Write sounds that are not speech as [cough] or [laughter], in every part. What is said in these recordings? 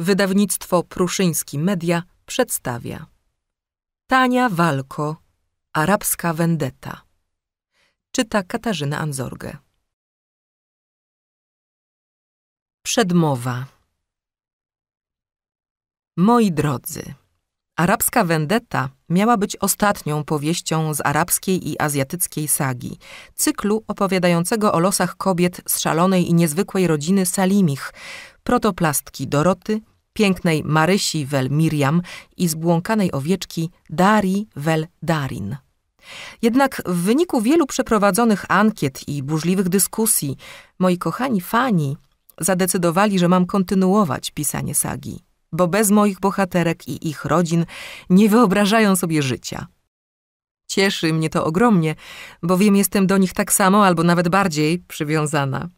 Wydawnictwo Pruszyński Media przedstawia Tania Walko Arabska wendeta Czyta Katarzyna Anzorge Przedmowa Moi drodzy, Arabska wendeta miała być ostatnią powieścią z arabskiej i azjatyckiej sagi, cyklu opowiadającego o losach kobiet z szalonej i niezwykłej rodziny Salimich, protoplastki Doroty, pięknej Marysi wel Miriam i zbłąkanej owieczki Dari wel Darin. Jednak w wyniku wielu przeprowadzonych ankiet i burzliwych dyskusji moi kochani fani zadecydowali, że mam kontynuować pisanie sagi, bo bez moich bohaterek i ich rodzin nie wyobrażają sobie życia. Cieszy mnie to ogromnie, bowiem jestem do nich tak samo albo nawet bardziej przywiązana.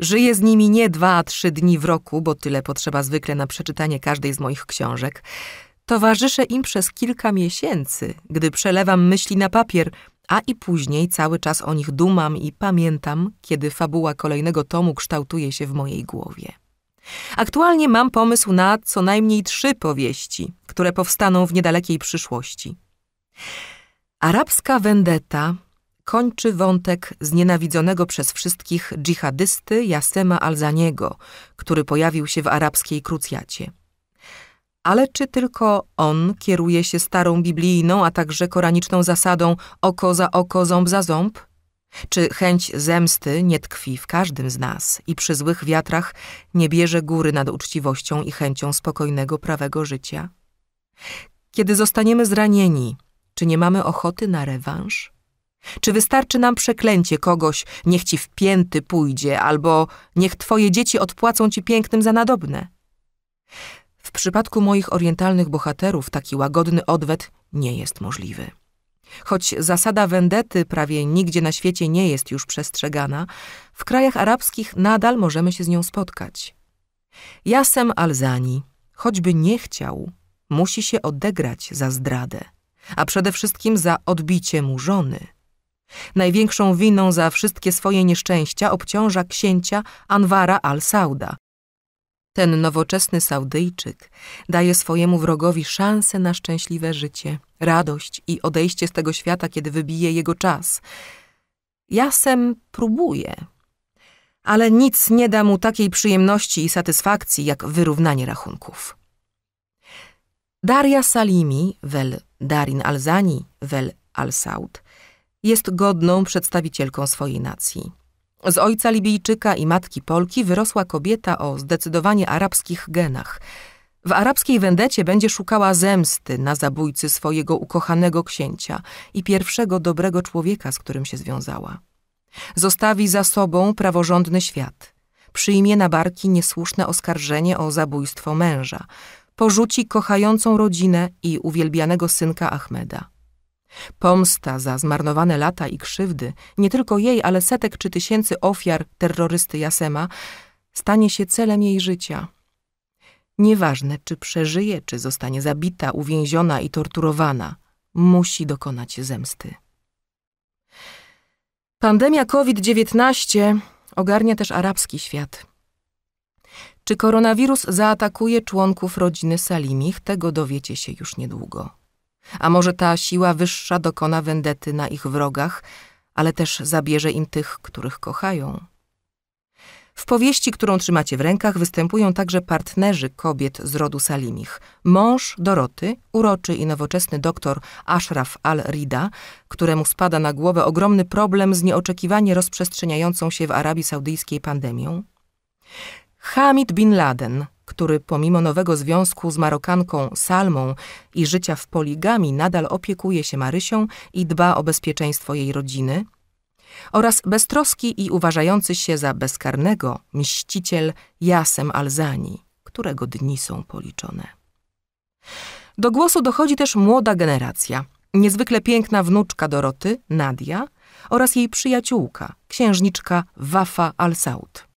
Żyję z nimi nie dwa, trzy dni w roku, bo tyle potrzeba zwykle na przeczytanie każdej z moich książek. Towarzyszę im przez kilka miesięcy, gdy przelewam myśli na papier, a i później cały czas o nich dumam i pamiętam, kiedy fabuła kolejnego tomu kształtuje się w mojej głowie. Aktualnie mam pomysł na co najmniej trzy powieści, które powstaną w niedalekiej przyszłości. Arabska Vendetta kończy wątek znienawidzonego przez wszystkich dżihadysty Jasema Alzaniego, który pojawił się w arabskiej krucjacie. Ale czy tylko on kieruje się starą biblijną, a także koraniczną zasadą oko za oko, ząb za ząb? Czy chęć zemsty nie tkwi w każdym z nas i przy złych wiatrach nie bierze góry nad uczciwością i chęcią spokojnego, prawego życia? Kiedy zostaniemy zranieni, czy nie mamy ochoty na rewanż? Czy wystarczy nam przeklęcie kogoś, niech ci w pięty pójdzie, albo niech twoje dzieci odpłacą ci pięknym za nadobne? W przypadku moich orientalnych bohaterów taki łagodny odwet nie jest możliwy. Choć zasada wendety prawie nigdzie na świecie nie jest już przestrzegana, w krajach arabskich nadal możemy się z nią spotkać. Jasem Alzani, choćby nie chciał, musi się odegrać za zdradę, a przede wszystkim za odbicie mu żony. Największą winą za wszystkie swoje nieszczęścia obciąża księcia Anwara al-Sauda. Ten nowoczesny Saudyjczyk daje swojemu wrogowi szansę na szczęśliwe życie, radość i odejście z tego świata, kiedy wybije jego czas. Jasem próbuje, ale nic nie da mu takiej przyjemności i satysfakcji jak wyrównanie rachunków. Daria Salimi, wel Darin Alzani, wel Al-Saud – jest godną przedstawicielką swojej nacji. Z ojca Libijczyka i matki Polki wyrosła kobieta o zdecydowanie arabskich genach. W arabskiej wendecie będzie szukała zemsty na zabójcy swojego ukochanego księcia i pierwszego dobrego człowieka, z którym się związała. Zostawi za sobą praworządny świat. Przyjmie na barki niesłuszne oskarżenie o zabójstwo męża. Porzuci kochającą rodzinę i uwielbianego synka Ahmeda. Pomsta za zmarnowane lata i krzywdy, nie tylko jej, ale setek czy tysięcy ofiar terrorysty Jasema, stanie się celem jej życia. Nieważne, czy przeżyje, czy zostanie zabita, uwięziona i torturowana, musi dokonać zemsty. Pandemia COVID-19 ogarnia też arabski świat. Czy koronawirus zaatakuje członków rodziny Salimich, tego dowiecie się już niedługo. A może ta siła wyższa dokona wendety na ich wrogach, ale też zabierze im tych, których kochają. W powieści, którą trzymacie w rękach, występują także partnerzy kobiet z rodu Salimich. Mąż Doroty, uroczy i nowoczesny doktor Ashraf al-Rida, któremu spada na głowę ogromny problem z nieoczekiwanie rozprzestrzeniającą się w Arabii Saudyjskiej pandemią. Hamid bin Laden, który pomimo nowego związku z Marokanką Salmą i życia w poligami nadal opiekuje się Marysią i dba o bezpieczeństwo jej rodziny, oraz beztroski i uważający się za bezkarnego mściciel Jasem Alzani, którego dni są policzone. Do głosu dochodzi też młoda generacja, niezwykle piękna wnuczka Doroty, Nadia, oraz jej przyjaciółka, księżniczka Wafa Al-Saud.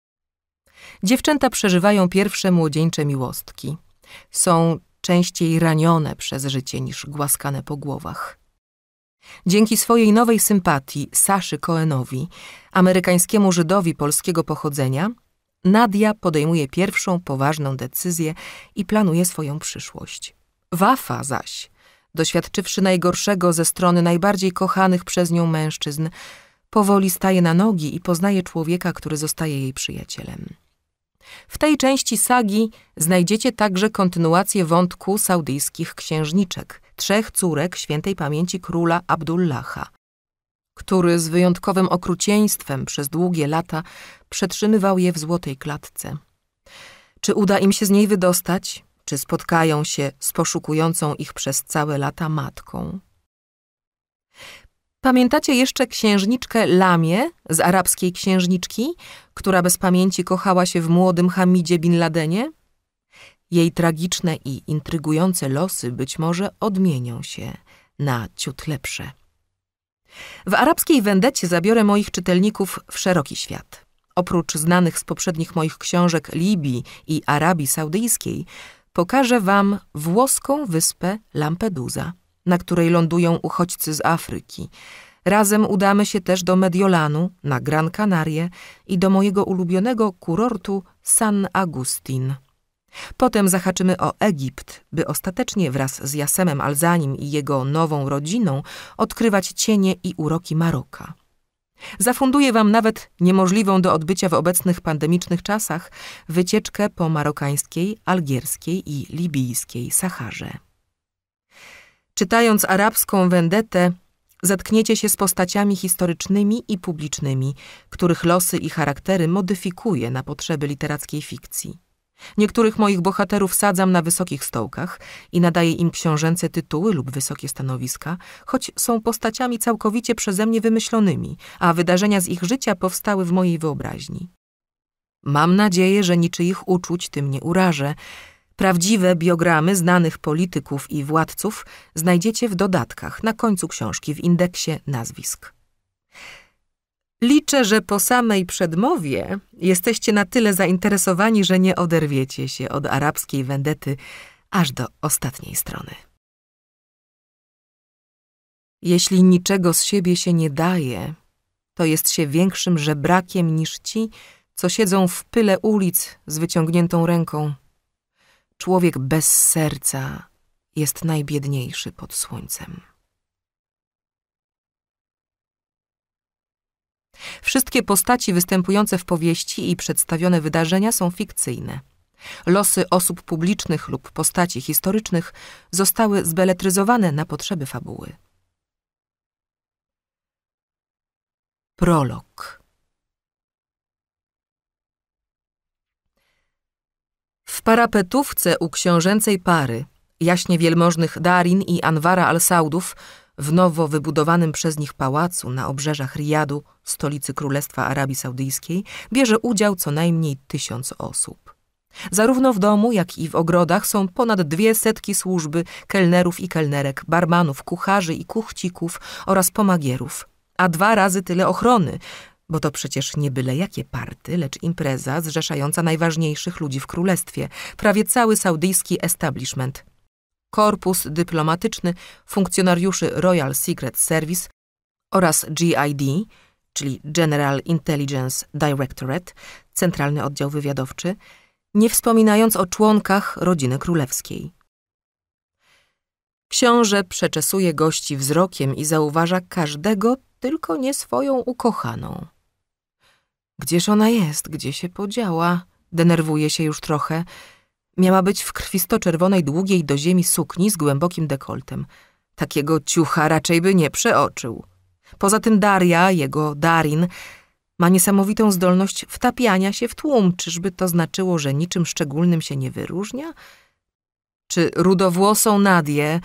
Dziewczęta przeżywają pierwsze młodzieńcze miłostki. Są częściej ranione przez życie niż głaskane po głowach. Dzięki swojej nowej sympatii, Saszy Cohenowi, amerykańskiemu Żydowi polskiego pochodzenia, Nadia podejmuje pierwszą poważną decyzję i planuje swoją przyszłość. Wafa zaś, doświadczywszy najgorszego ze strony najbardziej kochanych przez nią mężczyzn, powoli staje na nogi i poznaje człowieka, który zostaje jej przyjacielem. W tej części sagi znajdziecie także kontynuację wątku saudyjskich księżniczek, trzech córek świętej pamięci króla Abdullaha, który z wyjątkowym okrucieństwem przez długie lata przetrzymywał je w złotej klatce. Czy uda im się z niej wydostać, czy spotkają się z poszukującą ich przez całe lata matką? Pamiętacie jeszcze księżniczkę Lamię z arabskiej księżniczki, która bez pamięci kochała się w młodym Hamidzie Bin Ladenie? Jej tragiczne i intrygujące losy być może odmienią się na ciut lepsze. W arabskiej wendecie zabiorę moich czytelników w szeroki świat. Oprócz znanych z poprzednich moich książek Libii i Arabii Saudyjskiej, pokażę wam włoską wyspę Lampedusa, na której lądują uchodźcy z Afryki – Razem udamy się też do Mediolanu, na Gran Canarie i do mojego ulubionego kurortu San Agustin. Potem zahaczymy o Egipt, by ostatecznie wraz z Jasemem Alzanim i jego nową rodziną odkrywać cienie i uroki Maroka. Zafunduję wam nawet niemożliwą do odbycia w obecnych pandemicznych czasach wycieczkę po marokańskiej, algierskiej i libijskiej Saharze. Czytając arabską wendetę, Zetkniecie się z postaciami historycznymi i publicznymi, których losy i charaktery modyfikuję na potrzeby literackiej fikcji. Niektórych moich bohaterów sadzam na wysokich stołkach i nadaję im książęce tytuły lub wysokie stanowiska, choć są postaciami całkowicie przeze mnie wymyślonymi, a wydarzenia z ich życia powstały w mojej wyobraźni. Mam nadzieję, że niczyich uczuć tym nie urażę Prawdziwe biogramy znanych polityków i władców znajdziecie w dodatkach na końcu książki w indeksie nazwisk. Liczę, że po samej przedmowie jesteście na tyle zainteresowani, że nie oderwiecie się od arabskiej wendety aż do ostatniej strony. Jeśli niczego z siebie się nie daje, to jest się większym żebrakiem niż ci, co siedzą w pyle ulic z wyciągniętą ręką Człowiek bez serca jest najbiedniejszy pod słońcem. Wszystkie postaci występujące w powieści i przedstawione wydarzenia są fikcyjne. Losy osób publicznych lub postaci historycznych zostały zbeletryzowane na potrzeby fabuły. Prolog W parapetówce u książęcej pary, jaśnie wielmożnych Darin i Anwara al-Saudów, w nowo wybudowanym przez nich pałacu na obrzeżach Riyadu, stolicy Królestwa Arabii Saudyjskiej, bierze udział co najmniej tysiąc osób. Zarówno w domu, jak i w ogrodach są ponad dwie setki służby, kelnerów i kelnerek, barmanów, kucharzy i kuchcików oraz pomagierów, a dwa razy tyle ochrony, bo to przecież nie byle jakie party, lecz impreza zrzeszająca najważniejszych ludzi w królestwie, prawie cały saudyjski establishment. Korpus dyplomatyczny, funkcjonariuszy Royal Secret Service oraz GID, czyli General Intelligence Directorate, Centralny Oddział Wywiadowczy, nie wspominając o członkach rodziny królewskiej. Książę przeczesuje gości wzrokiem i zauważa każdego tylko nie swoją ukochaną. Gdzież ona jest? Gdzie się podziała? Denerwuje się już trochę. Miała być w krwisto-czerwonej, długiej do ziemi sukni z głębokim dekoltem. Takiego ciucha raczej by nie przeoczył. Poza tym Daria, jego Darin, ma niesamowitą zdolność wtapiania się w tłum. Czyżby to znaczyło, że niczym szczególnym się nie wyróżnia? Czy rudowłosą Nadię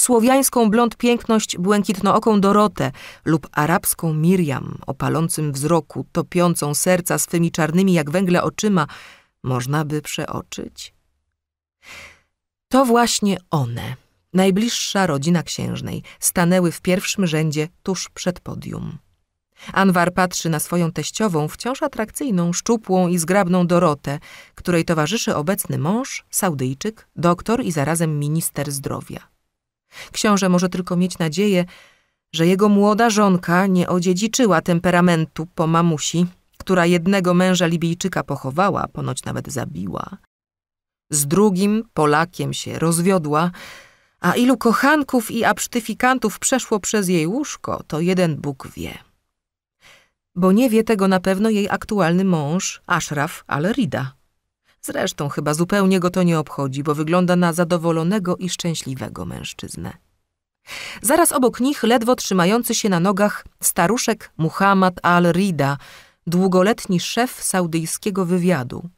słowiańską blond piękność błękitnooką Dorotę lub arabską Miriam o palącym wzroku, topiącą serca swymi czarnymi jak węgle oczyma, można by przeoczyć? To właśnie one, najbliższa rodzina księżnej, stanęły w pierwszym rzędzie tuż przed podium. Anwar patrzy na swoją teściową, wciąż atrakcyjną, szczupłą i zgrabną Dorotę, której towarzyszy obecny mąż, Saudyjczyk, doktor i zarazem minister zdrowia. Książę może tylko mieć nadzieję, że jego młoda żonka nie odziedziczyła temperamentu po mamusi, która jednego męża Libijczyka pochowała, ponoć nawet zabiła. Z drugim Polakiem się rozwiodła, a ilu kochanków i absztyfikantów przeszło przez jej łóżko, to jeden Bóg wie. Bo nie wie tego na pewno jej aktualny mąż, Ashraf al-Rida. Zresztą chyba zupełnie go to nie obchodzi, bo wygląda na zadowolonego i szczęśliwego mężczyznę. Zaraz obok nich ledwo trzymający się na nogach staruszek Muhammad al-Rida, długoletni szef saudyjskiego wywiadu.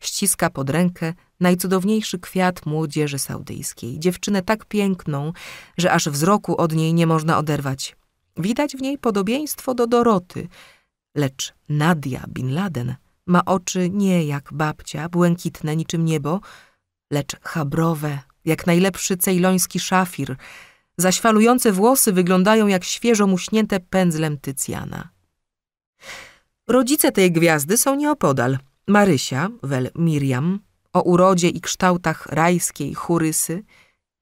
Ściska pod rękę najcudowniejszy kwiat młodzieży saudyjskiej, dziewczynę tak piękną, że aż wzroku od niej nie można oderwać. Widać w niej podobieństwo do Doroty, lecz Nadia Bin Laden ma oczy nie jak babcia, błękitne niczym niebo, lecz chabrowe, jak najlepszy cejloński szafir. Zaśwalujące włosy wyglądają jak świeżo muśnięte pędzlem Tycjana. Rodzice tej gwiazdy są nieopodal. Marysia, wel Miriam, o urodzie i kształtach rajskiej churysy –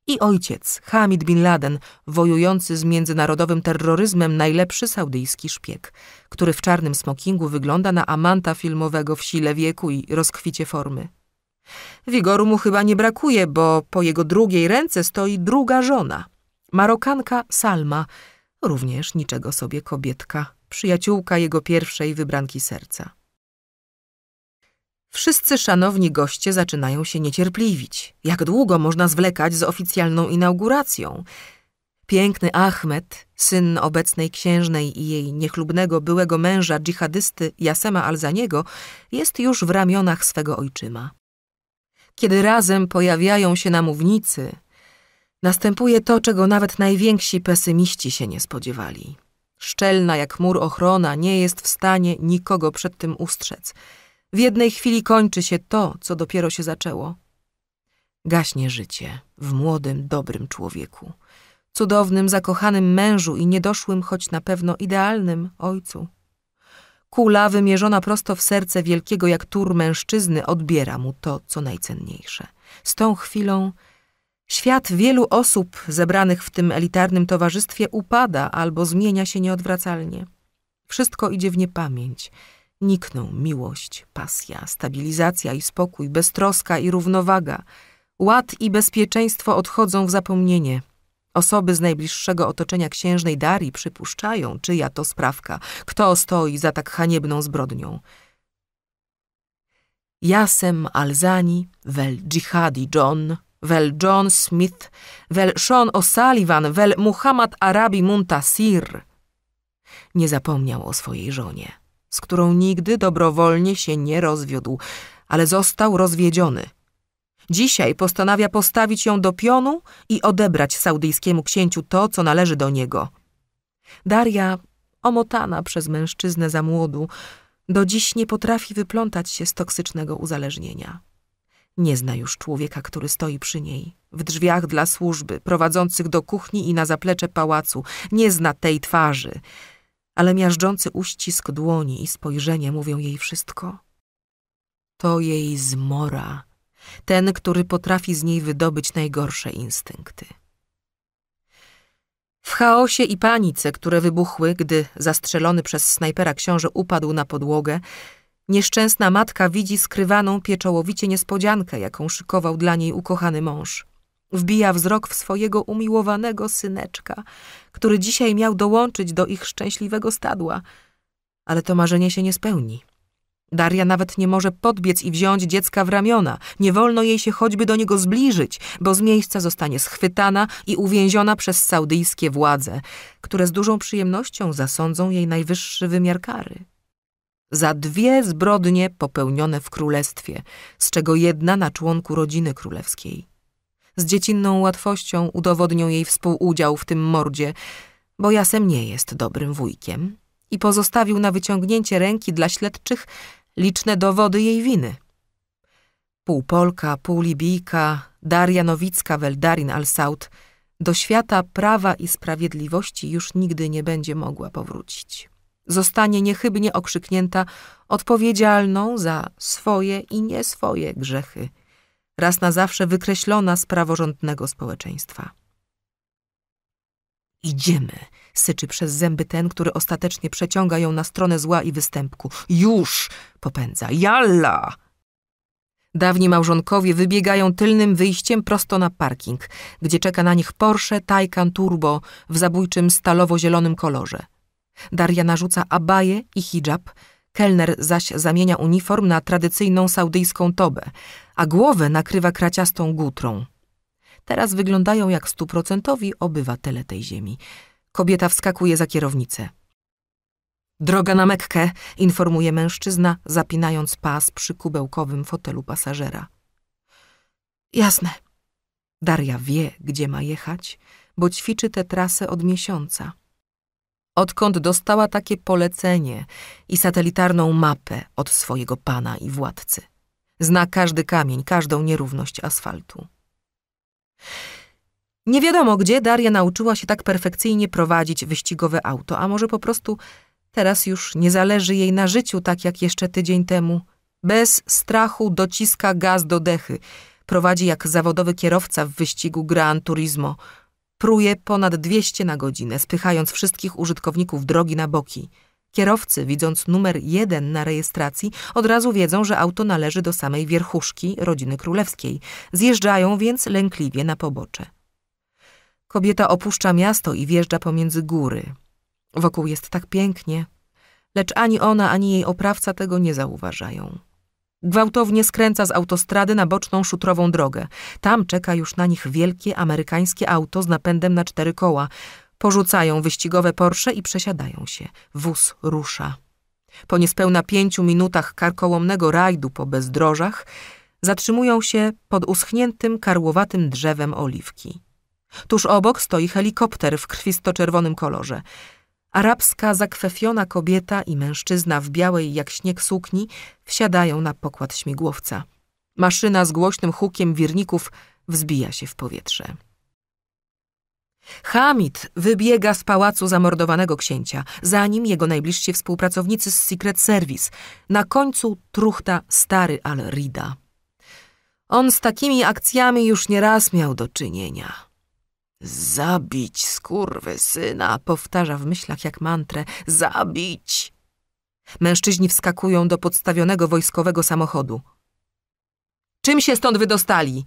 i ojciec, Hamid bin Laden, wojujący z międzynarodowym terroryzmem najlepszy saudyjski szpieg, który w czarnym smokingu wygląda na amanta filmowego w sile wieku i rozkwicie formy. Wigoru mu chyba nie brakuje, bo po jego drugiej ręce stoi druga żona, marokanka Salma, również niczego sobie kobietka, przyjaciółka jego pierwszej wybranki serca. Wszyscy szanowni goście zaczynają się niecierpliwić. Jak długo można zwlekać z oficjalną inauguracją? Piękny Ahmed, syn obecnej księżnej i jej niechlubnego byłego męża dżihadysty Jasema Alzaniego, jest już w ramionach swego ojczyma. Kiedy razem pojawiają się na mównicy, następuje to, czego nawet najwięksi pesymiści się nie spodziewali. Szczelna jak mur ochrona nie jest w stanie nikogo przed tym ustrzec – w jednej chwili kończy się to, co dopiero się zaczęło. Gaśnie życie w młodym, dobrym człowieku, cudownym, zakochanym mężu i niedoszłym, choć na pewno idealnym ojcu. Kula wymierzona prosto w serce wielkiego jak tur mężczyzny odbiera mu to, co najcenniejsze. Z tą chwilą świat wielu osób zebranych w tym elitarnym towarzystwie upada albo zmienia się nieodwracalnie. Wszystko idzie w niepamięć – nikną miłość, pasja, stabilizacja i spokój, beztroska i równowaga. Ład i bezpieczeństwo odchodzą w zapomnienie. Osoby z najbliższego otoczenia księżnej Darii przypuszczają, czyja to sprawka, kto stoi za tak haniebną zbrodnią. Jasem Alzani, Wel Dżihadi John, Wel John Smith, Wel Sean O'Sullivan, Wel Muhammad Arabi Muntasir. Nie zapomniał o swojej żonie z którą nigdy dobrowolnie się nie rozwiódł, ale został rozwiedziony. Dzisiaj postanawia postawić ją do pionu i odebrać saudyjskiemu księciu to, co należy do niego. Daria, omotana przez mężczyznę za młodu, do dziś nie potrafi wyplątać się z toksycznego uzależnienia. Nie zna już człowieka, który stoi przy niej, w drzwiach dla służby, prowadzących do kuchni i na zaplecze pałacu. Nie zna tej twarzy ale miażdżący uścisk dłoni i spojrzenie mówią jej wszystko. To jej zmora, ten, który potrafi z niej wydobyć najgorsze instynkty. W chaosie i panice, które wybuchły, gdy zastrzelony przez snajpera książę upadł na podłogę, nieszczęsna matka widzi skrywaną pieczołowicie niespodziankę, jaką szykował dla niej ukochany mąż. Wbija wzrok w swojego umiłowanego syneczka, który dzisiaj miał dołączyć do ich szczęśliwego stadła. Ale to marzenie się nie spełni. Daria nawet nie może podbiec i wziąć dziecka w ramiona. Nie wolno jej się choćby do niego zbliżyć, bo z miejsca zostanie schwytana i uwięziona przez saudyjskie władze, które z dużą przyjemnością zasądzą jej najwyższy wymiar kary. Za dwie zbrodnie popełnione w królestwie, z czego jedna na członku rodziny królewskiej z dziecinną łatwością udowodnią jej współudział w tym mordzie, bo Jasem nie jest dobrym wujkiem i pozostawił na wyciągnięcie ręki dla śledczych liczne dowody jej winy. Pół Polka, pół Libijka, Daria Nowicka, Weldarin Al-Saud do świata prawa i sprawiedliwości już nigdy nie będzie mogła powrócić. Zostanie niechybnie okrzyknięta odpowiedzialną za swoje i nieswoje grzechy raz na zawsze wykreślona z praworządnego społeczeństwa. Idziemy, syczy przez zęby ten, który ostatecznie przeciąga ją na stronę zła i występku. Już! popędza. Jalla! Dawni małżonkowie wybiegają tylnym wyjściem prosto na parking, gdzie czeka na nich Porsche Taycan Turbo w zabójczym stalowo-zielonym kolorze. Daria narzuca abaję i hijab, Kelner zaś zamienia uniform na tradycyjną saudyjską tobę, a głowę nakrywa kraciastą gutrą. Teraz wyglądają jak stuprocentowi obywatele tej ziemi. Kobieta wskakuje za kierownicę. Droga na Mekkę, informuje mężczyzna, zapinając pas przy kubełkowym fotelu pasażera. Jasne. Daria wie, gdzie ma jechać, bo ćwiczy tę trasę od miesiąca odkąd dostała takie polecenie i satelitarną mapę od swojego pana i władcy. Zna każdy kamień, każdą nierówność asfaltu. Nie wiadomo, gdzie Daria nauczyła się tak perfekcyjnie prowadzić wyścigowe auto, a może po prostu teraz już nie zależy jej na życiu tak jak jeszcze tydzień temu. Bez strachu dociska gaz do dechy, prowadzi jak zawodowy kierowca w wyścigu Gran Turismo – pruje ponad 200 na godzinę, spychając wszystkich użytkowników drogi na boki. Kierowcy, widząc numer jeden na rejestracji, od razu wiedzą, że auto należy do samej wierchuszki rodziny królewskiej. Zjeżdżają więc lękliwie na pobocze. Kobieta opuszcza miasto i wjeżdża pomiędzy góry. Wokół jest tak pięknie, lecz ani ona, ani jej oprawca tego nie zauważają. Gwałtownie skręca z autostrady na boczną szutrową drogę. Tam czeka już na nich wielkie amerykańskie auto z napędem na cztery koła. Porzucają wyścigowe Porsche i przesiadają się. Wóz rusza. Po niespełna pięciu minutach karkołomnego rajdu po bezdrożach zatrzymują się pod uschniętym, karłowatym drzewem oliwki. Tuż obok stoi helikopter w krwisto-czerwonym kolorze. Arabska zakwefiona kobieta i mężczyzna w białej jak śnieg sukni wsiadają na pokład śmigłowca. Maszyna z głośnym hukiem wirników wzbija się w powietrze. Hamid wybiega z pałacu zamordowanego księcia, za nim jego najbliżsi współpracownicy z Secret Service. Na końcu truchta stary Al-Rida. On z takimi akcjami już nieraz miał do czynienia. Zabić skurwy syna, powtarza w myślach jak mantrę. Zabić! Mężczyźni wskakują do podstawionego wojskowego samochodu. Czym się stąd wydostali?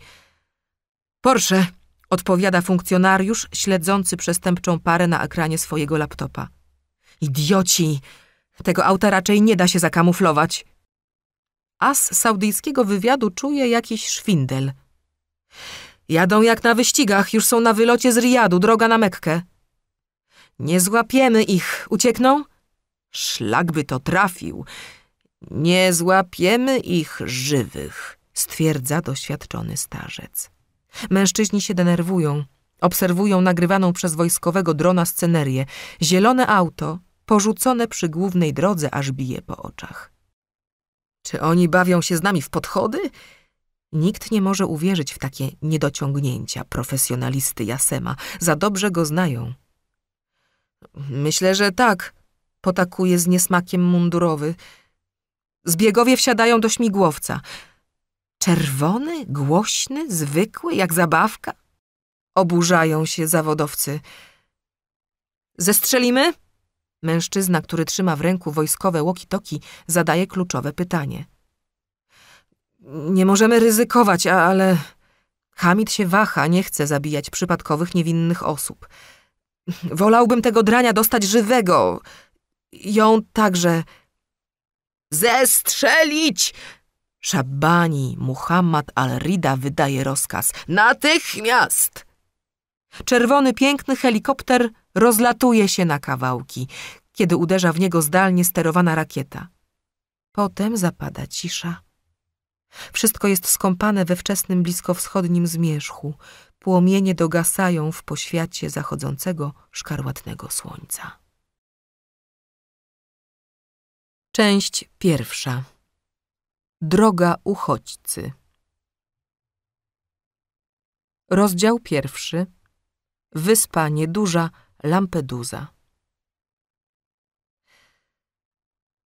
Porsche, odpowiada funkcjonariusz śledzący przestępczą parę na ekranie swojego laptopa. Idioci! Tego auta raczej nie da się zakamuflować. As saudyjskiego wywiadu czuje jakiś szwindel. Jadą jak na wyścigach, już są na wylocie z riadu, droga na Mekkę. Nie złapiemy ich. Uciekną? Szlak by to trafił. Nie złapiemy ich żywych, stwierdza doświadczony starzec. Mężczyźni się denerwują. Obserwują nagrywaną przez wojskowego drona scenerię. Zielone auto, porzucone przy głównej drodze, aż bije po oczach. Czy oni bawią się z nami w podchody? Nikt nie może uwierzyć w takie niedociągnięcia profesjonalisty Jasema. Za dobrze go znają. Myślę, że tak, potakuje z niesmakiem mundurowy. Zbiegowie wsiadają do śmigłowca. Czerwony, głośny, zwykły, jak zabawka? Oburzają się zawodowcy. Zestrzelimy? Mężczyzna, który trzyma w ręku wojskowe łoki-toki, zadaje kluczowe pytanie – nie możemy ryzykować, ale... Hamid się waha, nie chce zabijać przypadkowych, niewinnych osób. Wolałbym tego drania dostać żywego. Ją także... Zestrzelić! Szabani Muhammad al-Rida wydaje rozkaz. Natychmiast! Czerwony, piękny helikopter rozlatuje się na kawałki, kiedy uderza w niego zdalnie sterowana rakieta. Potem zapada cisza. Wszystko jest skąpane we wczesnym bliskowschodnim zmierzchu. Płomienie dogasają w poświacie zachodzącego szkarłatnego słońca. Część pierwsza. Droga uchodźcy. Rozdział pierwszy. Wyspa nieduża Lampedusa.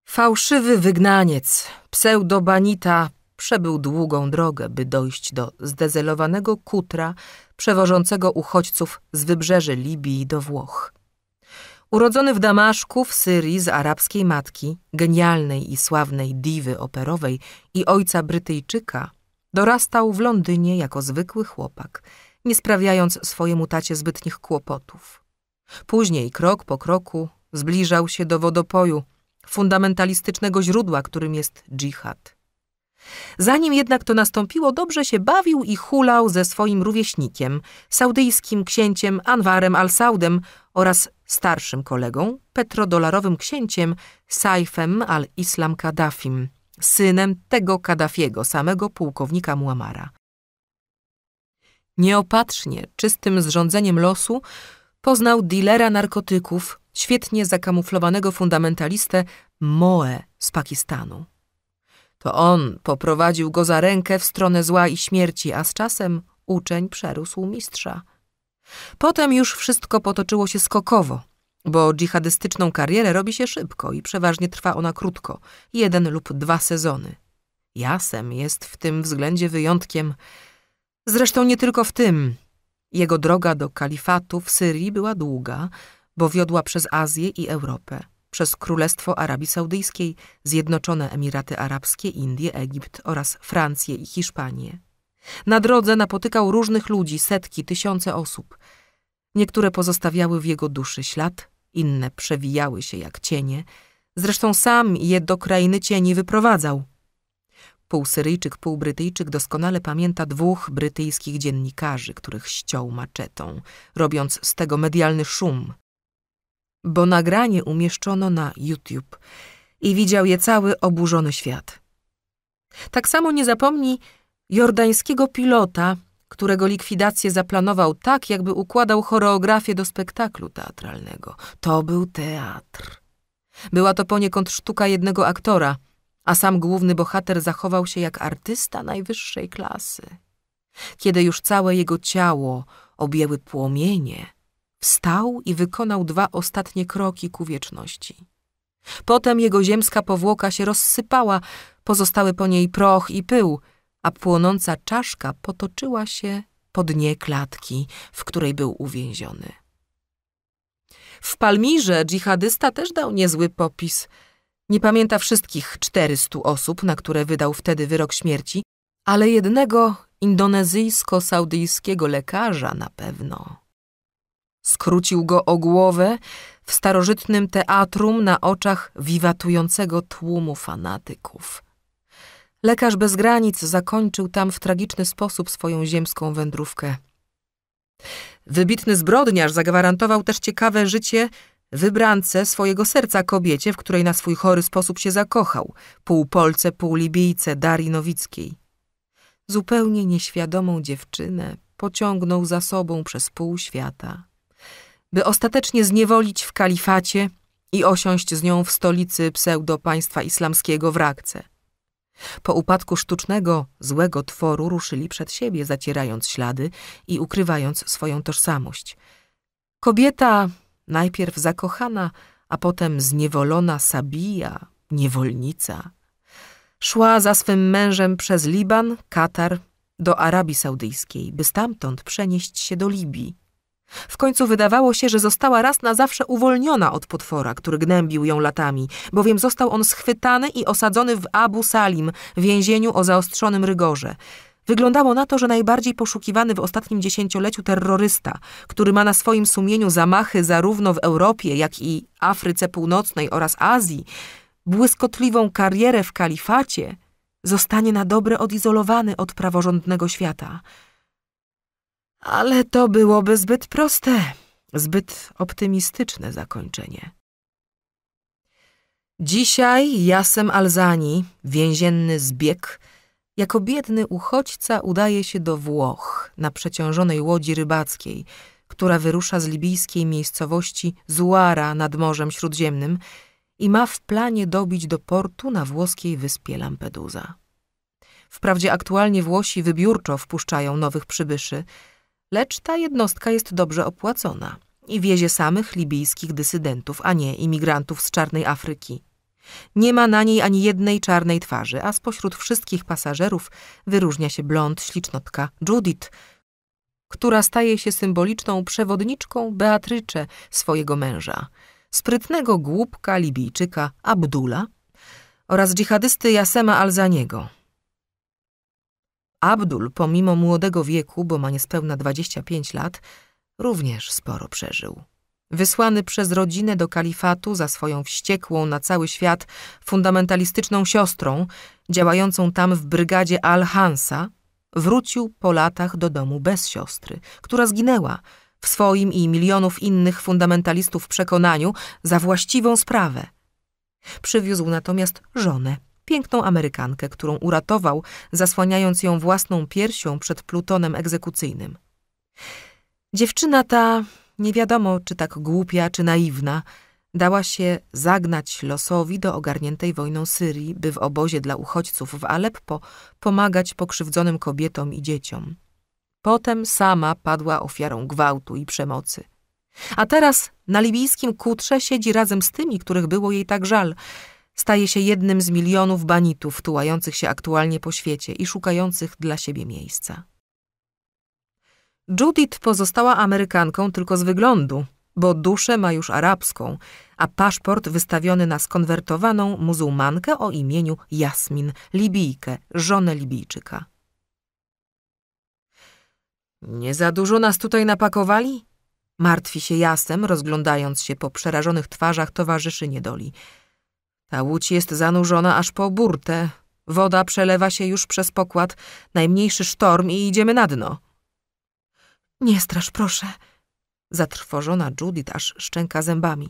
Fałszywy wygnaniec, pseudobanita, Przebył długą drogę, by dojść do zdezelowanego kutra przewożącego uchodźców z wybrzeży Libii do Włoch. Urodzony w Damaszku w Syrii z arabskiej matki, genialnej i sławnej diwy operowej i ojca Brytyjczyka, dorastał w Londynie jako zwykły chłopak, nie sprawiając swojemu tacie zbytnich kłopotów. Później krok po kroku zbliżał się do wodopoju, fundamentalistycznego źródła, którym jest dżihad. Zanim jednak to nastąpiło, dobrze się bawił i hulał ze swoim rówieśnikiem, saudyjskim księciem Anwarem al-Saudem oraz starszym kolegą, petrodolarowym księciem Saifem al-Islam Kaddafim, synem tego Kaddafiego, samego pułkownika Muamara. Nieopatrznie, czystym zrządzeniem losu, poznał dilera narkotyków, świetnie zakamuflowanego fundamentalistę Moe z Pakistanu. To on poprowadził go za rękę w stronę zła i śmierci, a z czasem uczeń przerósł mistrza. Potem już wszystko potoczyło się skokowo, bo dżihadystyczną karierę robi się szybko i przeważnie trwa ona krótko, jeden lub dwa sezony. Jasem jest w tym względzie wyjątkiem. Zresztą nie tylko w tym. Jego droga do kalifatu w Syrii była długa, bo wiodła przez Azję i Europę przez Królestwo Arabii Saudyjskiej, Zjednoczone Emiraty Arabskie, Indie, Egipt oraz Francję i Hiszpanię. Na drodze napotykał różnych ludzi, setki, tysiące osób. Niektóre pozostawiały w jego duszy ślad, inne przewijały się jak cienie. Zresztą sam je do krainy cieni wyprowadzał. Półsyryjczyk, półbrytyjczyk doskonale pamięta dwóch brytyjskich dziennikarzy, których ściął maczetą, robiąc z tego medialny szum – bo nagranie umieszczono na YouTube i widział je cały oburzony świat. Tak samo nie zapomni jordańskiego pilota, którego likwidację zaplanował tak, jakby układał choreografię do spektaklu teatralnego. To był teatr. Była to poniekąd sztuka jednego aktora, a sam główny bohater zachował się jak artysta najwyższej klasy. Kiedy już całe jego ciało objęły płomienie – Wstał i wykonał dwa ostatnie kroki ku wieczności. Potem jego ziemska powłoka się rozsypała, pozostały po niej proch i pył, a płonąca czaszka potoczyła się po dnie klatki, w której był uwięziony. W Palmirze dżihadysta też dał niezły popis. Nie pamięta wszystkich 400 osób, na które wydał wtedy wyrok śmierci, ale jednego indonezyjsko-saudyjskiego lekarza na pewno skrócił go o głowę w starożytnym teatrum na oczach wiwatującego tłumu fanatyków. Lekarz bez granic zakończył tam w tragiczny sposób swoją ziemską wędrówkę. Wybitny zbrodniarz zagwarantował też ciekawe życie wybrance swojego serca kobiecie, w której na swój chory sposób się zakochał, pół Polce, pół Libijce, Darii Nowickiej. Zupełnie nieświadomą dziewczynę pociągnął za sobą przez pół świata by ostatecznie zniewolić w kalifacie i osiąść z nią w stolicy pseudo-państwa islamskiego w Rakce. Po upadku sztucznego, złego tworu ruszyli przed siebie, zacierając ślady i ukrywając swoją tożsamość. Kobieta, najpierw zakochana, a potem zniewolona Sabija, niewolnica, szła za swym mężem przez Liban, Katar, do Arabii Saudyjskiej, by stamtąd przenieść się do Libii. W końcu wydawało się, że została raz na zawsze uwolniona od potwora, który gnębił ją latami, bowiem został on schwytany i osadzony w Abu Salim, więzieniu o zaostrzonym rygorze. Wyglądało na to, że najbardziej poszukiwany w ostatnim dziesięcioleciu terrorysta, który ma na swoim sumieniu zamachy zarówno w Europie, jak i Afryce Północnej oraz Azji, błyskotliwą karierę w kalifacie, zostanie na dobre odizolowany od praworządnego świata. Ale to byłoby zbyt proste, zbyt optymistyczne zakończenie. Dzisiaj Jasem Alzani, więzienny zbieg, jako biedny uchodźca udaje się do Włoch na przeciążonej łodzi rybackiej, która wyrusza z libijskiej miejscowości Zuara nad Morzem Śródziemnym i ma w planie dobić do portu na włoskiej wyspie Lampedusa. Wprawdzie aktualnie Włosi wybiórczo wpuszczają nowych przybyszy – Lecz ta jednostka jest dobrze opłacona i wiezie samych libijskich dysydentów, a nie imigrantów z czarnej Afryki. Nie ma na niej ani jednej czarnej twarzy, a spośród wszystkich pasażerów wyróżnia się blond ślicznotka Judith, która staje się symboliczną przewodniczką Beatrycze, swojego męża, sprytnego głupka Libijczyka Abdula oraz dżihadysty Jasema Alzaniego Abdul, pomimo młodego wieku, bo ma niespełna 25 lat, również sporo przeżył. Wysłany przez rodzinę do kalifatu za swoją wściekłą na cały świat fundamentalistyczną siostrą, działającą tam w brygadzie Al-Hansa, wrócił po latach do domu bez siostry, która zginęła w swoim i milionów innych fundamentalistów przekonaniu za właściwą sprawę. Przywiózł natomiast żonę piękną Amerykankę, którą uratował, zasłaniając ją własną piersią przed plutonem egzekucyjnym. Dziewczyna ta, nie wiadomo czy tak głupia, czy naiwna, dała się zagnać losowi do ogarniętej wojną Syrii, by w obozie dla uchodźców w Aleppo pomagać pokrzywdzonym kobietom i dzieciom. Potem sama padła ofiarą gwałtu i przemocy. A teraz na libijskim kutrze siedzi razem z tymi, których było jej tak żal – staje się jednym z milionów banitów tułających się aktualnie po świecie i szukających dla siebie miejsca. Judith pozostała Amerykanką tylko z wyglądu, bo duszę ma już arabską, a paszport wystawiony na skonwertowaną muzułmankę o imieniu Jasmin, Libijkę, żonę Libijczyka. Nie za dużo nas tutaj napakowali? Martwi się Jasem, rozglądając się po przerażonych twarzach towarzyszy niedoli – ta łódź jest zanurzona aż po burtę. Woda przelewa się już przez pokład, najmniejszy sztorm i idziemy na dno. Nie strasz, proszę. Zatrwożona Judith aż szczęka zębami,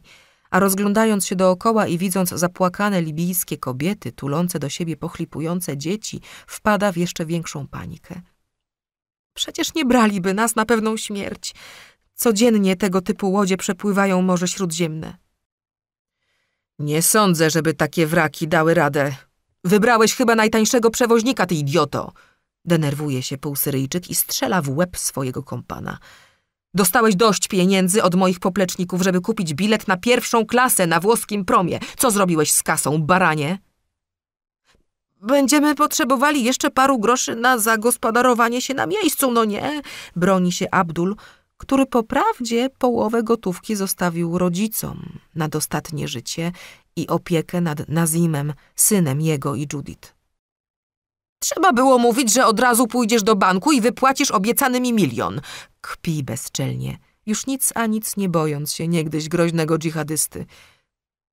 a rozglądając się dookoła i widząc zapłakane libijskie kobiety tulące do siebie pochlipujące dzieci, wpada w jeszcze większą panikę. Przecież nie braliby nas na pewną śmierć. Codziennie tego typu łodzie przepływają Morze Śródziemne. Nie sądzę, żeby takie wraki dały radę. Wybrałeś chyba najtańszego przewoźnika, ty idioto! Denerwuje się półsyryjczyk i strzela w łeb swojego kompana. Dostałeś dość pieniędzy od moich popleczników, żeby kupić bilet na pierwszą klasę na włoskim promie. Co zrobiłeś z kasą, baranie? Będziemy potrzebowali jeszcze paru groszy na zagospodarowanie się na miejscu, no nie? Broni się Abdul, który po prawdzie połowę gotówki zostawił rodzicom na dostatnie życie i opiekę nad Nazimem, synem jego i Judith. Trzeba było mówić, że od razu pójdziesz do banku i wypłacisz obiecany mi milion. Kpi bezczelnie, już nic a nic nie bojąc się niegdyś groźnego dżihadysty.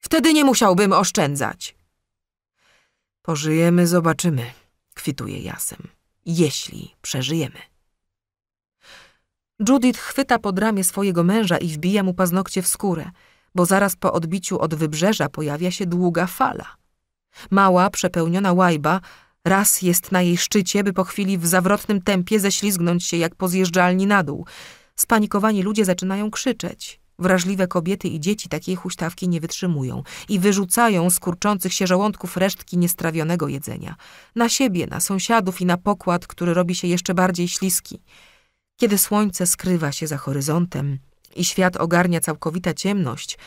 Wtedy nie musiałbym oszczędzać. Pożyjemy, zobaczymy, kwituje Jasem. Jeśli przeżyjemy. Judith chwyta pod ramię swojego męża i wbija mu paznokcie w skórę, bo zaraz po odbiciu od wybrzeża pojawia się długa fala. Mała, przepełniona łajba raz jest na jej szczycie, by po chwili w zawrotnym tempie ześlizgnąć się jak po zjeżdżalni na dół. Spanikowani ludzie zaczynają krzyczeć. Wrażliwe kobiety i dzieci takiej huśtawki nie wytrzymują i wyrzucają z kurczących się żołądków resztki niestrawionego jedzenia. Na siebie, na sąsiadów i na pokład, który robi się jeszcze bardziej śliski. Kiedy słońce skrywa się za horyzontem i świat ogarnia całkowita ciemność,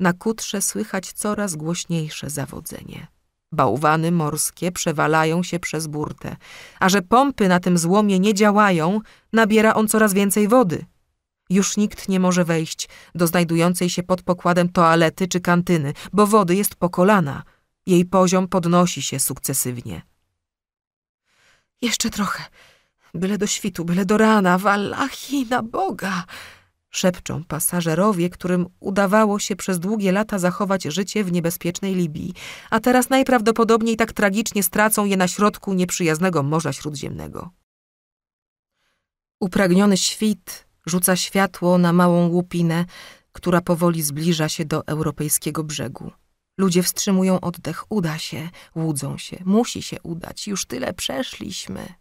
na kutrze słychać coraz głośniejsze zawodzenie. Bałwany morskie przewalają się przez burtę, a że pompy na tym złomie nie działają, nabiera on coraz więcej wody. Już nikt nie może wejść do znajdującej się pod pokładem toalety czy kantyny, bo wody jest po kolana. Jej poziom podnosi się sukcesywnie. Jeszcze trochę, Byle do świtu, byle do rana, wallahi na Boga! Szepczą pasażerowie, którym udawało się przez długie lata zachować życie w niebezpiecznej Libii, a teraz najprawdopodobniej tak tragicznie stracą je na środku nieprzyjaznego Morza Śródziemnego. Upragniony świt rzuca światło na małą łupinę, która powoli zbliża się do europejskiego brzegu. Ludzie wstrzymują oddech. Uda się, łudzą się, musi się udać. Już tyle przeszliśmy.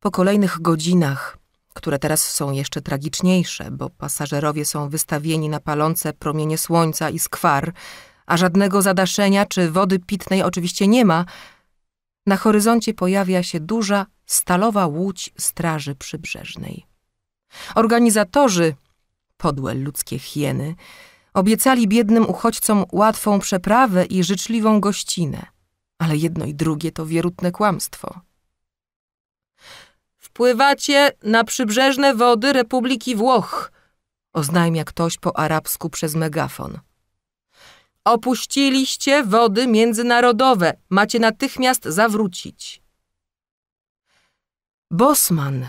Po kolejnych godzinach, które teraz są jeszcze tragiczniejsze, bo pasażerowie są wystawieni na palące promienie słońca i skwar, a żadnego zadaszenia czy wody pitnej oczywiście nie ma, na horyzoncie pojawia się duża, stalowa łódź Straży Przybrzeżnej. Organizatorzy, podłe ludzkie hieny, obiecali biednym uchodźcom łatwą przeprawę i życzliwą gościnę, ale jedno i drugie to wierutne kłamstwo. Pływacie na przybrzeżne wody Republiki Włoch, oznajmia ktoś po arabsku przez megafon. Opuściliście wody międzynarodowe, macie natychmiast zawrócić. Bosman,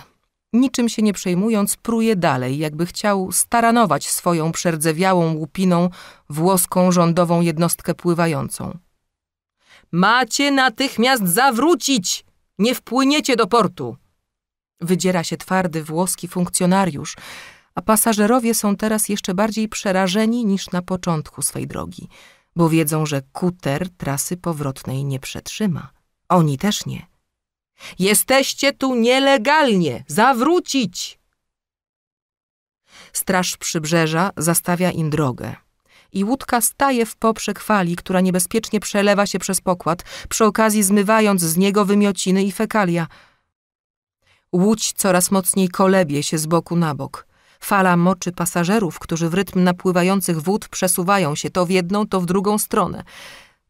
niczym się nie przejmując, pruje dalej, jakby chciał staranować swoją przerdzewiałą łupiną włoską rządową jednostkę pływającą. Macie natychmiast zawrócić! Nie wpłyniecie do portu! Wydziera się twardy włoski funkcjonariusz, a pasażerowie są teraz jeszcze bardziej przerażeni niż na początku swej drogi, bo wiedzą, że kuter trasy powrotnej nie przetrzyma. Oni też nie. Jesteście tu nielegalnie! Zawrócić! Straż przybrzeża zastawia im drogę. I łódka staje w poprzek fali, która niebezpiecznie przelewa się przez pokład, przy okazji zmywając z niego wymiociny i fekalia – Łódź coraz mocniej kolebie się z boku na bok. Fala moczy pasażerów, którzy w rytm napływających wód przesuwają się to w jedną, to w drugą stronę.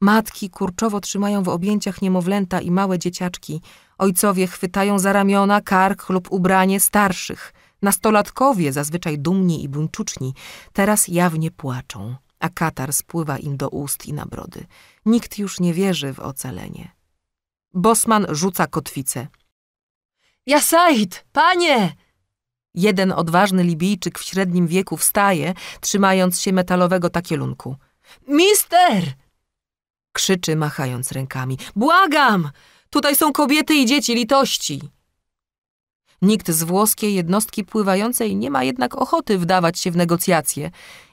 Matki kurczowo trzymają w objęciach niemowlęta i małe dzieciaczki. Ojcowie chwytają za ramiona, kark lub ubranie starszych. Nastolatkowie, zazwyczaj dumni i buńczuczni, teraz jawnie płaczą, a katar spływa im do ust i na brody. Nikt już nie wierzy w ocalenie. Bosman rzuca kotwicę. Ja Said, panie! Jeden odważny Libijczyk w średnim wieku wstaje, trzymając się metalowego takielunku. Mister! Krzyczy, machając rękami. Błagam! Tutaj są kobiety i dzieci litości! Nikt z włoskiej jednostki pływającej nie ma jednak ochoty wdawać się w negocjacje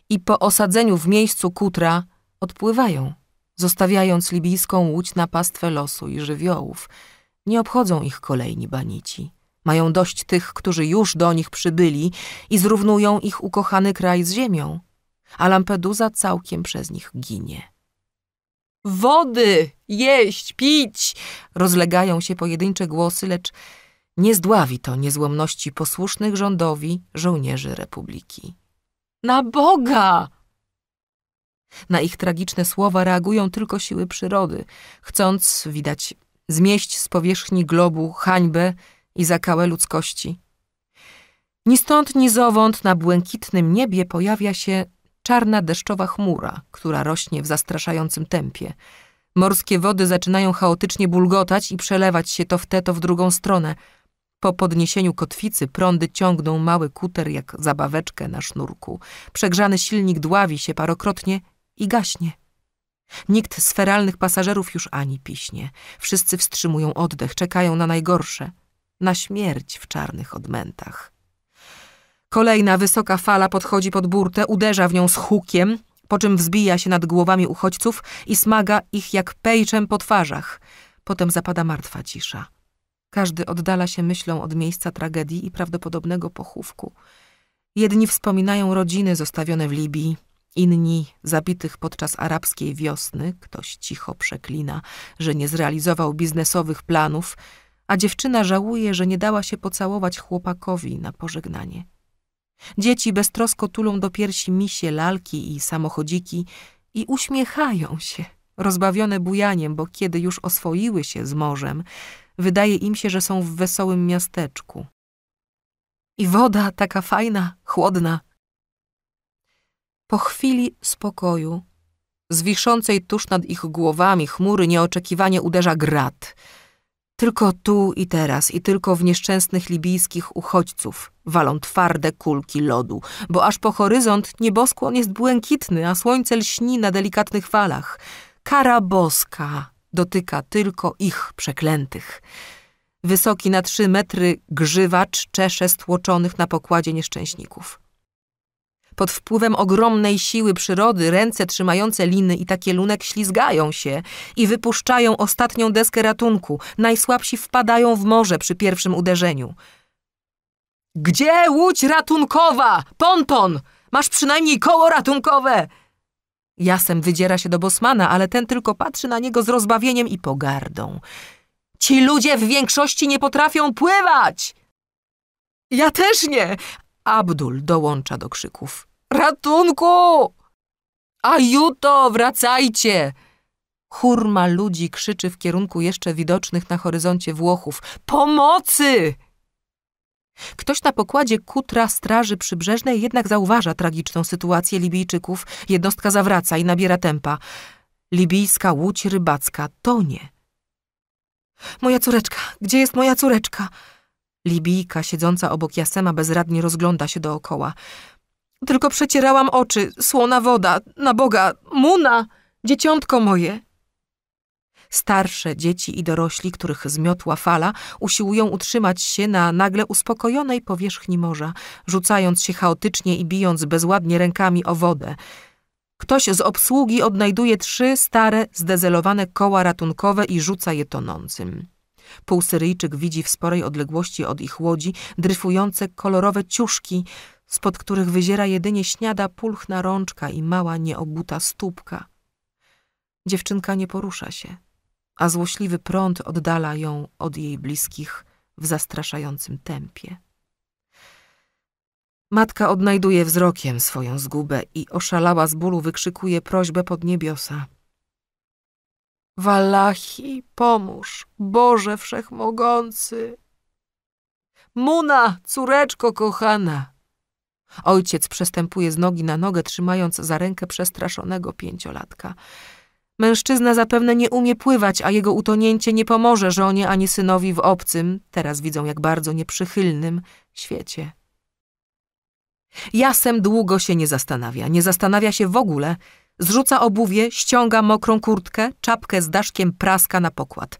i po osadzeniu w miejscu kutra odpływają, zostawiając libijską łódź na pastwę losu i żywiołów – nie obchodzą ich kolejni banici. Mają dość tych, którzy już do nich przybyli i zrównują ich ukochany kraj z ziemią. A Lampedusa całkiem przez nich ginie. Wody! Jeść, pić! Rozlegają się pojedyncze głosy, lecz nie zdławi to niezłomności posłusznych rządowi żołnierzy republiki. Na Boga! Na ich tragiczne słowa reagują tylko siły przyrody, chcąc, widać, zmieść z powierzchni globu hańbę i zakałę ludzkości. Ni stąd, ni zowąd na błękitnym niebie pojawia się czarna deszczowa chmura, która rośnie w zastraszającym tempie. Morskie wody zaczynają chaotycznie bulgotać i przelewać się to w tę, to w drugą stronę. Po podniesieniu kotwicy prądy ciągną mały kuter jak zabaweczkę na sznurku. Przegrzany silnik dławi się parokrotnie i gaśnie. Nikt z feralnych pasażerów już ani piśnie. Wszyscy wstrzymują oddech, czekają na najgorsze. Na śmierć w czarnych odmętach. Kolejna wysoka fala podchodzi pod burtę, uderza w nią z hukiem, po czym wzbija się nad głowami uchodźców i smaga ich jak pejczem po twarzach. Potem zapada martwa cisza. Każdy oddala się myślą od miejsca tragedii i prawdopodobnego pochówku. Jedni wspominają rodziny zostawione w Libii, Inni zabitych podczas arabskiej wiosny, ktoś cicho przeklina, że nie zrealizował biznesowych planów, a dziewczyna żałuje, że nie dała się pocałować chłopakowi na pożegnanie. Dzieci beztrosko tulą do piersi misie, lalki i samochodziki i uśmiechają się, rozbawione bujaniem, bo kiedy już oswoiły się z morzem, wydaje im się, że są w wesołym miasteczku. I woda taka fajna, chłodna, po chwili spokoju, z tuż nad ich głowami chmury nieoczekiwanie uderza grat. Tylko tu i teraz i tylko w nieszczęsnych libijskich uchodźców walą twarde kulki lodu, bo aż po horyzont nieboskłon jest błękitny, a słońce lśni na delikatnych falach. Kara boska dotyka tylko ich przeklętych. Wysoki na trzy metry grzywacz czesze stłoczonych na pokładzie nieszczęśników. Pod wpływem ogromnej siły przyrody ręce trzymające liny i takielunek ślizgają się i wypuszczają ostatnią deskę ratunku. Najsłabsi wpadają w morze przy pierwszym uderzeniu. Gdzie łódź ratunkowa? Ponton! Masz przynajmniej koło ratunkowe! Jasem wydziera się do Bosmana, ale ten tylko patrzy na niego z rozbawieniem i pogardą. Ci ludzie w większości nie potrafią pływać! Ja też nie, Abdul dołącza do krzyków. Ratunku! Ajuto, wracajcie! Hurma ludzi krzyczy w kierunku jeszcze widocznych na horyzoncie Włochów. Pomocy! Ktoś na pokładzie kutra Straży Przybrzeżnej jednak zauważa tragiczną sytuację Libijczyków. Jednostka zawraca i nabiera tempa. Libijska łódź rybacka tonie. Moja córeczka, gdzie jest moja córeczka? Libijka siedząca obok Jasema bezradnie rozgląda się dookoła. Tylko przecierałam oczy, słona woda, na Boga, Muna, dzieciątko moje. Starsze dzieci i dorośli, których zmiotła fala, usiłują utrzymać się na nagle uspokojonej powierzchni morza, rzucając się chaotycznie i bijąc bezładnie rękami o wodę. Ktoś z obsługi odnajduje trzy stare, zdezelowane koła ratunkowe i rzuca je tonącym. Półsyryjczyk widzi w sporej odległości od ich łodzi dryfujące kolorowe ciuszki, spod których wyziera jedynie śniada pulchna rączka i mała nieobuta stópka. Dziewczynka nie porusza się, a złośliwy prąd oddala ją od jej bliskich w zastraszającym tempie. Matka odnajduje wzrokiem swoją zgubę i oszalała z bólu wykrzykuje prośbę pod niebiosa – Walachi, pomóż, Boże Wszechmogący. Muna, córeczko kochana. Ojciec przestępuje z nogi na nogę, trzymając za rękę przestraszonego pięciolatka. Mężczyzna zapewne nie umie pływać, a jego utonięcie nie pomoże żonie ani synowi w obcym, teraz widzą jak bardzo nieprzychylnym, świecie. Jasem długo się nie zastanawia, nie zastanawia się w ogóle, Zrzuca obuwie, ściąga mokrą kurtkę, czapkę z daszkiem praska na pokład.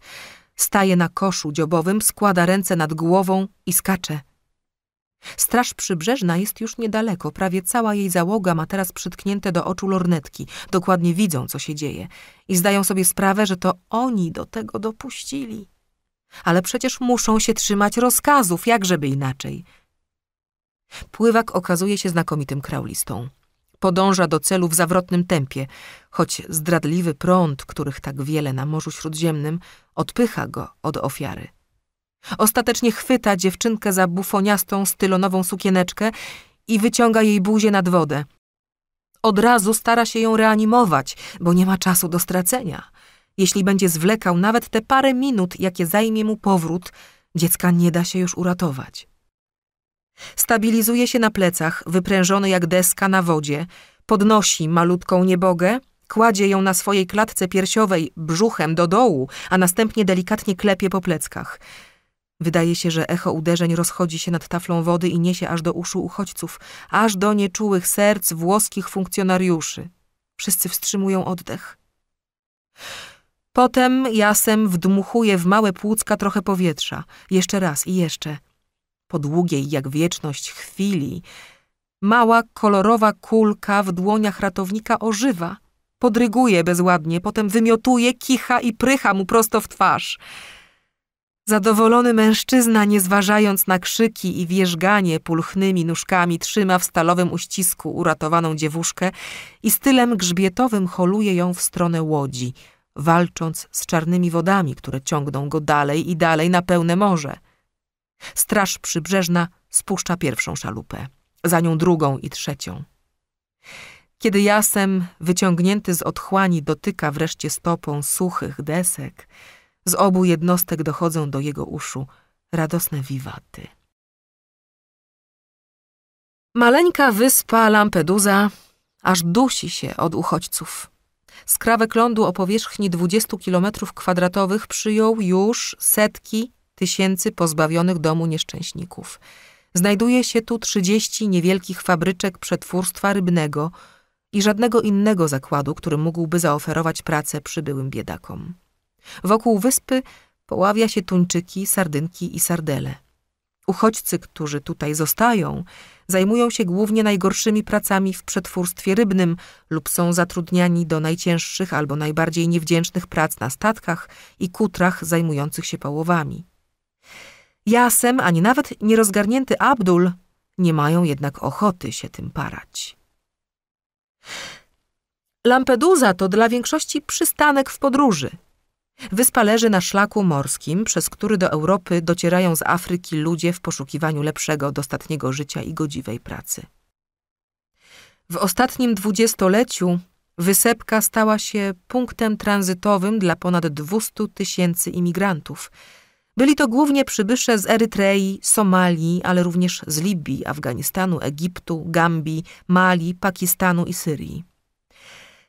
Staje na koszu dziobowym, składa ręce nad głową i skacze. Straż przybrzeżna jest już niedaleko. Prawie cała jej załoga ma teraz przytknięte do oczu lornetki. Dokładnie widzą, co się dzieje. I zdają sobie sprawę, że to oni do tego dopuścili. Ale przecież muszą się trzymać rozkazów, jakżeby inaczej. Pływak okazuje się znakomitym kraulistą podąża do celu w zawrotnym tempie, choć zdradliwy prąd, których tak wiele na Morzu Śródziemnym, odpycha go od ofiary. Ostatecznie chwyta dziewczynkę za bufoniastą stylonową sukieneczkę i wyciąga jej buzię nad wodę. Od razu stara się ją reanimować, bo nie ma czasu do stracenia. Jeśli będzie zwlekał nawet te parę minut, jakie zajmie mu powrót, dziecka nie da się już uratować. Stabilizuje się na plecach, wyprężony jak deska na wodzie. Podnosi malutką niebogę, kładzie ją na swojej klatce piersiowej brzuchem do dołu, a następnie delikatnie klepie po pleckach. Wydaje się, że echo uderzeń rozchodzi się nad taflą wody i niesie aż do uszu uchodźców, aż do nieczułych serc włoskich funkcjonariuszy. Wszyscy wstrzymują oddech. Potem jasem wdmuchuje w małe płucka trochę powietrza. Jeszcze raz i jeszcze po długiej jak wieczność chwili, mała kolorowa kulka w dłoniach ratownika ożywa. Podryguje bezładnie, potem wymiotuje, kicha i prycha mu prosto w twarz. Zadowolony mężczyzna, nie zważając na krzyki i wierzganie pulchnymi nóżkami, trzyma w stalowym uścisku uratowaną dziewuszkę i stylem grzbietowym holuje ją w stronę łodzi, walcząc z czarnymi wodami, które ciągną go dalej i dalej na pełne morze. Straż przybrzeżna spuszcza pierwszą szalupę, za nią drugą i trzecią. Kiedy jasem, wyciągnięty z otchłani, dotyka wreszcie stopą suchych desek, z obu jednostek dochodzą do jego uszu radosne wiwaty. Maleńka wyspa Lampedusa aż dusi się od uchodźców. Skrawek lądu o powierzchni 20 kilometrów kwadratowych przyjął już setki tysięcy pozbawionych domu nieszczęśników. Znajduje się tu 30 niewielkich fabryczek przetwórstwa rybnego i żadnego innego zakładu, który mógłby zaoferować pracę przybyłym biedakom. Wokół wyspy poławia się tuńczyki, sardynki i sardele. Uchodźcy, którzy tutaj zostają, zajmują się głównie najgorszymi pracami w przetwórstwie rybnym lub są zatrudniani do najcięższych albo najbardziej niewdzięcznych prac na statkach i kutrach zajmujących się połowami. Jasem, ani nawet nierozgarnięty Abdul nie mają jednak ochoty się tym parać. Lampedusa to dla większości przystanek w podróży. Wyspa leży na szlaku morskim, przez który do Europy docierają z Afryki ludzie w poszukiwaniu lepszego, dostatniego życia i godziwej pracy. W ostatnim dwudziestoleciu wysepka stała się punktem tranzytowym dla ponad 200 tysięcy imigrantów – byli to głównie przybysze z Erytrei, Somalii, ale również z Libii, Afganistanu, Egiptu, Gambii, Mali, Pakistanu i Syrii.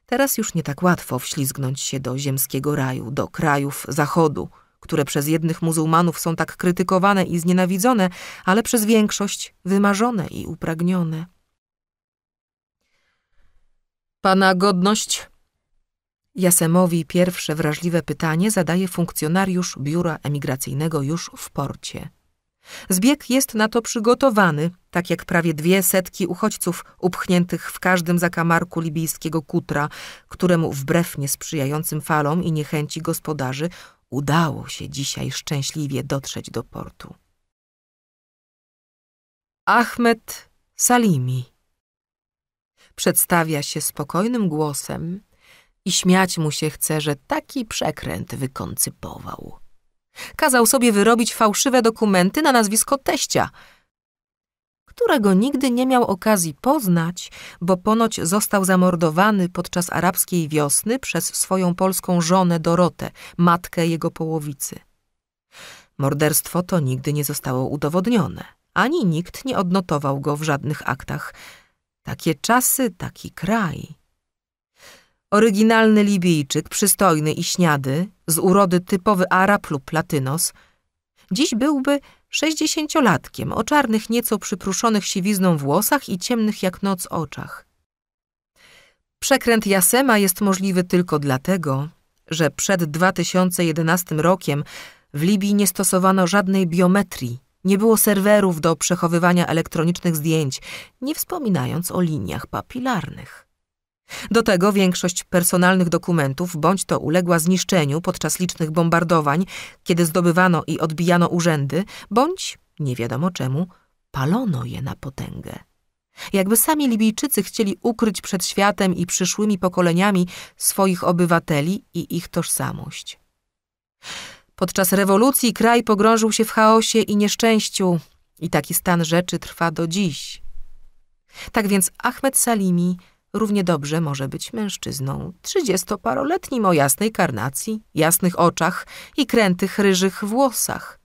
Teraz już nie tak łatwo wślizgnąć się do ziemskiego raju, do krajów zachodu, które przez jednych muzułmanów są tak krytykowane i znienawidzone, ale przez większość wymarzone i upragnione. Pana godność, Jasemowi pierwsze wrażliwe pytanie zadaje funkcjonariusz biura emigracyjnego już w porcie. Zbieg jest na to przygotowany, tak jak prawie dwie setki uchodźców upchniętych w każdym zakamarku libijskiego kutra, któremu wbrew niesprzyjającym falom i niechęci gospodarzy udało się dzisiaj szczęśliwie dotrzeć do portu. Ahmed Salimi przedstawia się spokojnym głosem, i śmiać mu się chce, że taki przekręt wykoncypował. Kazał sobie wyrobić fałszywe dokumenty na nazwisko teścia, którego nigdy nie miał okazji poznać, bo ponoć został zamordowany podczas arabskiej wiosny przez swoją polską żonę Dorotę, matkę jego połowicy. Morderstwo to nigdy nie zostało udowodnione, ani nikt nie odnotował go w żadnych aktach. Takie czasy, taki kraj. Oryginalny Libijczyk, przystojny i śniady, z urody typowy Arab lub Latynos, dziś byłby sześćdziesięciolatkiem o czarnych, nieco przypruszonych siwizną włosach i ciemnych jak noc oczach. Przekręt Jasema jest możliwy tylko dlatego, że przed 2011 rokiem w Libii nie stosowano żadnej biometrii, nie było serwerów do przechowywania elektronicznych zdjęć, nie wspominając o liniach papilarnych. Do tego większość personalnych dokumentów bądź to uległa zniszczeniu podczas licznych bombardowań, kiedy zdobywano i odbijano urzędy, bądź, nie wiadomo czemu, palono je na potęgę. Jakby sami Libijczycy chcieli ukryć przed światem i przyszłymi pokoleniami swoich obywateli i ich tożsamość. Podczas rewolucji kraj pogrążył się w chaosie i nieszczęściu, i taki stan rzeczy trwa do dziś. Tak więc Ahmed Salimi równie dobrze może być mężczyzną trzydziestoparoletnim o jasnej karnacji, jasnych oczach i krętych ryżych włosach.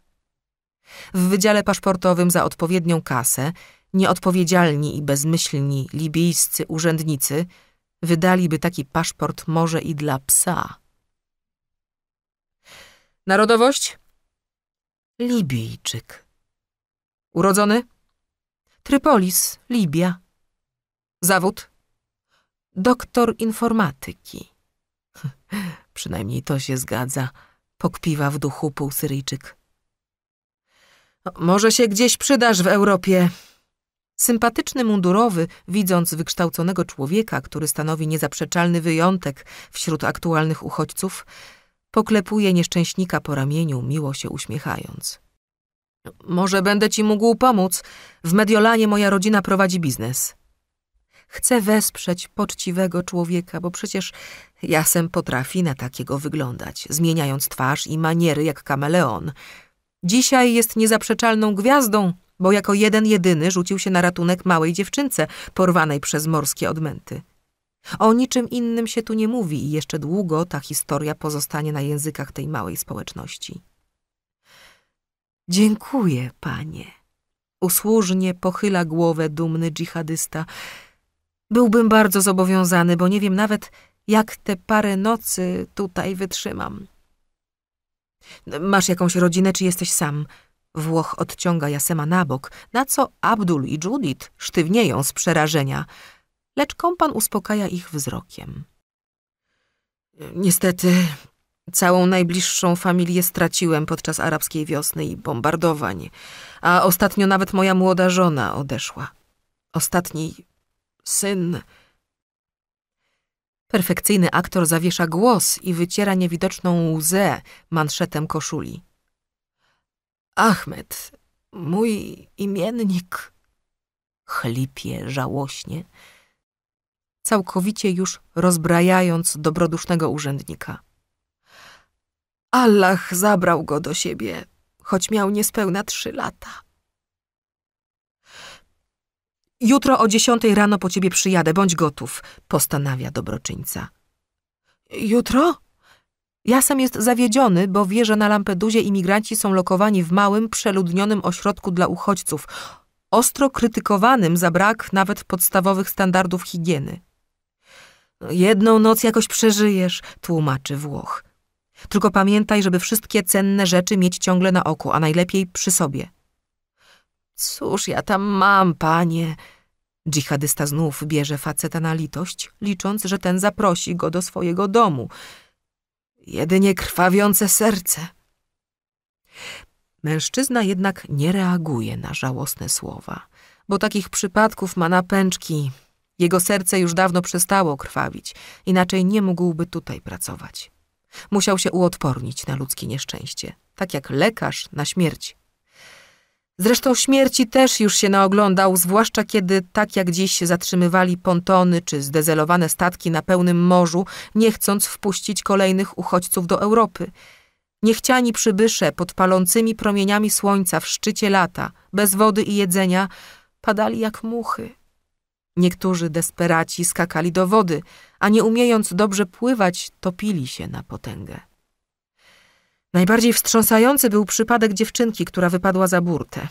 W wydziale paszportowym za odpowiednią kasę nieodpowiedzialni i bezmyślni libijscy urzędnicy wydaliby taki paszport może i dla psa. Narodowość? Libijczyk. Urodzony? Trypolis, Libia. Zawód? doktor informatyki. [laughs] Przynajmniej to się zgadza, pokpiwa w duchu półsyryjczyk. No, może się gdzieś przydasz w Europie. Sympatyczny mundurowy, widząc wykształconego człowieka, który stanowi niezaprzeczalny wyjątek wśród aktualnych uchodźców, poklepuje nieszczęśnika po ramieniu, miło się uśmiechając. Może będę ci mógł pomóc. W Mediolanie moja rodzina prowadzi biznes. Chcę wesprzeć poczciwego człowieka, bo przecież Jasem potrafi na takiego wyglądać, zmieniając twarz i maniery jak kameleon. Dzisiaj jest niezaprzeczalną gwiazdą, bo jako jeden jedyny rzucił się na ratunek małej dziewczynce, porwanej przez morskie odmęty. O niczym innym się tu nie mówi i jeszcze długo ta historia pozostanie na językach tej małej społeczności. Dziękuję, panie. Usłużnie pochyla głowę dumny dżihadysta – Byłbym bardzo zobowiązany, bo nie wiem nawet, jak te parę nocy tutaj wytrzymam. Masz jakąś rodzinę, czy jesteś sam? Włoch odciąga Jasema na bok, na co Abdul i Judith sztywnieją z przerażenia, lecz kompan uspokaja ich wzrokiem. Niestety, całą najbliższą familię straciłem podczas arabskiej wiosny i bombardowań, a ostatnio nawet moja młoda żona odeszła. Ostatniej syn. Perfekcyjny aktor zawiesza głos i wyciera niewidoczną łzę manszetem koszuli. Ahmed, mój imiennik, chlipie żałośnie, całkowicie już rozbrajając dobrodusznego urzędnika. Allah zabrał go do siebie, choć miał niespełna trzy lata. Jutro o dziesiątej rano po ciebie przyjadę, bądź gotów, postanawia dobroczyńca. Jutro? Jasem jest zawiedziony, bo wie, że na Lampeduzie imigranci są lokowani w małym, przeludnionym ośrodku dla uchodźców, ostro krytykowanym za brak nawet podstawowych standardów higieny. Jedną noc jakoś przeżyjesz, tłumaczy Włoch. Tylko pamiętaj, żeby wszystkie cenne rzeczy mieć ciągle na oku, a najlepiej przy sobie. Cóż ja tam mam, panie, Dżihadysta znów bierze faceta na litość, licząc, że ten zaprosi go do swojego domu. Jedynie krwawiące serce. Mężczyzna jednak nie reaguje na żałosne słowa, bo takich przypadków ma na pęczki. Jego serce już dawno przestało krwawić, inaczej nie mógłby tutaj pracować. Musiał się uodpornić na ludzkie nieszczęście, tak jak lekarz na śmierć. Zresztą śmierci też już się naoglądał, zwłaszcza kiedy, tak jak dziś, zatrzymywali pontony czy zdezelowane statki na pełnym morzu, nie chcąc wpuścić kolejnych uchodźców do Europy. Niechciani przybysze pod palącymi promieniami słońca w szczycie lata, bez wody i jedzenia, padali jak muchy. Niektórzy desperaci skakali do wody, a nie umiejąc dobrze pływać, topili się na potęgę. Najbardziej wstrząsający był przypadek dziewczynki, która wypadła za burtę.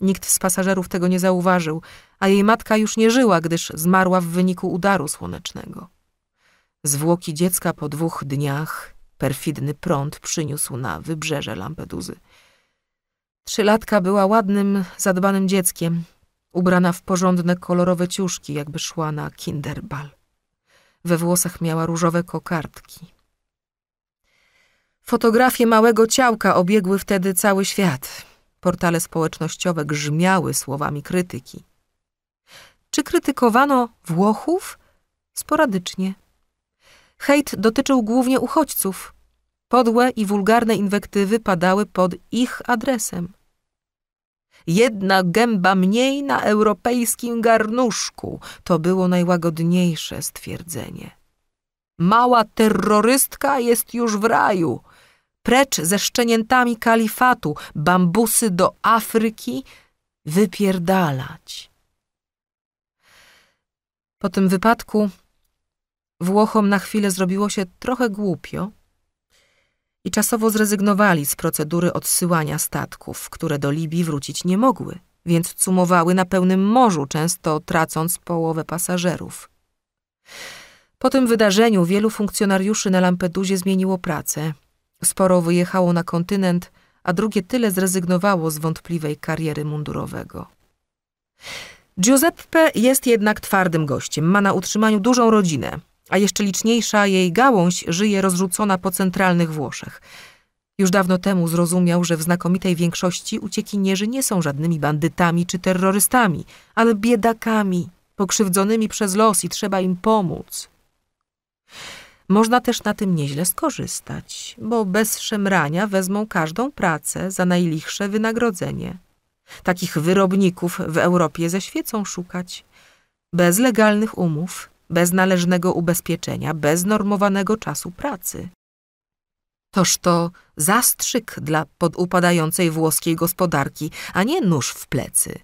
Nikt z pasażerów tego nie zauważył, a jej matka już nie żyła, gdyż zmarła w wyniku udaru słonecznego. Zwłoki dziecka po dwóch dniach perfidny prąd przyniósł na wybrzeże Lampeduzy. Trzylatka była ładnym, zadbanym dzieckiem, ubrana w porządne kolorowe ciuszki, jakby szła na kinderbal. We włosach miała różowe kokardki. Fotografie małego ciałka obiegły wtedy cały świat. Portale społecznościowe grzmiały słowami krytyki. Czy krytykowano Włochów? Sporadycznie. Hejt dotyczył głównie uchodźców. Podłe i wulgarne inwektywy padały pod ich adresem. Jedna gęba mniej na europejskim garnuszku to było najłagodniejsze stwierdzenie. Mała terrorystka jest już w raju precz ze szczeniętami kalifatu, bambusy do Afryki, wypierdalać. Po tym wypadku Włochom na chwilę zrobiło się trochę głupio i czasowo zrezygnowali z procedury odsyłania statków, które do Libii wrócić nie mogły, więc cumowały na pełnym morzu, często tracąc połowę pasażerów. Po tym wydarzeniu wielu funkcjonariuszy na Lampedusie zmieniło pracę – Sporo wyjechało na kontynent, a drugie tyle zrezygnowało z wątpliwej kariery mundurowego. Giuseppe jest jednak twardym gościem, ma na utrzymaniu dużą rodzinę, a jeszcze liczniejsza jej gałąź żyje rozrzucona po centralnych Włoszech. Już dawno temu zrozumiał, że w znakomitej większości uciekinierzy nie są żadnymi bandytami czy terrorystami, ale biedakami, pokrzywdzonymi przez los i trzeba im pomóc. Można też na tym nieźle skorzystać, bo bez szemrania wezmą każdą pracę za najlichsze wynagrodzenie. Takich wyrobników w Europie ze świecą szukać. Bez legalnych umów, bez należnego ubezpieczenia, bez normowanego czasu pracy. Toż to zastrzyk dla podupadającej włoskiej gospodarki, a nie nóż w plecy.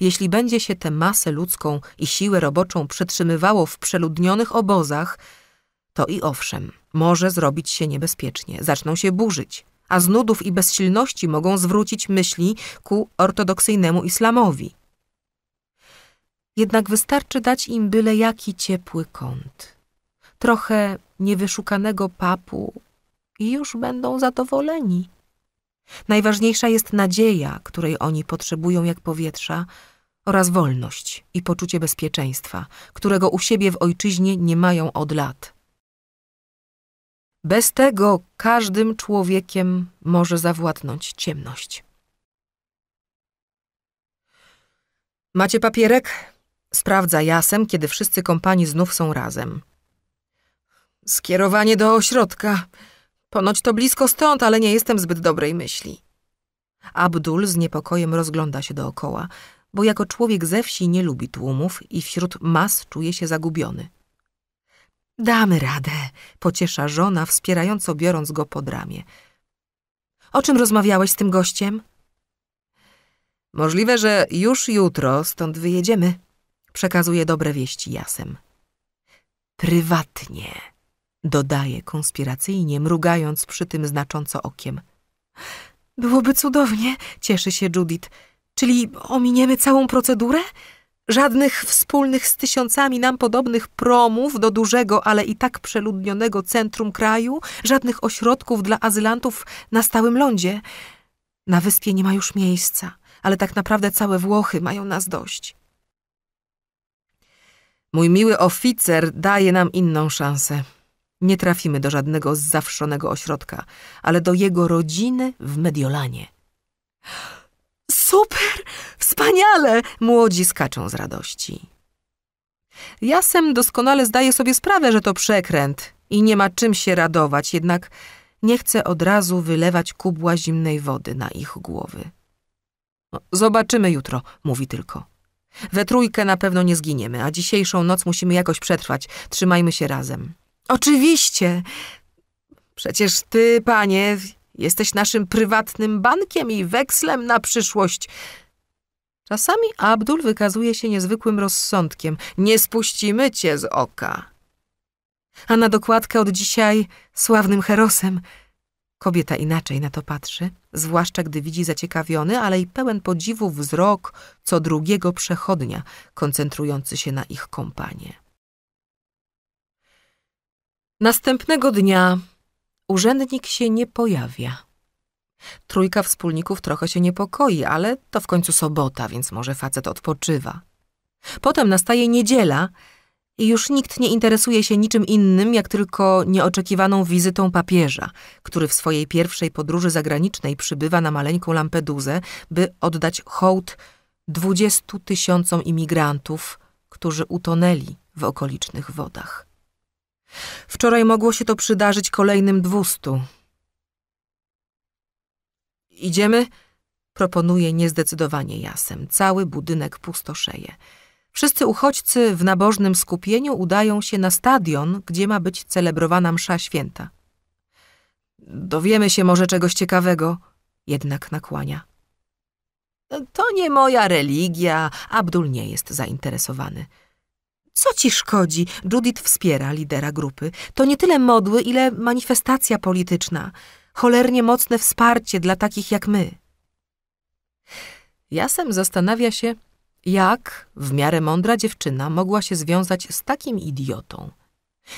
Jeśli będzie się tę masę ludzką i siłę roboczą przetrzymywało w przeludnionych obozach, to i owszem, może zrobić się niebezpiecznie, zaczną się burzyć, a z nudów i bezsilności mogą zwrócić myśli ku ortodoksyjnemu islamowi. Jednak wystarczy dać im byle jaki ciepły kąt, trochę niewyszukanego papu i już będą zadowoleni. Najważniejsza jest nadzieja, której oni potrzebują jak powietrza, oraz wolność i poczucie bezpieczeństwa, którego u siebie w ojczyźnie nie mają od lat. Bez tego każdym człowiekiem może zawładnąć ciemność. Macie papierek? Sprawdza jasem, kiedy wszyscy kompani znów są razem. Skierowanie do ośrodka. Ponoć to blisko stąd, ale nie jestem zbyt dobrej myśli. Abdul z niepokojem rozgląda się dookoła, bo jako człowiek ze wsi nie lubi tłumów i wśród mas czuje się zagubiony. Damy radę, pociesza żona, wspierająco biorąc go pod ramię. O czym rozmawiałeś z tym gościem? Możliwe, że już jutro stąd wyjedziemy, przekazuje dobre wieści jasem. Prywatnie, dodaje konspiracyjnie, mrugając przy tym znacząco okiem. Byłoby cudownie, cieszy się Judith. Czyli ominiemy całą procedurę? żadnych wspólnych z tysiącami nam podobnych promów do dużego, ale i tak przeludnionego centrum kraju, żadnych ośrodków dla azylantów na stałym lądzie. Na wyspie nie ma już miejsca, ale tak naprawdę całe Włochy mają nas dość. Mój miły oficer daje nam inną szansę. Nie trafimy do żadnego zawszonego ośrodka, ale do jego rodziny w Mediolanie. [gasps] Super! Wspaniale! Młodzi skaczą z radości. Jasem doskonale zdaje sobie sprawę, że to przekręt i nie ma czym się radować, jednak nie chce od razu wylewać kubła zimnej wody na ich głowy. No, zobaczymy jutro, mówi tylko. We trójkę na pewno nie zginiemy, a dzisiejszą noc musimy jakoś przetrwać. Trzymajmy się razem. Oczywiście! Przecież ty, panie, jesteś naszym prywatnym bankiem i wekslem na przyszłość. Czasami Abdul wykazuje się niezwykłym rozsądkiem. Nie spuścimy cię z oka. A na dokładkę od dzisiaj sławnym herosem. Kobieta inaczej na to patrzy, zwłaszcza gdy widzi zaciekawiony, ale i pełen podziwu wzrok co drugiego przechodnia, koncentrujący się na ich kompanie. Następnego dnia urzędnik się nie pojawia. Trójka wspólników trochę się niepokoi, ale to w końcu sobota, więc może facet odpoczywa. Potem nastaje niedziela i już nikt nie interesuje się niczym innym, jak tylko nieoczekiwaną wizytą papieża, który w swojej pierwszej podróży zagranicznej przybywa na maleńką Lampeduzę, by oddać hołd dwudziestu tysiącom imigrantów, którzy utonęli w okolicznych wodach. Wczoraj mogło się to przydarzyć kolejnym dwustu. Idziemy? Proponuje niezdecydowanie jasem. Cały budynek pustoszeje. Wszyscy uchodźcy w nabożnym skupieniu udają się na stadion, gdzie ma być celebrowana msza święta. Dowiemy się może czegoś ciekawego, jednak nakłania. To nie moja religia, Abdul nie jest zainteresowany. Co ci szkodzi? Judith wspiera lidera grupy. To nie tyle modły, ile manifestacja polityczna cholernie mocne wsparcie dla takich jak my. Jasem zastanawia się, jak w miarę mądra dziewczyna mogła się związać z takim idiotą.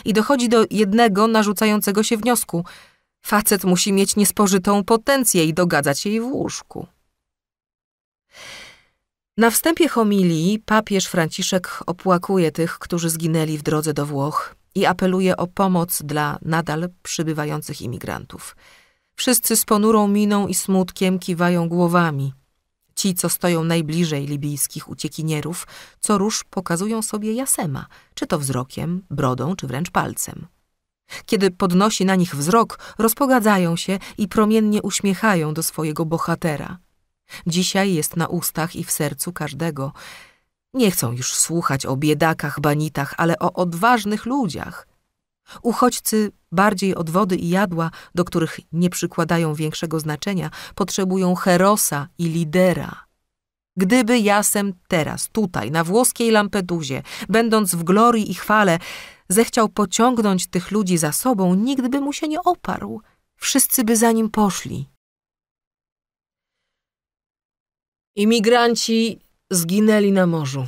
I dochodzi do jednego narzucającego się wniosku. Facet musi mieć niespożytą potencję i dogadzać jej w łóżku. Na wstępie homilii papież Franciszek opłakuje tych, którzy zginęli w drodze do Włoch i apeluje o pomoc dla nadal przybywających imigrantów. Wszyscy z ponurą miną i smutkiem kiwają głowami. Ci, co stoją najbliżej libijskich uciekinierów, co róż pokazują sobie Jasema, czy to wzrokiem, brodą, czy wręcz palcem. Kiedy podnosi na nich wzrok, rozpogadzają się i promiennie uśmiechają do swojego bohatera. Dzisiaj jest na ustach i w sercu każdego. Nie chcą już słuchać o biedakach, banitach, ale o odważnych ludziach, Uchodźcy bardziej od wody i jadła, do których nie przykładają większego znaczenia, potrzebują herosa i lidera. Gdyby jasem teraz, tutaj, na włoskiej Lampeduzie, będąc w glorii i chwale, zechciał pociągnąć tych ludzi za sobą, nikt by mu się nie oparł. Wszyscy by za nim poszli. Imigranci zginęli na morzu.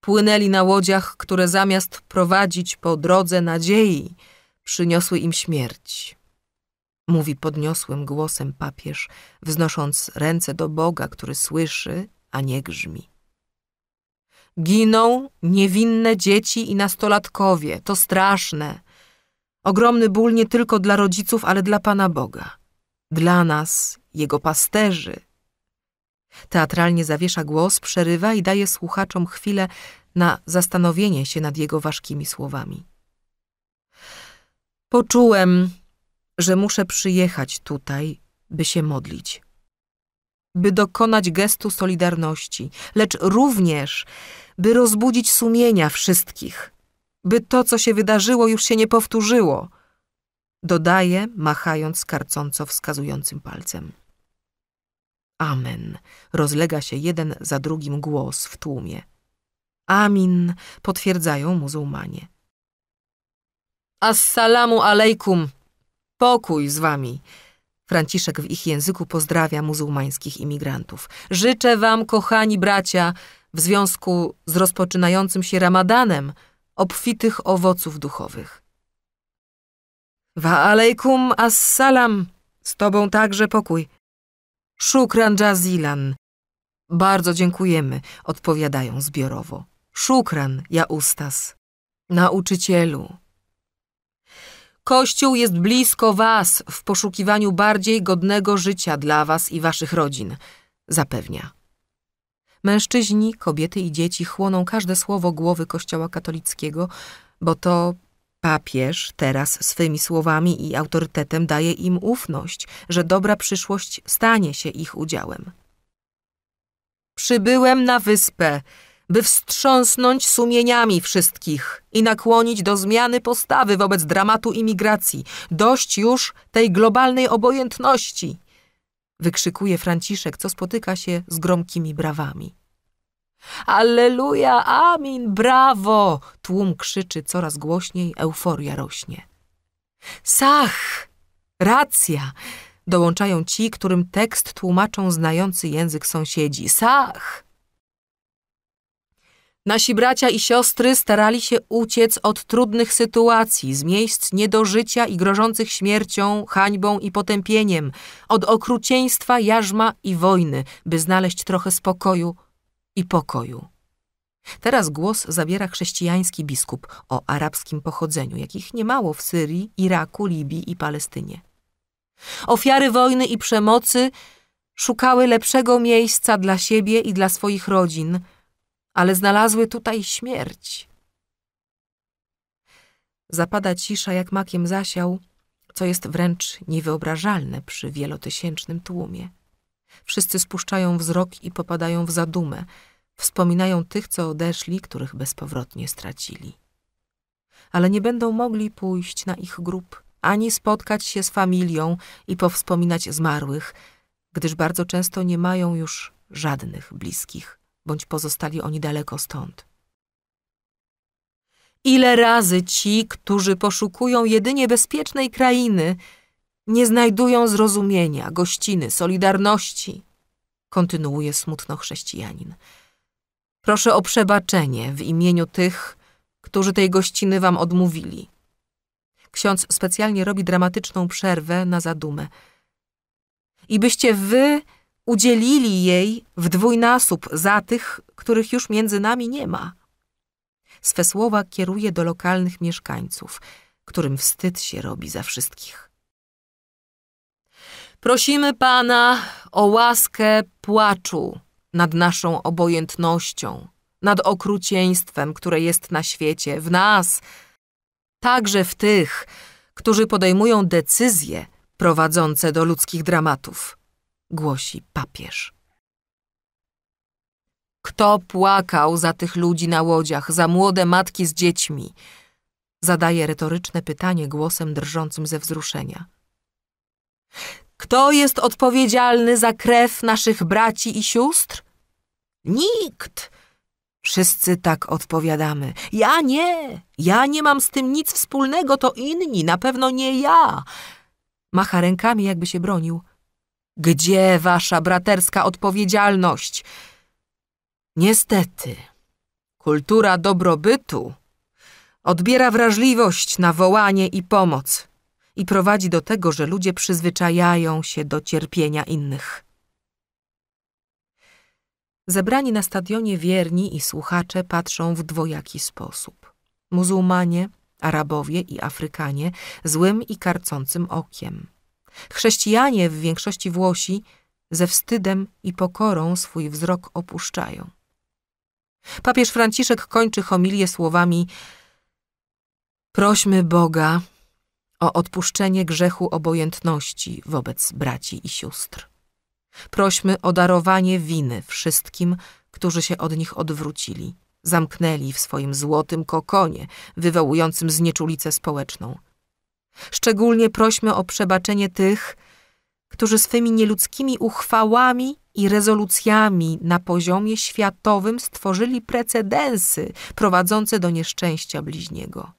Płynęli na łodziach, które zamiast prowadzić po drodze nadziei, przyniosły im śmierć. Mówi podniosłym głosem papież, wznosząc ręce do Boga, który słyszy, a nie grzmi. Giną niewinne dzieci i nastolatkowie. To straszne. Ogromny ból nie tylko dla rodziców, ale dla Pana Boga. Dla nas, Jego pasterzy – Teatralnie zawiesza głos, przerywa i daje słuchaczom chwilę na zastanowienie się nad jego ważkimi słowami. Poczułem, że muszę przyjechać tutaj, by się modlić, by dokonać gestu solidarności, lecz również, by rozbudzić sumienia wszystkich, by to, co się wydarzyło, już się nie powtórzyło, dodaje, machając karcąco wskazującym palcem. Amen. Rozlega się jeden za drugim głos w tłumie. Amin, potwierdzają muzułmanie. Assalamu alejkum. Pokój z wami. Franciszek w ich języku pozdrawia muzułmańskich imigrantów. Życzę wam, kochani bracia, w związku z rozpoczynającym się ramadanem, obfitych owoców duchowych. Wa alejkum assalam. Z tobą także pokój. Szukran jazilan. Bardzo dziękujemy, odpowiadają zbiorowo. Szukran, ja ustas. Nauczycielu. Kościół jest blisko was w poszukiwaniu bardziej godnego życia dla was i waszych rodzin, zapewnia. Mężczyźni, kobiety i dzieci chłoną każde słowo głowy Kościoła katolickiego, bo to Papież teraz swymi słowami i autorytetem daje im ufność, że dobra przyszłość stanie się ich udziałem. Przybyłem na wyspę, by wstrząsnąć sumieniami wszystkich i nakłonić do zmiany postawy wobec dramatu imigracji. Dość już tej globalnej obojętności! wykrzykuje Franciszek, co spotyka się z gromkimi brawami. Alleluja, amin, brawo! Tłum krzyczy coraz głośniej, euforia rośnie. Sach! Racja! Dołączają ci, którym tekst tłumaczą znający język sąsiedzi. Sach! Nasi bracia i siostry starali się uciec od trudnych sytuacji, z miejsc niedożycia i grożących śmiercią, hańbą i potępieniem, od okrucieństwa, jarzma i wojny, by znaleźć trochę spokoju i pokoju. Teraz głos zabiera chrześcijański biskup o arabskim pochodzeniu, jakich niemało w Syrii, Iraku, Libii i Palestynie. Ofiary wojny i przemocy szukały lepszego miejsca dla siebie i dla swoich rodzin, ale znalazły tutaj śmierć. Zapada cisza, jak makiem zasiał, co jest wręcz niewyobrażalne przy wielotysięcznym tłumie. Wszyscy spuszczają wzrok i popadają w zadumę – wspominają tych, co odeszli, których bezpowrotnie stracili. Ale nie będą mogli pójść na ich grób, ani spotkać się z familią i powspominać zmarłych, gdyż bardzo często nie mają już żadnych bliskich, bądź pozostali oni daleko stąd. Ile razy ci, którzy poszukują jedynie bezpiecznej krainy, nie znajdują zrozumienia, gościny, solidarności, kontynuuje smutno chrześcijanin. Proszę o przebaczenie w imieniu tych, którzy tej gościny wam odmówili. Ksiądz specjalnie robi dramatyczną przerwę na zadumę. I byście wy udzielili jej w dwójnasób za tych, których już między nami nie ma. Swe słowa kieruje do lokalnych mieszkańców, którym wstyd się robi za wszystkich. Prosimy Pana o łaskę płaczu nad naszą obojętnością, nad okrucieństwem, które jest na świecie, w nas, także w tych, którzy podejmują decyzje prowadzące do ludzkich dramatów, głosi papież. Kto płakał za tych ludzi na łodziach, za młode matki z dziećmi? Zadaje retoryczne pytanie głosem drżącym ze wzruszenia. Kto jest odpowiedzialny za krew naszych braci i sióstr? Nikt. Wszyscy tak odpowiadamy. Ja nie, ja nie mam z tym nic wspólnego, to inni, na pewno nie ja. Macha rękami, jakby się bronił. Gdzie wasza braterska odpowiedzialność? Niestety, kultura dobrobytu odbiera wrażliwość na wołanie i pomoc i prowadzi do tego, że ludzie przyzwyczajają się do cierpienia innych. Zebrani na stadionie wierni i słuchacze patrzą w dwojaki sposób. Muzułmanie, Arabowie i Afrykanie złym i karcącym okiem. Chrześcijanie, w większości Włosi, ze wstydem i pokorą swój wzrok opuszczają. Papież Franciszek kończy homilię słowami Prośmy Boga, o odpuszczenie grzechu obojętności wobec braci i sióstr. Prośmy o darowanie winy wszystkim, którzy się od nich odwrócili, zamknęli w swoim złotym kokonie, wywołującym znieczulicę społeczną. Szczególnie prośmy o przebaczenie tych, którzy swymi nieludzkimi uchwałami i rezolucjami na poziomie światowym stworzyli precedensy prowadzące do nieszczęścia bliźniego.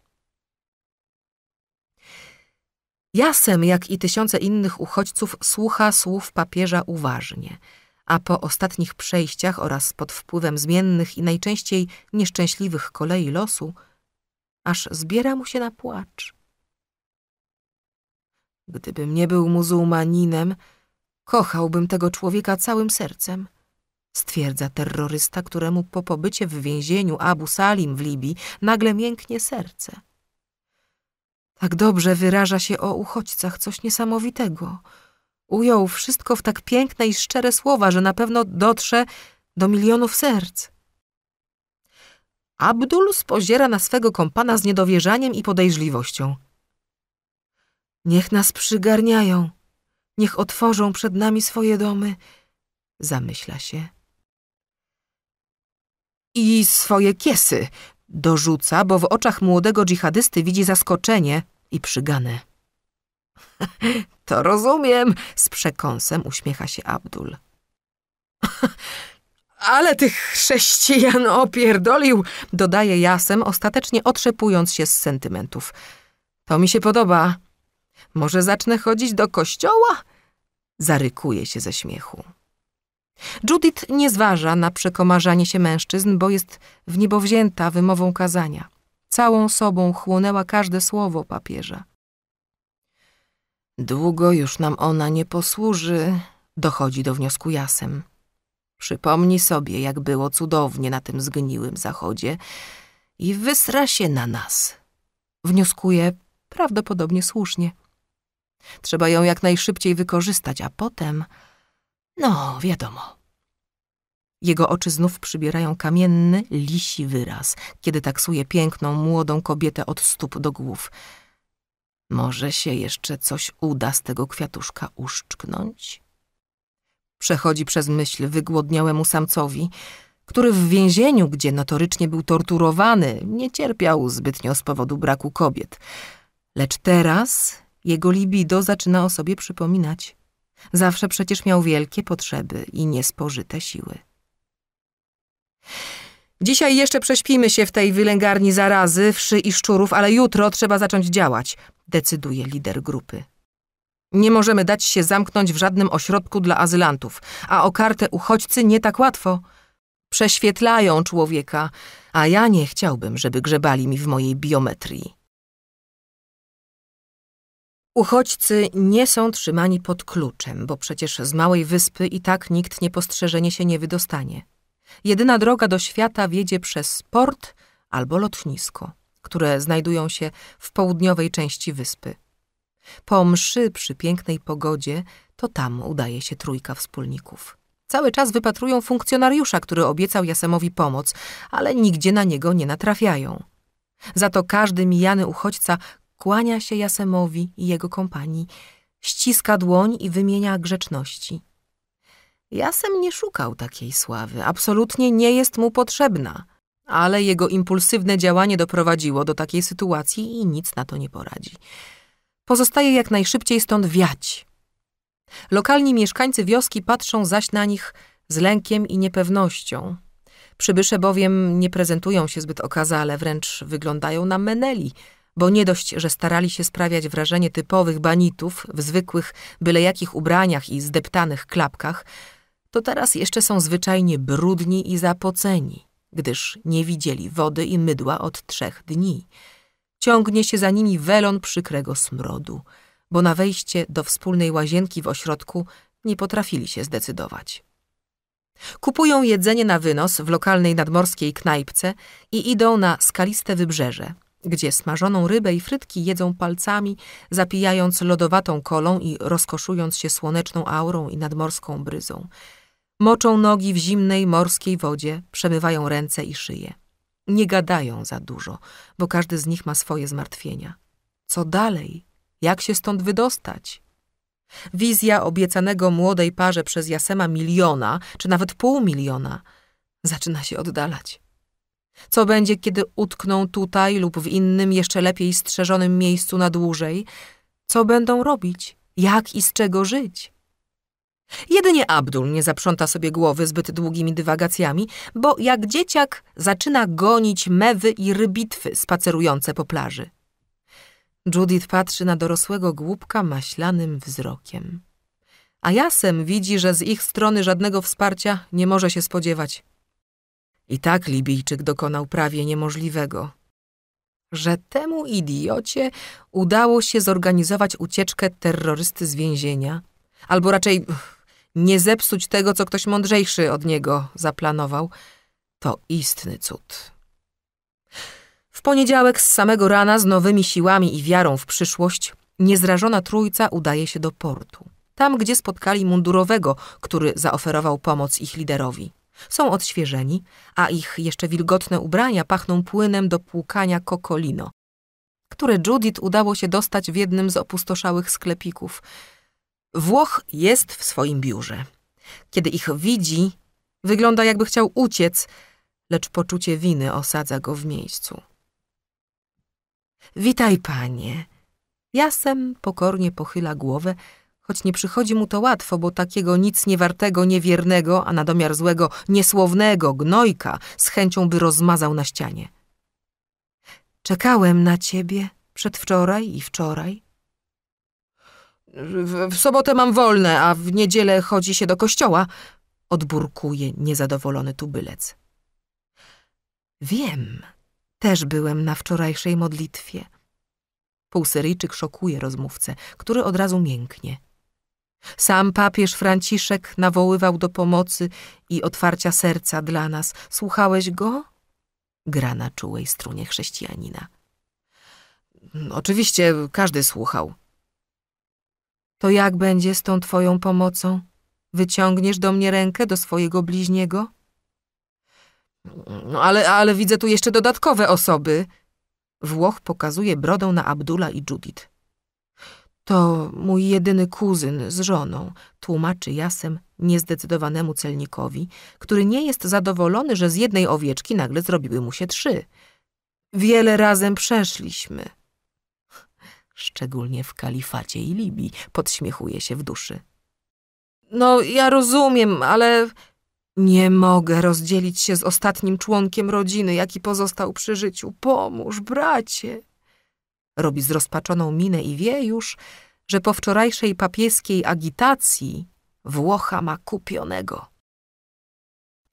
Jasem, jak i tysiące innych uchodźców, słucha słów papieża uważnie, a po ostatnich przejściach oraz pod wpływem zmiennych i najczęściej nieszczęśliwych kolei losu, aż zbiera mu się na płacz. Gdybym nie był muzułmaninem, kochałbym tego człowieka całym sercem, stwierdza terrorysta, któremu po pobycie w więzieniu Abu Salim w Libii nagle mięknie serce. Tak dobrze wyraża się o uchodźcach, coś niesamowitego. Ujął wszystko w tak piękne i szczere słowa, że na pewno dotrze do milionów serc. Abdul spoziera na swego kompana z niedowierzaniem i podejrzliwością. Niech nas przygarniają, niech otworzą przed nami swoje domy, zamyśla się. I swoje kiesy, dorzuca, bo w oczach młodego dżihadysty widzi zaskoczenie, i przygane. [laughs] To rozumiem, z przekąsem uśmiecha się Abdul. [laughs] Ale tych chrześcijan opierdolił, dodaje Jasem, ostatecznie otrzepując się z sentymentów. To mi się podoba. Może zacznę chodzić do kościoła? Zarykuje się ze śmiechu. Judith nie zważa na przekomarzanie się mężczyzn, bo jest w niebowzięta wymową kazania. Całą sobą chłonęła każde słowo papieża. Długo już nam ona nie posłuży, dochodzi do wniosku Jasem. Przypomnij sobie, jak było cudownie na tym zgniłym zachodzie i wysra się na nas. Wnioskuje prawdopodobnie słusznie. Trzeba ją jak najszybciej wykorzystać, a potem... No, wiadomo. Jego oczy znów przybierają kamienny, lisi wyraz, kiedy taksuje piękną, młodą kobietę od stóp do głów. Może się jeszcze coś uda z tego kwiatuszka uszczknąć? Przechodzi przez myśl wygłodniałemu samcowi, który w więzieniu, gdzie notorycznie był torturowany, nie cierpiał zbytnio z powodu braku kobiet. Lecz teraz jego libido zaczyna o sobie przypominać. Zawsze przecież miał wielkie potrzeby i niespożyte siły. Dzisiaj jeszcze prześpimy się w tej wylęgarni zarazy, wszy i szczurów, ale jutro trzeba zacząć działać, decyduje lider grupy. Nie możemy dać się zamknąć w żadnym ośrodku dla azylantów, a o kartę uchodźcy nie tak łatwo. Prześwietlają człowieka, a ja nie chciałbym, żeby grzebali mi w mojej biometrii. Uchodźcy nie są trzymani pod kluczem, bo przecież z małej wyspy i tak nikt niepostrzeżenie się nie wydostanie. Jedyna droga do świata wiedzie przez port albo lotnisko, które znajdują się w południowej części wyspy. Po mszy przy pięknej pogodzie to tam udaje się trójka wspólników. Cały czas wypatrują funkcjonariusza, który obiecał Jasemowi pomoc, ale nigdzie na niego nie natrafiają. Za to każdy mijany uchodźca kłania się Jasemowi i jego kompanii, ściska dłoń i wymienia grzeczności. Jasem nie szukał takiej sławy, absolutnie nie jest mu potrzebna, ale jego impulsywne działanie doprowadziło do takiej sytuacji i nic na to nie poradzi. Pozostaje jak najszybciej stąd wiać. Lokalni mieszkańcy wioski patrzą zaś na nich z lękiem i niepewnością. Przybysze bowiem nie prezentują się zbyt okazale, wręcz wyglądają na meneli, bo nie dość, że starali się sprawiać wrażenie typowych banitów w zwykłych, byle jakich ubraniach i zdeptanych klapkach, to teraz jeszcze są zwyczajnie brudni i zapoceni, gdyż nie widzieli wody i mydła od trzech dni. Ciągnie się za nimi welon przykrego smrodu, bo na wejście do wspólnej łazienki w ośrodku nie potrafili się zdecydować. Kupują jedzenie na wynos w lokalnej nadmorskiej knajpce i idą na skaliste wybrzeże, gdzie smażoną rybę i frytki jedzą palcami, zapijając lodowatą kolą i rozkoszując się słoneczną aurą i nadmorską bryzą. Moczą nogi w zimnej morskiej wodzie, przemywają ręce i szyję. Nie gadają za dużo, bo każdy z nich ma swoje zmartwienia. Co dalej? Jak się stąd wydostać? Wizja obiecanego młodej parze przez Jasema miliona, czy nawet pół miliona, zaczyna się oddalać. Co będzie, kiedy utkną tutaj lub w innym, jeszcze lepiej strzeżonym miejscu na dłużej? Co będą robić? Jak i z czego żyć? Jedynie Abdul nie zaprząta sobie głowy zbyt długimi dywagacjami, bo jak dzieciak zaczyna gonić mewy i rybitwy spacerujące po plaży. Judith patrzy na dorosłego głupka maślanym wzrokiem. A Jasem widzi, że z ich strony żadnego wsparcia nie może się spodziewać. I tak Libijczyk dokonał prawie niemożliwego. Że temu idiocie udało się zorganizować ucieczkę terrorysty z więzienia, albo raczej nie zepsuć tego, co ktoś mądrzejszy od niego zaplanował, to istny cud. W poniedziałek z samego rana z nowymi siłami i wiarą w przyszłość niezrażona trójca udaje się do portu. Tam, gdzie spotkali mundurowego, który zaoferował pomoc ich liderowi. Są odświeżeni, a ich jeszcze wilgotne ubrania pachną płynem do płukania kokolino, które Judith udało się dostać w jednym z opustoszałych sklepików – Włoch jest w swoim biurze. Kiedy ich widzi, wygląda jakby chciał uciec, lecz poczucie winy osadza go w miejscu. Witaj, panie. Jasem pokornie pochyla głowę, choć nie przychodzi mu to łatwo, bo takiego nic niewartego, niewiernego, a na domiar złego, niesłownego gnojka z chęcią by rozmazał na ścianie. Czekałem na ciebie przedwczoraj i wczoraj. W, w sobotę mam wolne, a w niedzielę chodzi się do kościoła, odburkuje niezadowolony tubylec. Wiem, też byłem na wczorajszej modlitwie. Półsyryjczyk szokuje rozmówcę, który od razu mięknie. Sam papież Franciszek nawoływał do pomocy i otwarcia serca dla nas. Słuchałeś go? Gra na czułej strunie chrześcijanina. Oczywiście każdy słuchał to jak będzie z tą twoją pomocą? Wyciągniesz do mnie rękę, do swojego bliźniego? No ale, ale widzę tu jeszcze dodatkowe osoby. Włoch pokazuje brodą na Abdula i Judith. To mój jedyny kuzyn z żoną, tłumaczy Jasem niezdecydowanemu celnikowi, który nie jest zadowolony, że z jednej owieczki nagle zrobiły mu się trzy. Wiele razem przeszliśmy szczególnie w kalifacie i Libii, podśmiechuje się w duszy. No, ja rozumiem, ale nie mogę rozdzielić się z ostatnim członkiem rodziny, jaki pozostał przy życiu. Pomóż, bracie! Robi zrozpaczoną minę i wie już, że po wczorajszej papieskiej agitacji Włocha ma kupionego.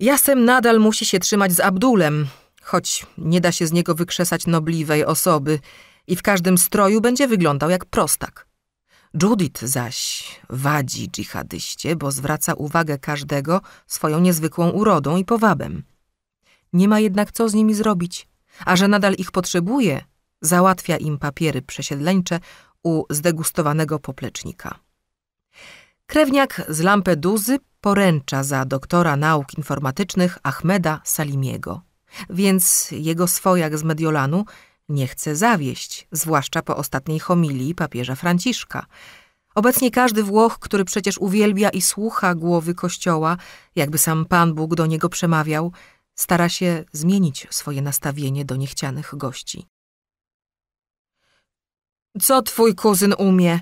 Jasem nadal musi się trzymać z Abdulem, choć nie da się z niego wykrzesać nobliwej osoby – i w każdym stroju będzie wyglądał jak prostak. Judith zaś wadzi dżihadyście, bo zwraca uwagę każdego swoją niezwykłą urodą i powabem. Nie ma jednak co z nimi zrobić, a że nadal ich potrzebuje, załatwia im papiery przesiedleńcze u zdegustowanego poplecznika. Krewniak z Lampeduzy poręcza za doktora nauk informatycznych Ahmeda Salimiego, więc jego swojak z Mediolanu – nie chce zawieść, zwłaszcza po ostatniej homilii papieża Franciszka. Obecnie każdy Włoch, który przecież uwielbia i słucha głowy Kościoła, jakby sam Pan Bóg do niego przemawiał, stara się zmienić swoje nastawienie do niechcianych gości. Co twój kuzyn umie?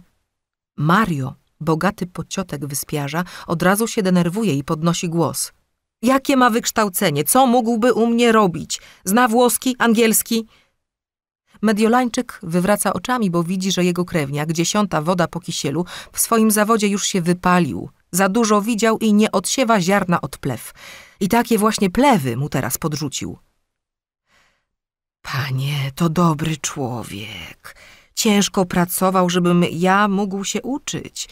Mario, bogaty pociotek wyspiarza, od razu się denerwuje i podnosi głos. Jakie ma wykształcenie? Co mógłby u mnie robić? Zna włoski, angielski? Mediolańczyk wywraca oczami, bo widzi, że jego krewniak, dziesiąta woda po kisielu, w swoim zawodzie już się wypalił. Za dużo widział i nie odsiewa ziarna od plew. I takie właśnie plewy mu teraz podrzucił. Panie, to dobry człowiek. Ciężko pracował, żebym ja mógł się uczyć.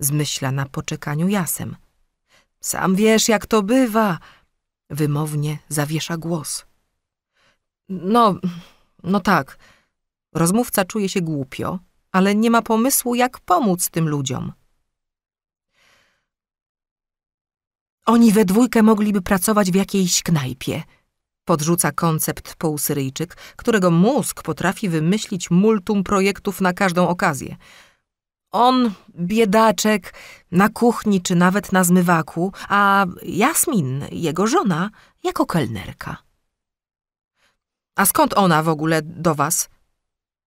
Zmyśla na poczekaniu jasem. Sam wiesz, jak to bywa. Wymownie zawiesza głos. No, no tak, rozmówca czuje się głupio, ale nie ma pomysłu, jak pomóc tym ludziom. Oni we dwójkę mogliby pracować w jakiejś knajpie. Podrzuca koncept półsyryjczyk, którego mózg potrafi wymyślić multum projektów na każdą okazję. On, biedaczek, na kuchni czy nawet na zmywaku, a Jasmin, jego żona, jako kelnerka. A skąd ona w ogóle do was?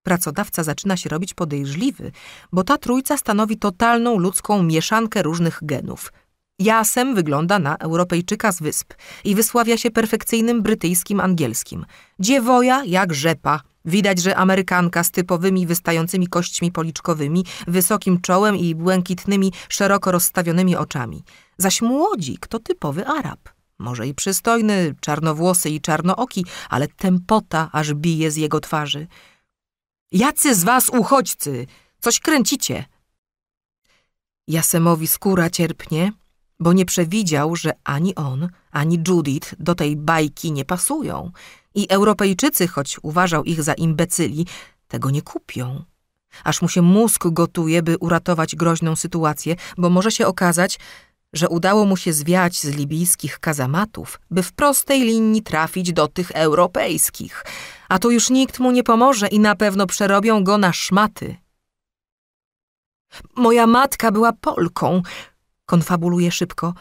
Pracodawca zaczyna się robić podejrzliwy, bo ta trójca stanowi totalną ludzką mieszankę różnych genów. Jasem wygląda na Europejczyka z wysp i wysławia się perfekcyjnym brytyjskim angielskim. Dziewoja jak rzepa. Widać, że Amerykanka z typowymi wystającymi kośćmi policzkowymi, wysokim czołem i błękitnymi, szeroko rozstawionymi oczami. Zaś młodzik to typowy Arab. Może i przystojny, czarnowłosy i czarnooki, ale tempota aż bije z jego twarzy. Jacy z was uchodźcy? Coś kręcicie. Jasemowi skóra cierpnie, bo nie przewidział, że ani on, ani Judith do tej bajki nie pasują. I Europejczycy, choć uważał ich za imbecyli, tego nie kupią. Aż mu się mózg gotuje, by uratować groźną sytuację, bo może się okazać, że udało mu się zwiać z libijskich kazamatów, by w prostej linii trafić do tych europejskich, a tu już nikt mu nie pomoże i na pewno przerobią go na szmaty. Moja matka była Polką, konfabuluje szybko.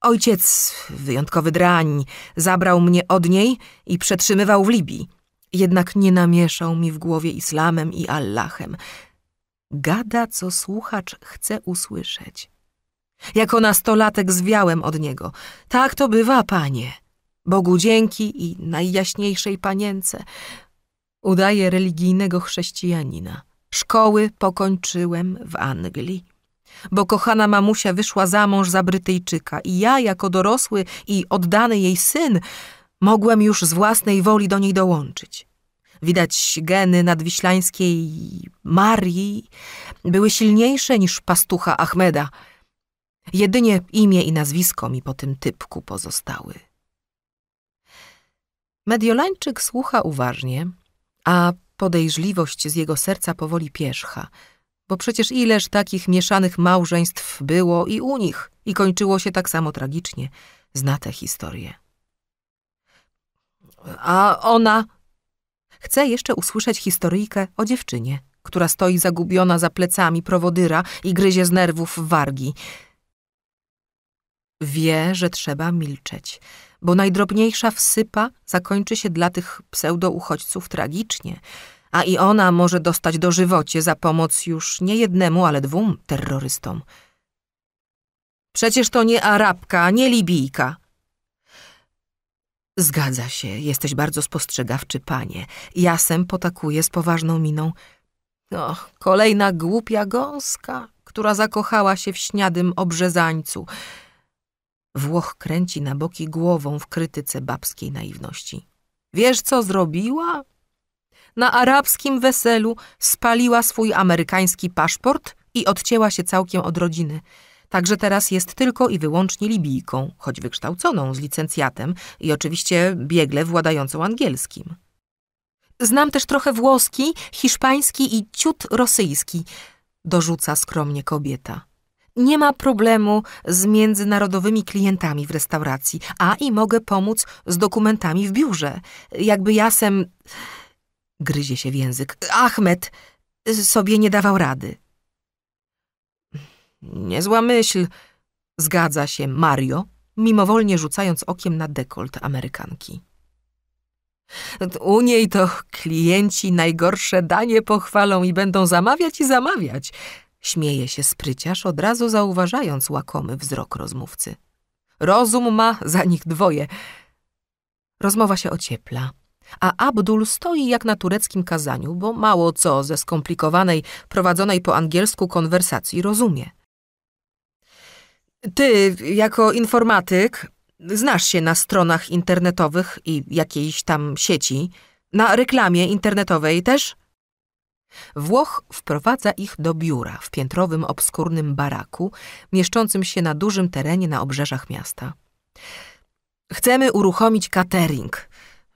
Ojciec, wyjątkowy drań, zabrał mnie od niej i przetrzymywał w Libii. Jednak nie namieszał mi w głowie islamem i Allahem. Gada, co słuchacz chce usłyszeć. Jako nastolatek zwiałem od niego. Tak to bywa, panie. Bogu dzięki i najjaśniejszej panience. Udaję religijnego chrześcijanina. Szkoły pokończyłem w Anglii. Bo kochana mamusia wyszła za mąż za Brytyjczyka i ja, jako dorosły i oddany jej syn, mogłem już z własnej woli do niej dołączyć. Widać geny nadwiślańskiej Marii były silniejsze niż pastucha Ahmeda – Jedynie imię i nazwisko mi po tym typku pozostały. Mediolańczyk słucha uważnie, a podejrzliwość z jego serca powoli pierzcha, bo przecież ileż takich mieszanych małżeństw było i u nich i kończyło się tak samo tragicznie. Zna tę historię. A ona... Chce jeszcze usłyszeć historyjkę o dziewczynie, która stoi zagubiona za plecami prowodyra i gryzie z nerwów wargi – Wie, że trzeba milczeć, bo najdrobniejsza wsypa zakończy się dla tych pseudo-uchodźców tragicznie, a i ona może dostać dożywocie za pomoc już nie jednemu, ale dwóm terrorystom. Przecież to nie Arabka, nie Libijka. Zgadza się, jesteś bardzo spostrzegawczy, panie. Jasem potakuje z poważną miną. O no, kolejna głupia gąska, która zakochała się w śniadym obrzezańcu – Włoch kręci na boki głową w krytyce babskiej naiwności. Wiesz, co zrobiła? Na arabskim weselu spaliła swój amerykański paszport i odcięła się całkiem od rodziny. Także teraz jest tylko i wyłącznie Libijką, choć wykształconą z licencjatem i oczywiście biegle władającą angielskim. Znam też trochę włoski, hiszpański i ciut rosyjski, dorzuca skromnie kobieta nie ma problemu z międzynarodowymi klientami w restauracji, a i mogę pomóc z dokumentami w biurze. Jakby Jasem... Gryzie się w język. Achmed sobie nie dawał rady. Niezła myśl, zgadza się Mario, mimowolnie rzucając okiem na dekolt Amerykanki. U niej to klienci najgorsze danie pochwalą i będą zamawiać i zamawiać, Śmieje się spryciarz, od razu zauważając łakomy wzrok rozmówcy. Rozum ma za nich dwoje. Rozmowa się ociepla, a Abdul stoi jak na tureckim kazaniu, bo mało co ze skomplikowanej, prowadzonej po angielsku konwersacji rozumie. Ty, jako informatyk, znasz się na stronach internetowych i jakiejś tam sieci, na reklamie internetowej też? Włoch wprowadza ich do biura w piętrowym, obskurnym baraku, mieszczącym się na dużym terenie na obrzeżach miasta. Chcemy uruchomić catering.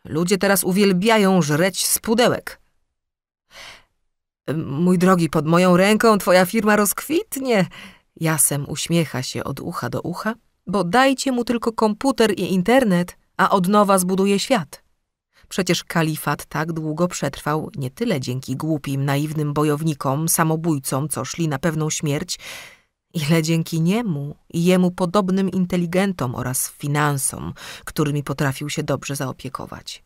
Ludzie teraz uwielbiają żreć z pudełek. Mój drogi, pod moją ręką twoja firma rozkwitnie. Jasem uśmiecha się od ucha do ucha, bo dajcie mu tylko komputer i internet, a od nowa zbuduje świat. Przecież kalifat tak długo przetrwał nie tyle dzięki głupim, naiwnym bojownikom, samobójcom, co szli na pewną śmierć, ile dzięki niemu i jemu podobnym inteligentom oraz finansom, którymi potrafił się dobrze zaopiekować.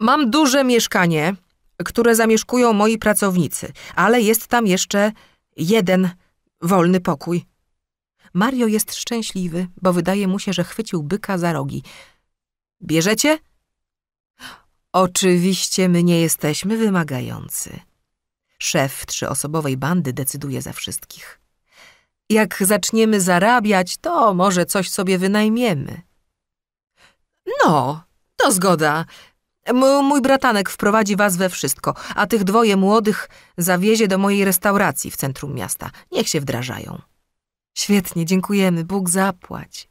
Mam duże mieszkanie, które zamieszkują moi pracownicy, ale jest tam jeszcze jeden wolny pokój. Mario jest szczęśliwy, bo wydaje mu się, że chwycił byka za rogi. Bierzecie? Oczywiście my nie jesteśmy wymagający. Szef trzyosobowej bandy decyduje za wszystkich. Jak zaczniemy zarabiać, to może coś sobie wynajmiemy. No, to zgoda. M mój bratanek wprowadzi was we wszystko, a tych dwoje młodych zawiezie do mojej restauracji w centrum miasta. Niech się wdrażają. Świetnie, dziękujemy. Bóg zapłać.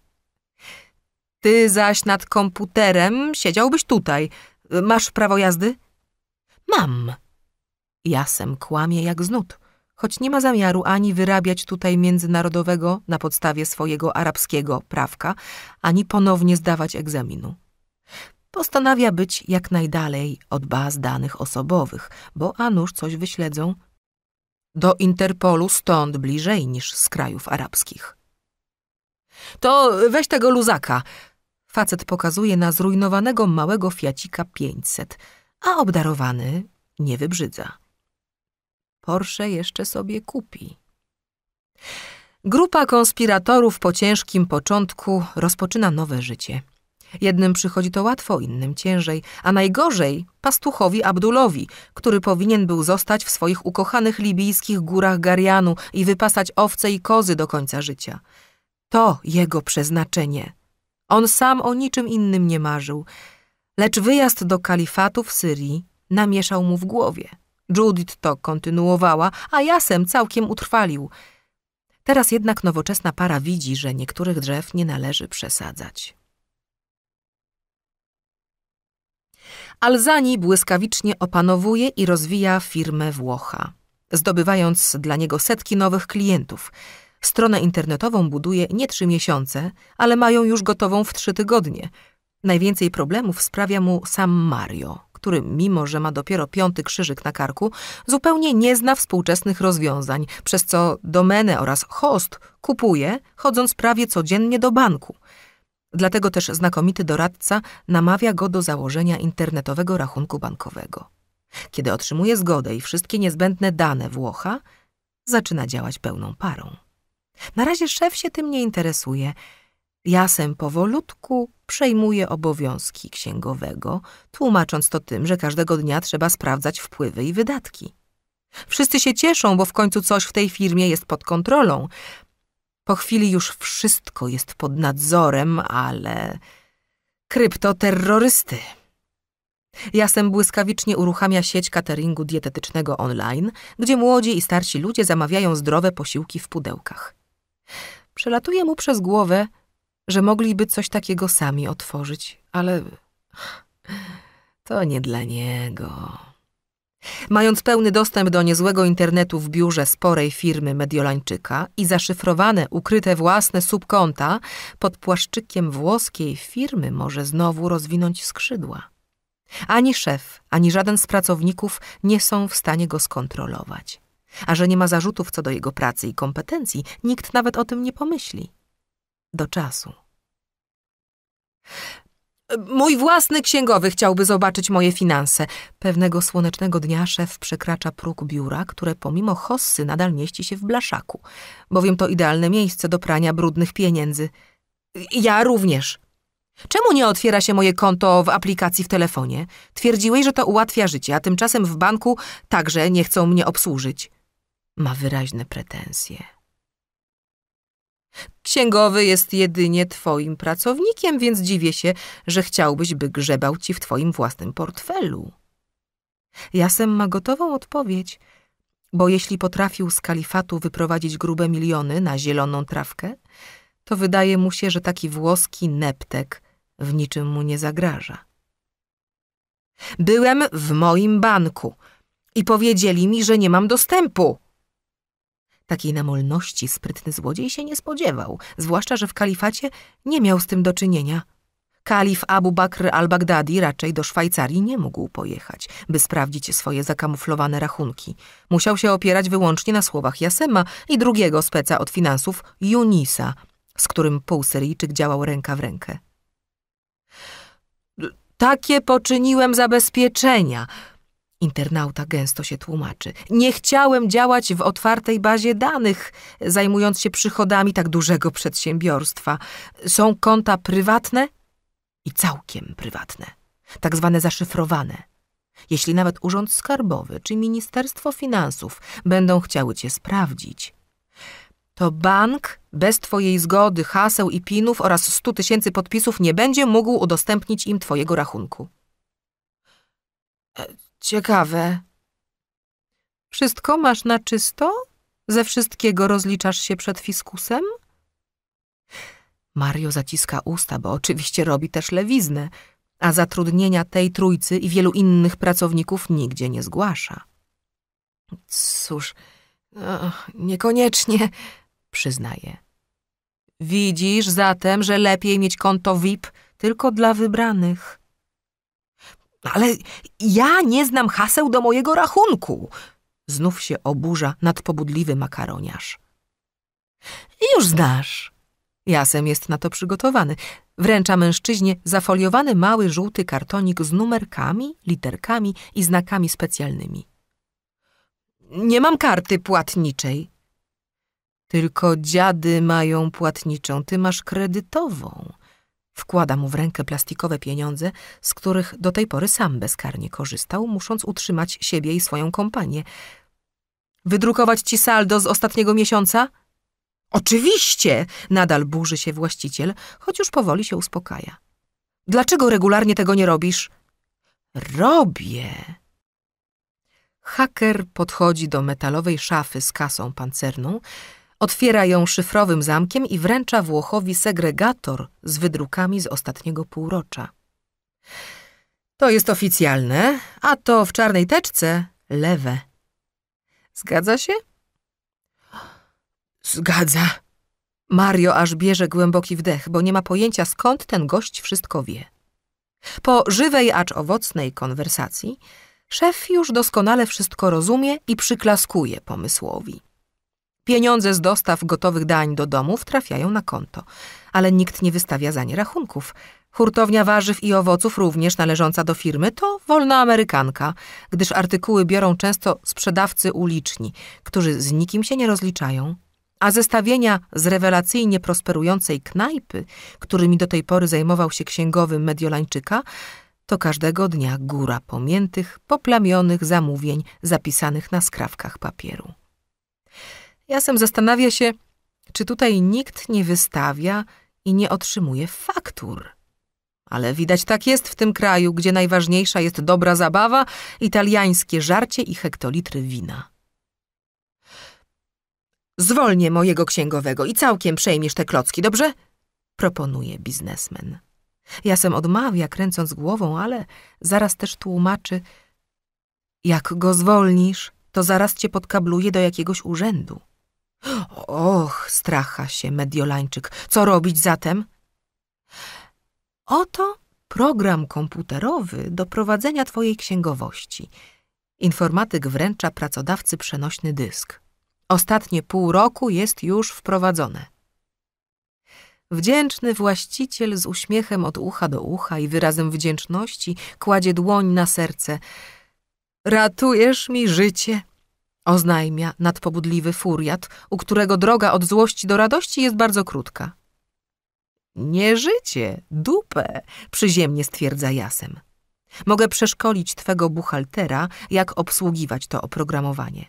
Ty zaś nad komputerem siedziałbyś tutaj, Masz prawo jazdy? Mam. Jasem kłamie jak znud, choć nie ma zamiaru ani wyrabiać tutaj międzynarodowego na podstawie swojego arabskiego prawka, ani ponownie zdawać egzaminu. Postanawia być jak najdalej od baz danych osobowych, bo a nuż coś wyśledzą. Do Interpolu stąd bliżej niż z krajów arabskich. To weź tego luzaka, Facet pokazuje na zrujnowanego małego Fiacika 500, a obdarowany nie wybrzydza. Porsche jeszcze sobie kupi. Grupa konspiratorów po ciężkim początku rozpoczyna nowe życie. Jednym przychodzi to łatwo, innym ciężej, a najgorzej pastuchowi Abdulowi, który powinien był zostać w swoich ukochanych libijskich górach Garianu i wypasać owce i kozy do końca życia. To jego przeznaczenie. On sam o niczym innym nie marzył, lecz wyjazd do kalifatu w Syrii namieszał mu w głowie. Judith to kontynuowała, a Jasem całkiem utrwalił. Teraz jednak nowoczesna para widzi, że niektórych drzew nie należy przesadzać. Alzani błyskawicznie opanowuje i rozwija firmę Włocha, zdobywając dla niego setki nowych klientów – Stronę internetową buduje nie trzy miesiące, ale mają już gotową w trzy tygodnie. Najwięcej problemów sprawia mu sam Mario, który mimo, że ma dopiero piąty krzyżyk na karku, zupełnie nie zna współczesnych rozwiązań, przez co domenę oraz host kupuje, chodząc prawie codziennie do banku. Dlatego też znakomity doradca namawia go do założenia internetowego rachunku bankowego. Kiedy otrzymuje zgodę i wszystkie niezbędne dane Włocha, zaczyna działać pełną parą. Na razie szef się tym nie interesuje. Jasem powolutku przejmuje obowiązki księgowego, tłumacząc to tym, że każdego dnia trzeba sprawdzać wpływy i wydatki. Wszyscy się cieszą, bo w końcu coś w tej firmie jest pod kontrolą. Po chwili już wszystko jest pod nadzorem, ale kryptoterrorysty. Jasem błyskawicznie uruchamia sieć cateringu dietetycznego online, gdzie młodzi i starsi ludzie zamawiają zdrowe posiłki w pudełkach. Przelatuje mu przez głowę, że mogliby coś takiego sami otworzyć, ale to nie dla niego. Mając pełny dostęp do niezłego internetu w biurze sporej firmy Mediolańczyka i zaszyfrowane, ukryte własne subkonta, pod płaszczykiem włoskiej firmy może znowu rozwinąć skrzydła. Ani szef, ani żaden z pracowników nie są w stanie go skontrolować. A że nie ma zarzutów co do jego pracy i kompetencji, nikt nawet o tym nie pomyśli. Do czasu. Mój własny księgowy chciałby zobaczyć moje finanse. Pewnego słonecznego dnia szef przekracza próg biura, które pomimo hossy nadal mieści się w blaszaku, bowiem to idealne miejsce do prania brudnych pieniędzy. Ja również. Czemu nie otwiera się moje konto w aplikacji w telefonie? Twierdziłeś, że to ułatwia życie, a tymczasem w banku także nie chcą mnie obsłużyć ma wyraźne pretensje. Księgowy jest jedynie twoim pracownikiem, więc dziwię się, że chciałbyś, by grzebał ci w twoim własnym portfelu. Jasem ma gotową odpowiedź, bo jeśli potrafił z kalifatu wyprowadzić grube miliony na zieloną trawkę, to wydaje mu się, że taki włoski neptek w niczym mu nie zagraża. Byłem w moim banku i powiedzieli mi, że nie mam dostępu. Takiej namolności sprytny złodziej się nie spodziewał, zwłaszcza, że w kalifacie nie miał z tym do czynienia. Kalif Abu Bakr al-Baghdadi raczej do Szwajcarii nie mógł pojechać, by sprawdzić swoje zakamuflowane rachunki. Musiał się opierać wyłącznie na słowach Jasema i drugiego speca od finansów, Junisa, z którym półsyryjczyk działał ręka w rękę. Takie poczyniłem zabezpieczenia – Internauta gęsto się tłumaczy. Nie chciałem działać w otwartej bazie danych, zajmując się przychodami tak dużego przedsiębiorstwa. Są konta prywatne i całkiem prywatne, tak zwane zaszyfrowane. Jeśli nawet Urząd Skarbowy czy Ministerstwo Finansów będą chciały cię sprawdzić, to bank bez twojej zgody, haseł i pinów oraz stu tysięcy podpisów nie będzie mógł udostępnić im twojego rachunku. E, Ciekawe. Wszystko masz na czysto? Ze wszystkiego rozliczasz się przed fiskusem? Mario zaciska usta, bo oczywiście robi też lewiznę, a zatrudnienia tej trójcy i wielu innych pracowników nigdzie nie zgłasza. Cóż, no, niekoniecznie, przyznaje. Widzisz zatem, że lepiej mieć konto VIP tylko dla wybranych. Ale ja nie znam haseł do mojego rachunku. Znów się oburza nadpobudliwy makaroniarz. Już znasz. Jasem jest na to przygotowany. Wręcza mężczyźnie zafoliowany mały żółty kartonik z numerkami, literkami i znakami specjalnymi. Nie mam karty płatniczej. Tylko dziady mają płatniczą, ty masz kredytową. Wkłada mu w rękę plastikowe pieniądze, z których do tej pory sam bezkarnie korzystał, musząc utrzymać siebie i swoją kompanię. Wydrukować ci saldo z ostatniego miesiąca? Oczywiście! Nadal burzy się właściciel, choć już powoli się uspokaja. Dlaczego regularnie tego nie robisz? Robię! Haker podchodzi do metalowej szafy z kasą pancerną, Otwiera ją szyfrowym zamkiem i wręcza Włochowi segregator z wydrukami z ostatniego półrocza. To jest oficjalne, a to w czarnej teczce lewe. Zgadza się? Zgadza. Mario aż bierze głęboki wdech, bo nie ma pojęcia skąd ten gość wszystko wie. Po żywej, acz owocnej konwersacji, szef już doskonale wszystko rozumie i przyklaskuje pomysłowi. Pieniądze z dostaw gotowych dań do domów trafiają na konto, ale nikt nie wystawia za nie rachunków. Hurtownia warzyw i owoców, również należąca do firmy, to wolna Amerykanka, gdyż artykuły biorą często sprzedawcy uliczni, którzy z nikim się nie rozliczają. A zestawienia z rewelacyjnie prosperującej knajpy, którymi do tej pory zajmował się księgowy Mediolańczyka, to każdego dnia góra pomiętych, poplamionych zamówień zapisanych na skrawkach papieru. Jasem zastanawia się, czy tutaj nikt nie wystawia i nie otrzymuje faktur. Ale widać tak jest w tym kraju, gdzie najważniejsza jest dobra zabawa, italiańskie żarcie i hektolitry wina. Zwolnię mojego księgowego i całkiem przejmiesz te klocki, dobrze? Proponuje biznesmen. Jasem odmawia, kręcąc głową, ale zaraz też tłumaczy. Jak go zwolnisz, to zaraz cię podkabluje do jakiegoś urzędu. Och, stracha się, Mediolańczyk. Co robić zatem? Oto program komputerowy do prowadzenia twojej księgowości. Informatyk wręcza pracodawcy przenośny dysk. Ostatnie pół roku jest już wprowadzone. Wdzięczny właściciel z uśmiechem od ucha do ucha i wyrazem wdzięczności kładzie dłoń na serce. Ratujesz mi życie oznajmia nadpobudliwy furiat, u którego droga od złości do radości jest bardzo krótka. Nie życie, dupę, przyziemnie stwierdza Jasem. Mogę przeszkolić twego buchaltera, jak obsługiwać to oprogramowanie.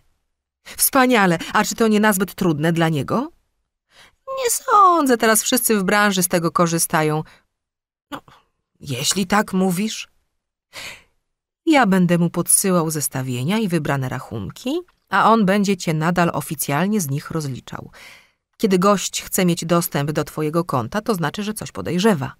Wspaniale, a czy to nie nazbyt trudne dla niego? Nie sądzę, teraz wszyscy w branży z tego korzystają. No, jeśli tak mówisz. Ja będę mu podsyłał zestawienia i wybrane rachunki, a on będzie cię nadal oficjalnie z nich rozliczał. Kiedy gość chce mieć dostęp do twojego konta, to znaczy, że coś podejrzewa.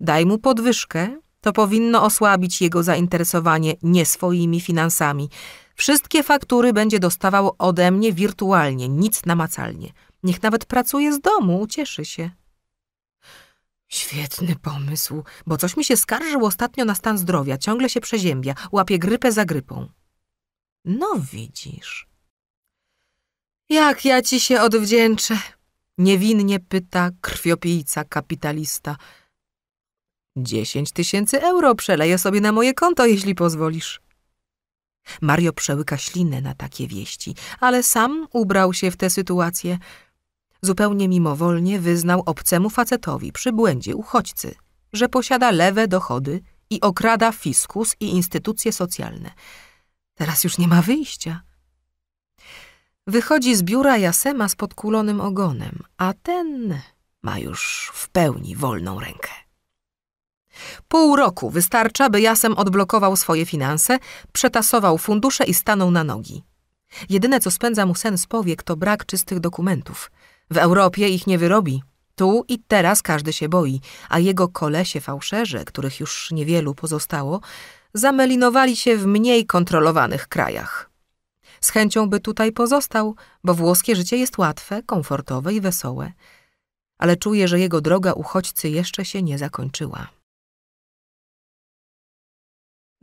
Daj mu podwyżkę, to powinno osłabić jego zainteresowanie nie swoimi finansami. Wszystkie faktury będzie dostawał ode mnie wirtualnie, nic namacalnie. Niech nawet pracuje z domu, ucieszy się. Świetny pomysł, bo coś mi się skarżył ostatnio na stan zdrowia, ciągle się przeziębia, łapie grypę za grypą. No widzisz. Jak ja ci się odwdzięczę? Niewinnie pyta krwiopijca kapitalista. Dziesięć tysięcy euro przeleję sobie na moje konto, jeśli pozwolisz. Mario przełyka ślinę na takie wieści, ale sam ubrał się w tę sytuację. Zupełnie mimowolnie wyznał obcemu facetowi przy błędzie uchodźcy, że posiada lewe dochody i okrada fiskus i instytucje socjalne – Teraz już nie ma wyjścia. Wychodzi z biura Jasema z podkulonym ogonem, a ten ma już w pełni wolną rękę. Pół roku wystarcza, by Jasem odblokował swoje finanse, przetasował fundusze i stanął na nogi. Jedyne, co spędza mu sen z powiek, to brak czystych dokumentów. W Europie ich nie wyrobi. Tu i teraz każdy się boi, a jego kolesie fałszerze, których już niewielu pozostało, zamelinowali się w mniej kontrolowanych krajach. Z chęcią by tutaj pozostał, bo włoskie życie jest łatwe, komfortowe i wesołe, ale czuje, że jego droga uchodźcy jeszcze się nie zakończyła.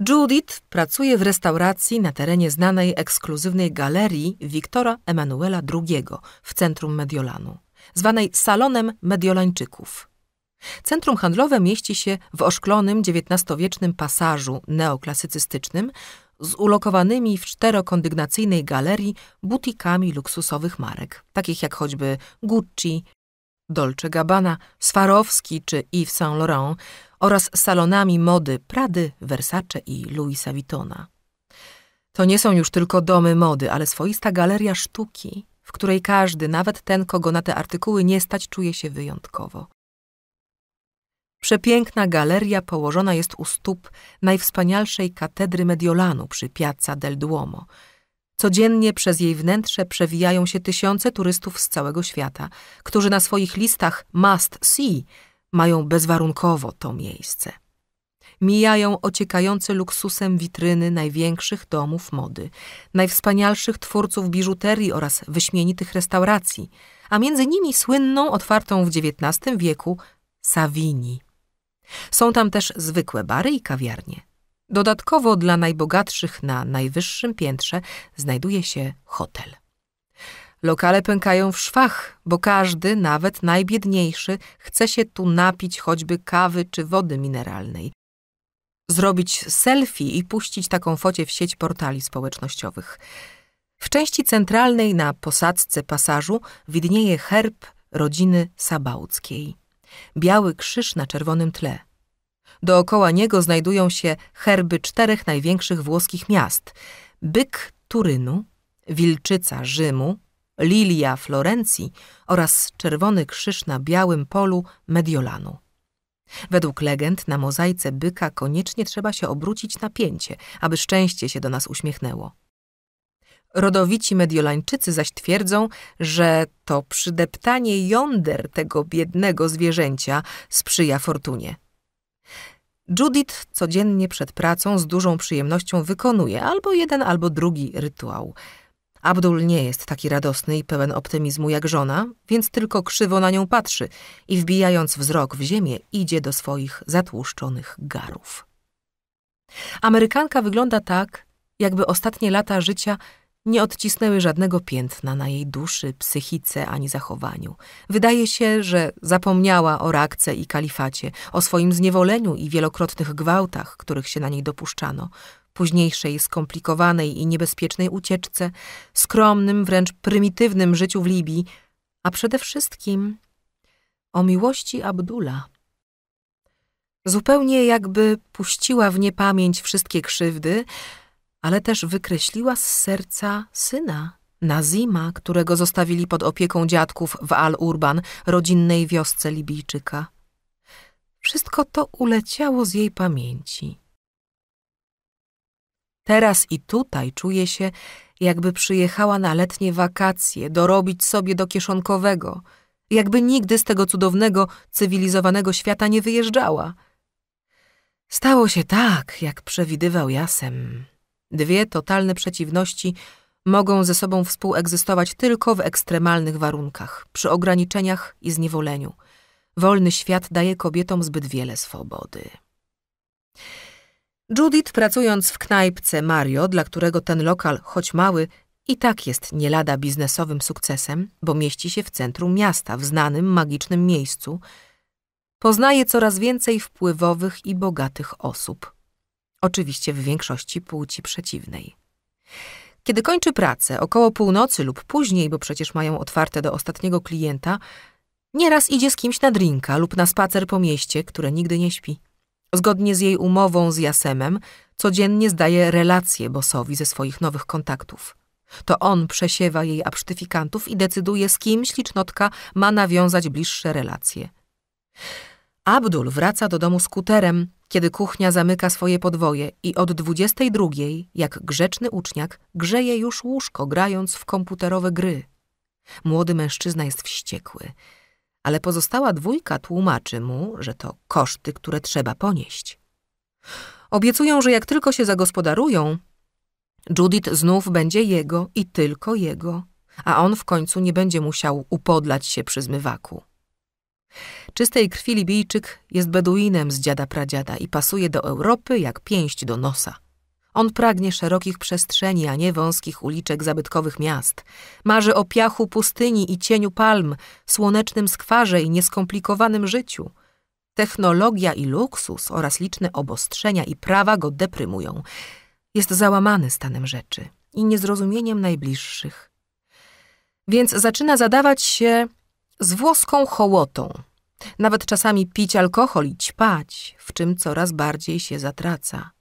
Judith pracuje w restauracji na terenie znanej ekskluzywnej galerii Wiktora Emanuela II w centrum Mediolanu, zwanej Salonem Mediolańczyków. Centrum handlowe mieści się w oszklonym XIX-wiecznym pasażu neoklasycystycznym z ulokowanymi w czterokondygnacyjnej galerii butikami luksusowych marek, takich jak choćby Gucci, Dolce Gabbana, Swarowski czy Yves Saint Laurent oraz salonami mody Prady, Versace i Louisa Vuittona. To nie są już tylko domy mody, ale swoista galeria sztuki, w której każdy, nawet ten, kogo na te artykuły nie stać, czuje się wyjątkowo. Przepiękna galeria położona jest u stóp najwspanialszej katedry Mediolanu przy Piazza del Duomo. Codziennie przez jej wnętrze przewijają się tysiące turystów z całego świata, którzy na swoich listach must see mają bezwarunkowo to miejsce. Mijają ociekające luksusem witryny największych domów mody, najwspanialszych twórców biżuterii oraz wyśmienitych restauracji, a między nimi słynną otwartą w XIX wieku Savini. Są tam też zwykłe bary i kawiarnie. Dodatkowo dla najbogatszych na najwyższym piętrze znajduje się hotel. Lokale pękają w szwach, bo każdy, nawet najbiedniejszy, chce się tu napić choćby kawy czy wody mineralnej. Zrobić selfie i puścić taką focie w sieć portali społecznościowych. W części centralnej na posadzce pasażu widnieje herb rodziny Sabałckiej. Biały krzyż na czerwonym tle. Dookoła niego znajdują się herby czterech największych włoskich miast. Byk Turynu, wilczyca Rzymu, lilia Florencji oraz czerwony krzyż na białym polu Mediolanu. Według legend na mozaice byka koniecznie trzeba się obrócić na pięcie, aby szczęście się do nas uśmiechnęło. Rodowici Mediolańczycy zaś twierdzą, że to przydeptanie jąder tego biednego zwierzęcia sprzyja fortunie. Judith codziennie przed pracą z dużą przyjemnością wykonuje albo jeden, albo drugi rytuał. Abdul nie jest taki radosny i pełen optymizmu jak żona, więc tylko krzywo na nią patrzy i wbijając wzrok w ziemię idzie do swoich zatłuszczonych garów. Amerykanka wygląda tak, jakby ostatnie lata życia nie odcisnęły żadnego piętna na jej duszy, psychice ani zachowaniu. Wydaje się, że zapomniała o rakce i kalifacie, o swoim zniewoleniu i wielokrotnych gwałtach, których się na niej dopuszczano, późniejszej skomplikowanej i niebezpiecznej ucieczce, skromnym, wręcz prymitywnym życiu w Libii, a przede wszystkim o miłości Abdula. Zupełnie jakby puściła w niepamięć wszystkie krzywdy, ale też wykreśliła z serca syna, Nazima, którego zostawili pod opieką dziadków w Al-Urban, rodzinnej wiosce Libijczyka. Wszystko to uleciało z jej pamięci. Teraz i tutaj czuje się, jakby przyjechała na letnie wakacje, dorobić sobie do kieszonkowego, jakby nigdy z tego cudownego, cywilizowanego świata nie wyjeżdżała. Stało się tak, jak przewidywał Jasem. Dwie totalne przeciwności mogą ze sobą współegzystować tylko w ekstremalnych warunkach, przy ograniczeniach i zniewoleniu. Wolny świat daje kobietom zbyt wiele swobody. Judith, pracując w knajpce Mario, dla którego ten lokal, choć mały, i tak jest nie lada biznesowym sukcesem, bo mieści się w centrum miasta, w znanym, magicznym miejscu, poznaje coraz więcej wpływowych i bogatych osób – Oczywiście w większości płci przeciwnej. Kiedy kończy pracę, około północy lub później, bo przecież mają otwarte do ostatniego klienta, nieraz idzie z kimś na drinka lub na spacer po mieście, które nigdy nie śpi. Zgodnie z jej umową z Jasemem, codziennie zdaje relacje bosowi ze swoich nowych kontaktów. To on przesiewa jej absztyfikantów i decyduje, z kim ślicznotka ma nawiązać bliższe relacje. Abdul wraca do domu skuterem, kiedy kuchnia zamyka swoje podwoje i od 22, jak grzeczny uczniak, grzeje już łóżko, grając w komputerowe gry. Młody mężczyzna jest wściekły, ale pozostała dwójka tłumaczy mu, że to koszty, które trzeba ponieść. Obiecują, że jak tylko się zagospodarują, Judith znów będzie jego i tylko jego, a on w końcu nie będzie musiał upodlać się przy zmywaku. Czystej krwi Libijczyk jest Beduinem z dziada pradziada i pasuje do Europy jak pięść do nosa. On pragnie szerokich przestrzeni, a nie wąskich uliczek zabytkowych miast. Marzy o piachu pustyni i cieniu palm, słonecznym skwarze i nieskomplikowanym życiu. Technologia i luksus oraz liczne obostrzenia i prawa go deprymują. Jest załamany stanem rzeczy i niezrozumieniem najbliższych. Więc zaczyna zadawać się z włoską hołotą. Nawet czasami pić alkohol i ćpać, w czym coraz bardziej się zatraca.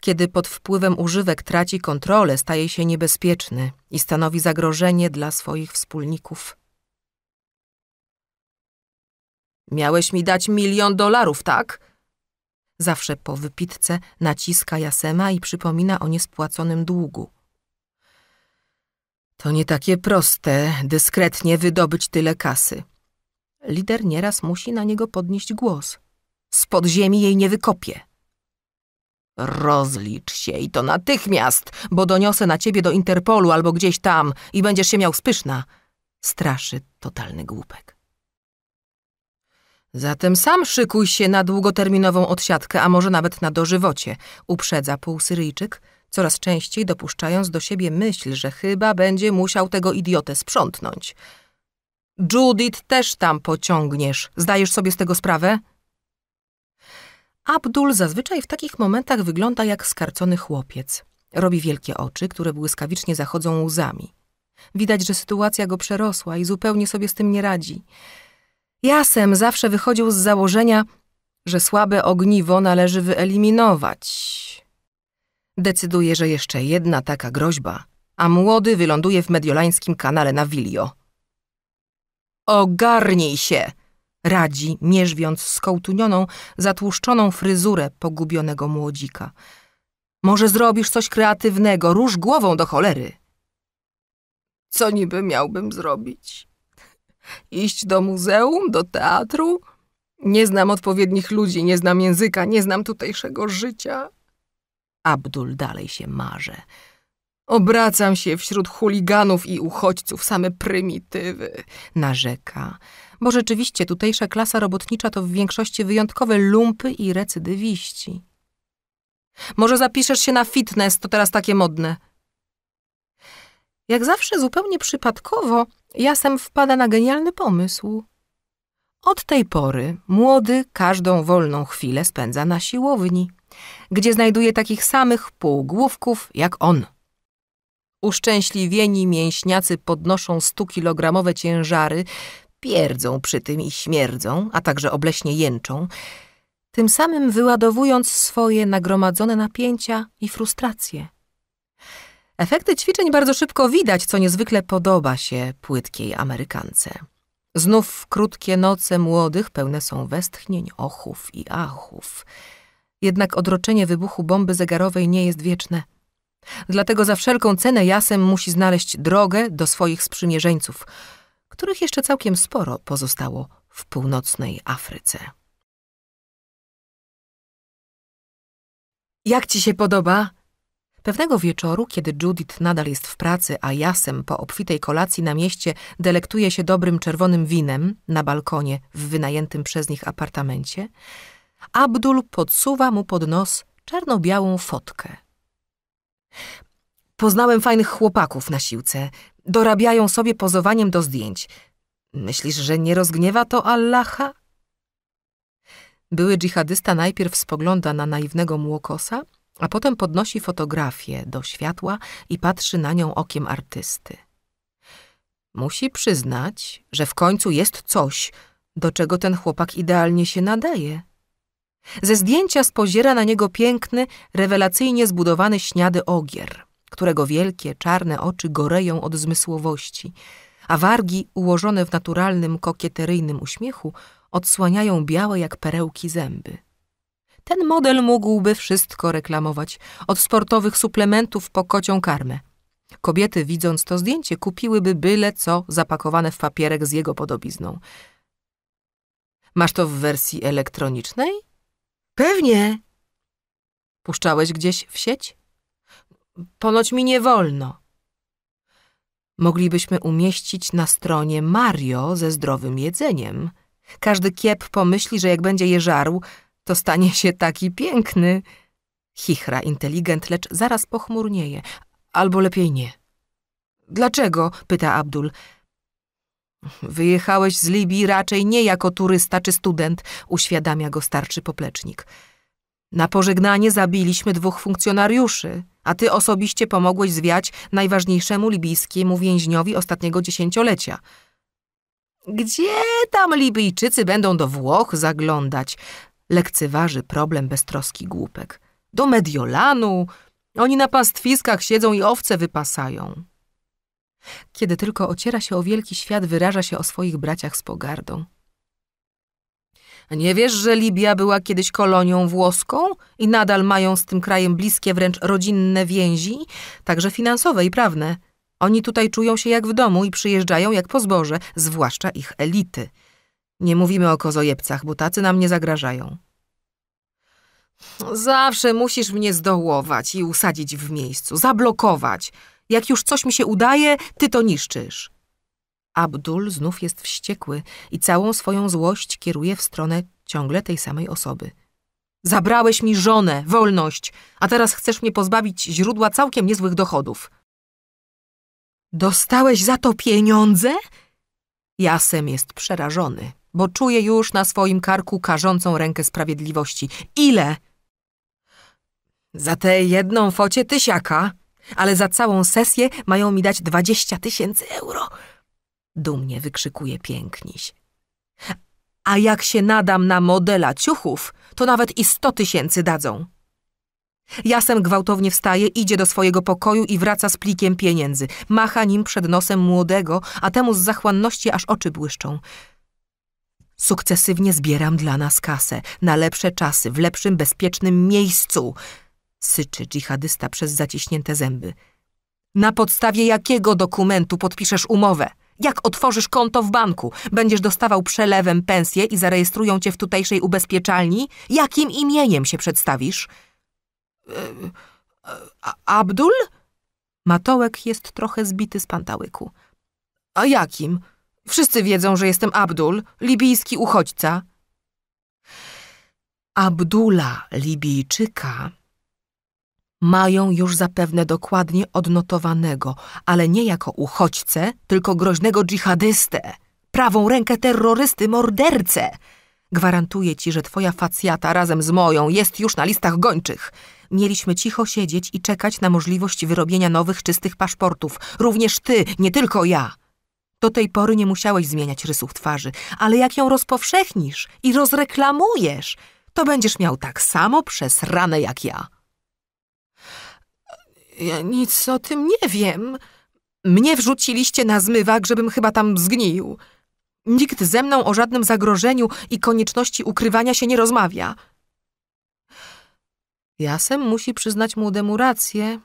Kiedy pod wpływem używek traci kontrolę, staje się niebezpieczny i stanowi zagrożenie dla swoich wspólników. Miałeś mi dać milion dolarów, tak? Zawsze po wypitce naciska Jasema i przypomina o niespłaconym długu. To nie takie proste, dyskretnie wydobyć tyle kasy. Lider nieraz musi na niego podnieść głos. Z podziemi jej nie wykopie. Rozlicz się i to natychmiast, bo doniosę na ciebie do Interpolu albo gdzieś tam i będziesz się miał spyszna. Straszy totalny głupek. Zatem sam szykuj się na długoterminową odsiadkę, a może nawet na dożywocie, uprzedza półsyryjczyk – coraz częściej dopuszczając do siebie myśl, że chyba będzie musiał tego idiotę sprzątnąć. Judith też tam pociągniesz. Zdajesz sobie z tego sprawę? Abdul zazwyczaj w takich momentach wygląda jak skarcony chłopiec. Robi wielkie oczy, które błyskawicznie zachodzą łzami. Widać, że sytuacja go przerosła i zupełnie sobie z tym nie radzi. Jasem zawsze wychodził z założenia, że słabe ogniwo należy wyeliminować, Decyduje, że jeszcze jedna taka groźba, a młody wyląduje w mediolańskim kanale na Wilio. Ogarnij się! radzi, mierzwiąc skołtunioną, zatłuszczoną fryzurę pogubionego młodzika. Może zrobisz coś kreatywnego, rusz głową do cholery. Co niby miałbym zrobić? Iść do muzeum, do teatru? Nie znam odpowiednich ludzi, nie znam języka, nie znam tutejszego życia. Abdul dalej się marze. Obracam się wśród chuliganów i uchodźców, same prymitywy, narzeka. Bo rzeczywiście tutejsza klasa robotnicza to w większości wyjątkowe lumpy i recydywiści. Może zapiszesz się na fitness, to teraz takie modne. Jak zawsze zupełnie przypadkowo Jasem wpada na genialny pomysł. Od tej pory młody każdą wolną chwilę spędza na siłowni gdzie znajduje takich samych półgłówków jak on. Uszczęśliwieni mięśniacy podnoszą stukilogramowe ciężary, pierdzą przy tym i śmierdzą, a także obleśnie jęczą, tym samym wyładowując swoje nagromadzone napięcia i frustracje. Efekty ćwiczeń bardzo szybko widać, co niezwykle podoba się płytkiej Amerykance. Znów krótkie noce młodych pełne są westchnień, ochów i achów. Jednak odroczenie wybuchu bomby zegarowej nie jest wieczne. Dlatego za wszelką cenę Jasem musi znaleźć drogę do swoich sprzymierzeńców, których jeszcze całkiem sporo pozostało w północnej Afryce. Jak ci się podoba? Pewnego wieczoru, kiedy Judith nadal jest w pracy, a Jasem po obfitej kolacji na mieście delektuje się dobrym czerwonym winem na balkonie w wynajętym przez nich apartamencie, Abdul podsuwa mu pod nos czarno-białą fotkę. Poznałem fajnych chłopaków na siłce. Dorabiają sobie pozowaniem do zdjęć. Myślisz, że nie rozgniewa to Allaha? Były dżihadysta najpierw spogląda na naiwnego młokosa, a potem podnosi fotografię do światła i patrzy na nią okiem artysty. Musi przyznać, że w końcu jest coś, do czego ten chłopak idealnie się nadaje. Ze zdjęcia spoziera na niego piękny, rewelacyjnie zbudowany śniady ogier, którego wielkie, czarne oczy goreją od zmysłowości, a wargi ułożone w naturalnym, kokieteryjnym uśmiechu odsłaniają białe jak perełki zęby. Ten model mógłby wszystko reklamować, od sportowych suplementów po kocią karmę. Kobiety, widząc to zdjęcie, kupiłyby byle co zapakowane w papierek z jego podobizną. Masz to w wersji elektronicznej? Pewnie. Puszczałeś gdzieś w sieć? Ponoć mi nie wolno. Moglibyśmy umieścić na stronie Mario ze zdrowym jedzeniem. Każdy kiep pomyśli, że jak będzie je żarł, to stanie się taki piękny. Chichra inteligent, lecz zaraz pochmurnieje. Albo lepiej nie. Dlaczego? pyta Abdul. Wyjechałeś z Libii raczej nie jako turysta czy student, uświadamia go starczy poplecznik. Na pożegnanie zabiliśmy dwóch funkcjonariuszy, a ty osobiście pomogłeś zwiać najważniejszemu libijskiemu więźniowi ostatniego dziesięciolecia. Gdzie tam Libijczycy będą do Włoch zaglądać? Lekceważy problem beztroski głupek. Do Mediolanu? Oni na pastwiskach siedzą i owce wypasają. Kiedy tylko ociera się o wielki świat, wyraża się o swoich braciach z pogardą. Nie wiesz, że Libia była kiedyś kolonią włoską i nadal mają z tym krajem bliskie, wręcz rodzinne więzi, także finansowe i prawne. Oni tutaj czują się jak w domu i przyjeżdżają jak po zboże, zwłaszcza ich elity. Nie mówimy o kozojebcach, bo tacy nam nie zagrażają. Zawsze musisz mnie zdołować i usadzić w miejscu, zablokować – jak już coś mi się udaje, ty to niszczysz. Abdul znów jest wściekły i całą swoją złość kieruje w stronę ciągle tej samej osoby. Zabrałeś mi żonę, wolność, a teraz chcesz mnie pozbawić źródła całkiem niezłych dochodów. Dostałeś za to pieniądze? Jasem jest przerażony, bo czuje już na swoim karku karzącą rękę sprawiedliwości. Ile? Za tę jedną focie tysiaka ale za całą sesję mają mi dać dwadzieścia tysięcy euro. Dumnie wykrzykuje piękniś. A jak się nadam na modela ciuchów, to nawet i sto tysięcy dadzą. Jasem gwałtownie wstaje, idzie do swojego pokoju i wraca z plikiem pieniędzy. Macha nim przed nosem młodego, a temu z zachłanności aż oczy błyszczą. Sukcesywnie zbieram dla nas kasę, na lepsze czasy, w lepszym, bezpiecznym miejscu – syczy dżihadysta przez zaciśnięte zęby. Na podstawie jakiego dokumentu podpiszesz umowę? Jak otworzysz konto w banku? Będziesz dostawał przelewem pensję i zarejestrują cię w tutejszej ubezpieczalni? Jakim imieniem się przedstawisz? E, e, Abdul? Matołek jest trochę zbity z pantałyku. A jakim? Wszyscy wiedzą, że jestem Abdul, libijski uchodźca. Abdula, Libijczyka, mają już zapewne dokładnie odnotowanego, ale nie jako uchodźcę, tylko groźnego dżihadystę, prawą rękę terrorysty, mordercę. Gwarantuję ci, że twoja facjata razem z moją jest już na listach gończych. Mieliśmy cicho siedzieć i czekać na możliwość wyrobienia nowych, czystych paszportów. Również ty, nie tylko ja. Do tej pory nie musiałeś zmieniać rysów twarzy, ale jak ją rozpowszechnisz i rozreklamujesz, to będziesz miał tak samo przez ranę jak ja. Ja nic o tym nie wiem. Mnie wrzuciliście na zmywak, żebym chyba tam zgnił. Nikt ze mną o żadnym zagrożeniu i konieczności ukrywania się nie rozmawia. Jasem musi przyznać młodemu rację,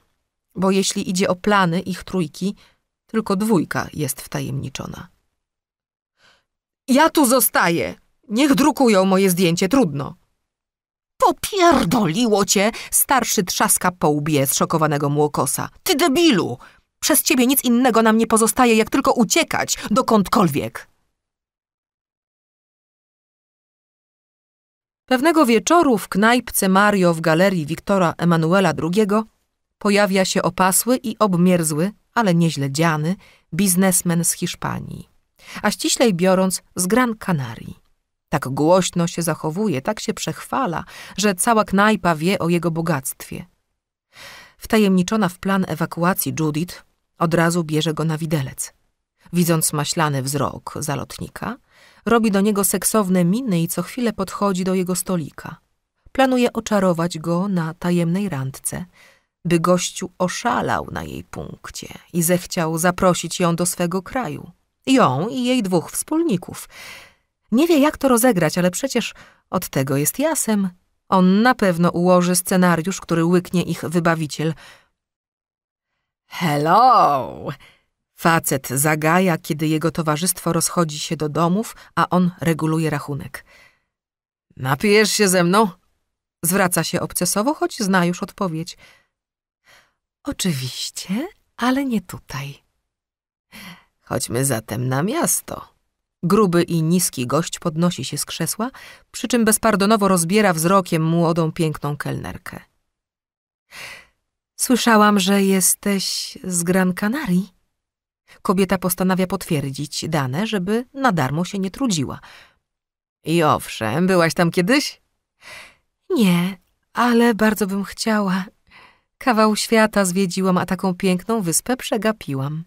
bo jeśli idzie o plany ich trójki, tylko dwójka jest wtajemniczona. Ja tu zostaję. Niech drukują moje zdjęcie, trudno. Popierdoliło cię! Starszy trzaska po łbie zszokowanego młokosa. Ty debilu! Przez ciebie nic innego nam nie pozostaje, jak tylko uciekać dokądkolwiek. Pewnego wieczoru w knajpce Mario w galerii Wiktora Emanuela II pojawia się opasły i obmierzły, ale nieźle dziany, biznesmen z Hiszpanii, a ściślej biorąc z Gran Canarii. Tak głośno się zachowuje, tak się przechwala, że cała knajpa wie o jego bogactwie. Wtajemniczona w plan ewakuacji Judith od razu bierze go na widelec. Widząc maślany wzrok zalotnika, robi do niego seksowne miny i co chwilę podchodzi do jego stolika. Planuje oczarować go na tajemnej randce, by gościu oszalał na jej punkcie i zechciał zaprosić ją do swego kraju. Ją i jej dwóch wspólników – nie wie, jak to rozegrać, ale przecież od tego jest jasem. On na pewno ułoży scenariusz, który łyknie ich wybawiciel. Hello! Facet zagaja, kiedy jego towarzystwo rozchodzi się do domów, a on reguluje rachunek. Napijesz się ze mną? Zwraca się obcesowo, choć zna już odpowiedź. Oczywiście, ale nie tutaj. Chodźmy zatem na miasto. Gruby i niski gość podnosi się z krzesła, przy czym bezpardonowo rozbiera wzrokiem młodą, piękną kelnerkę. Słyszałam, że jesteś z Gran Canarii. Kobieta postanawia potwierdzić dane, żeby na darmo się nie trudziła. I owszem, byłaś tam kiedyś? Nie, ale bardzo bym chciała. Kawał świata zwiedziłam, a taką piękną wyspę przegapiłam.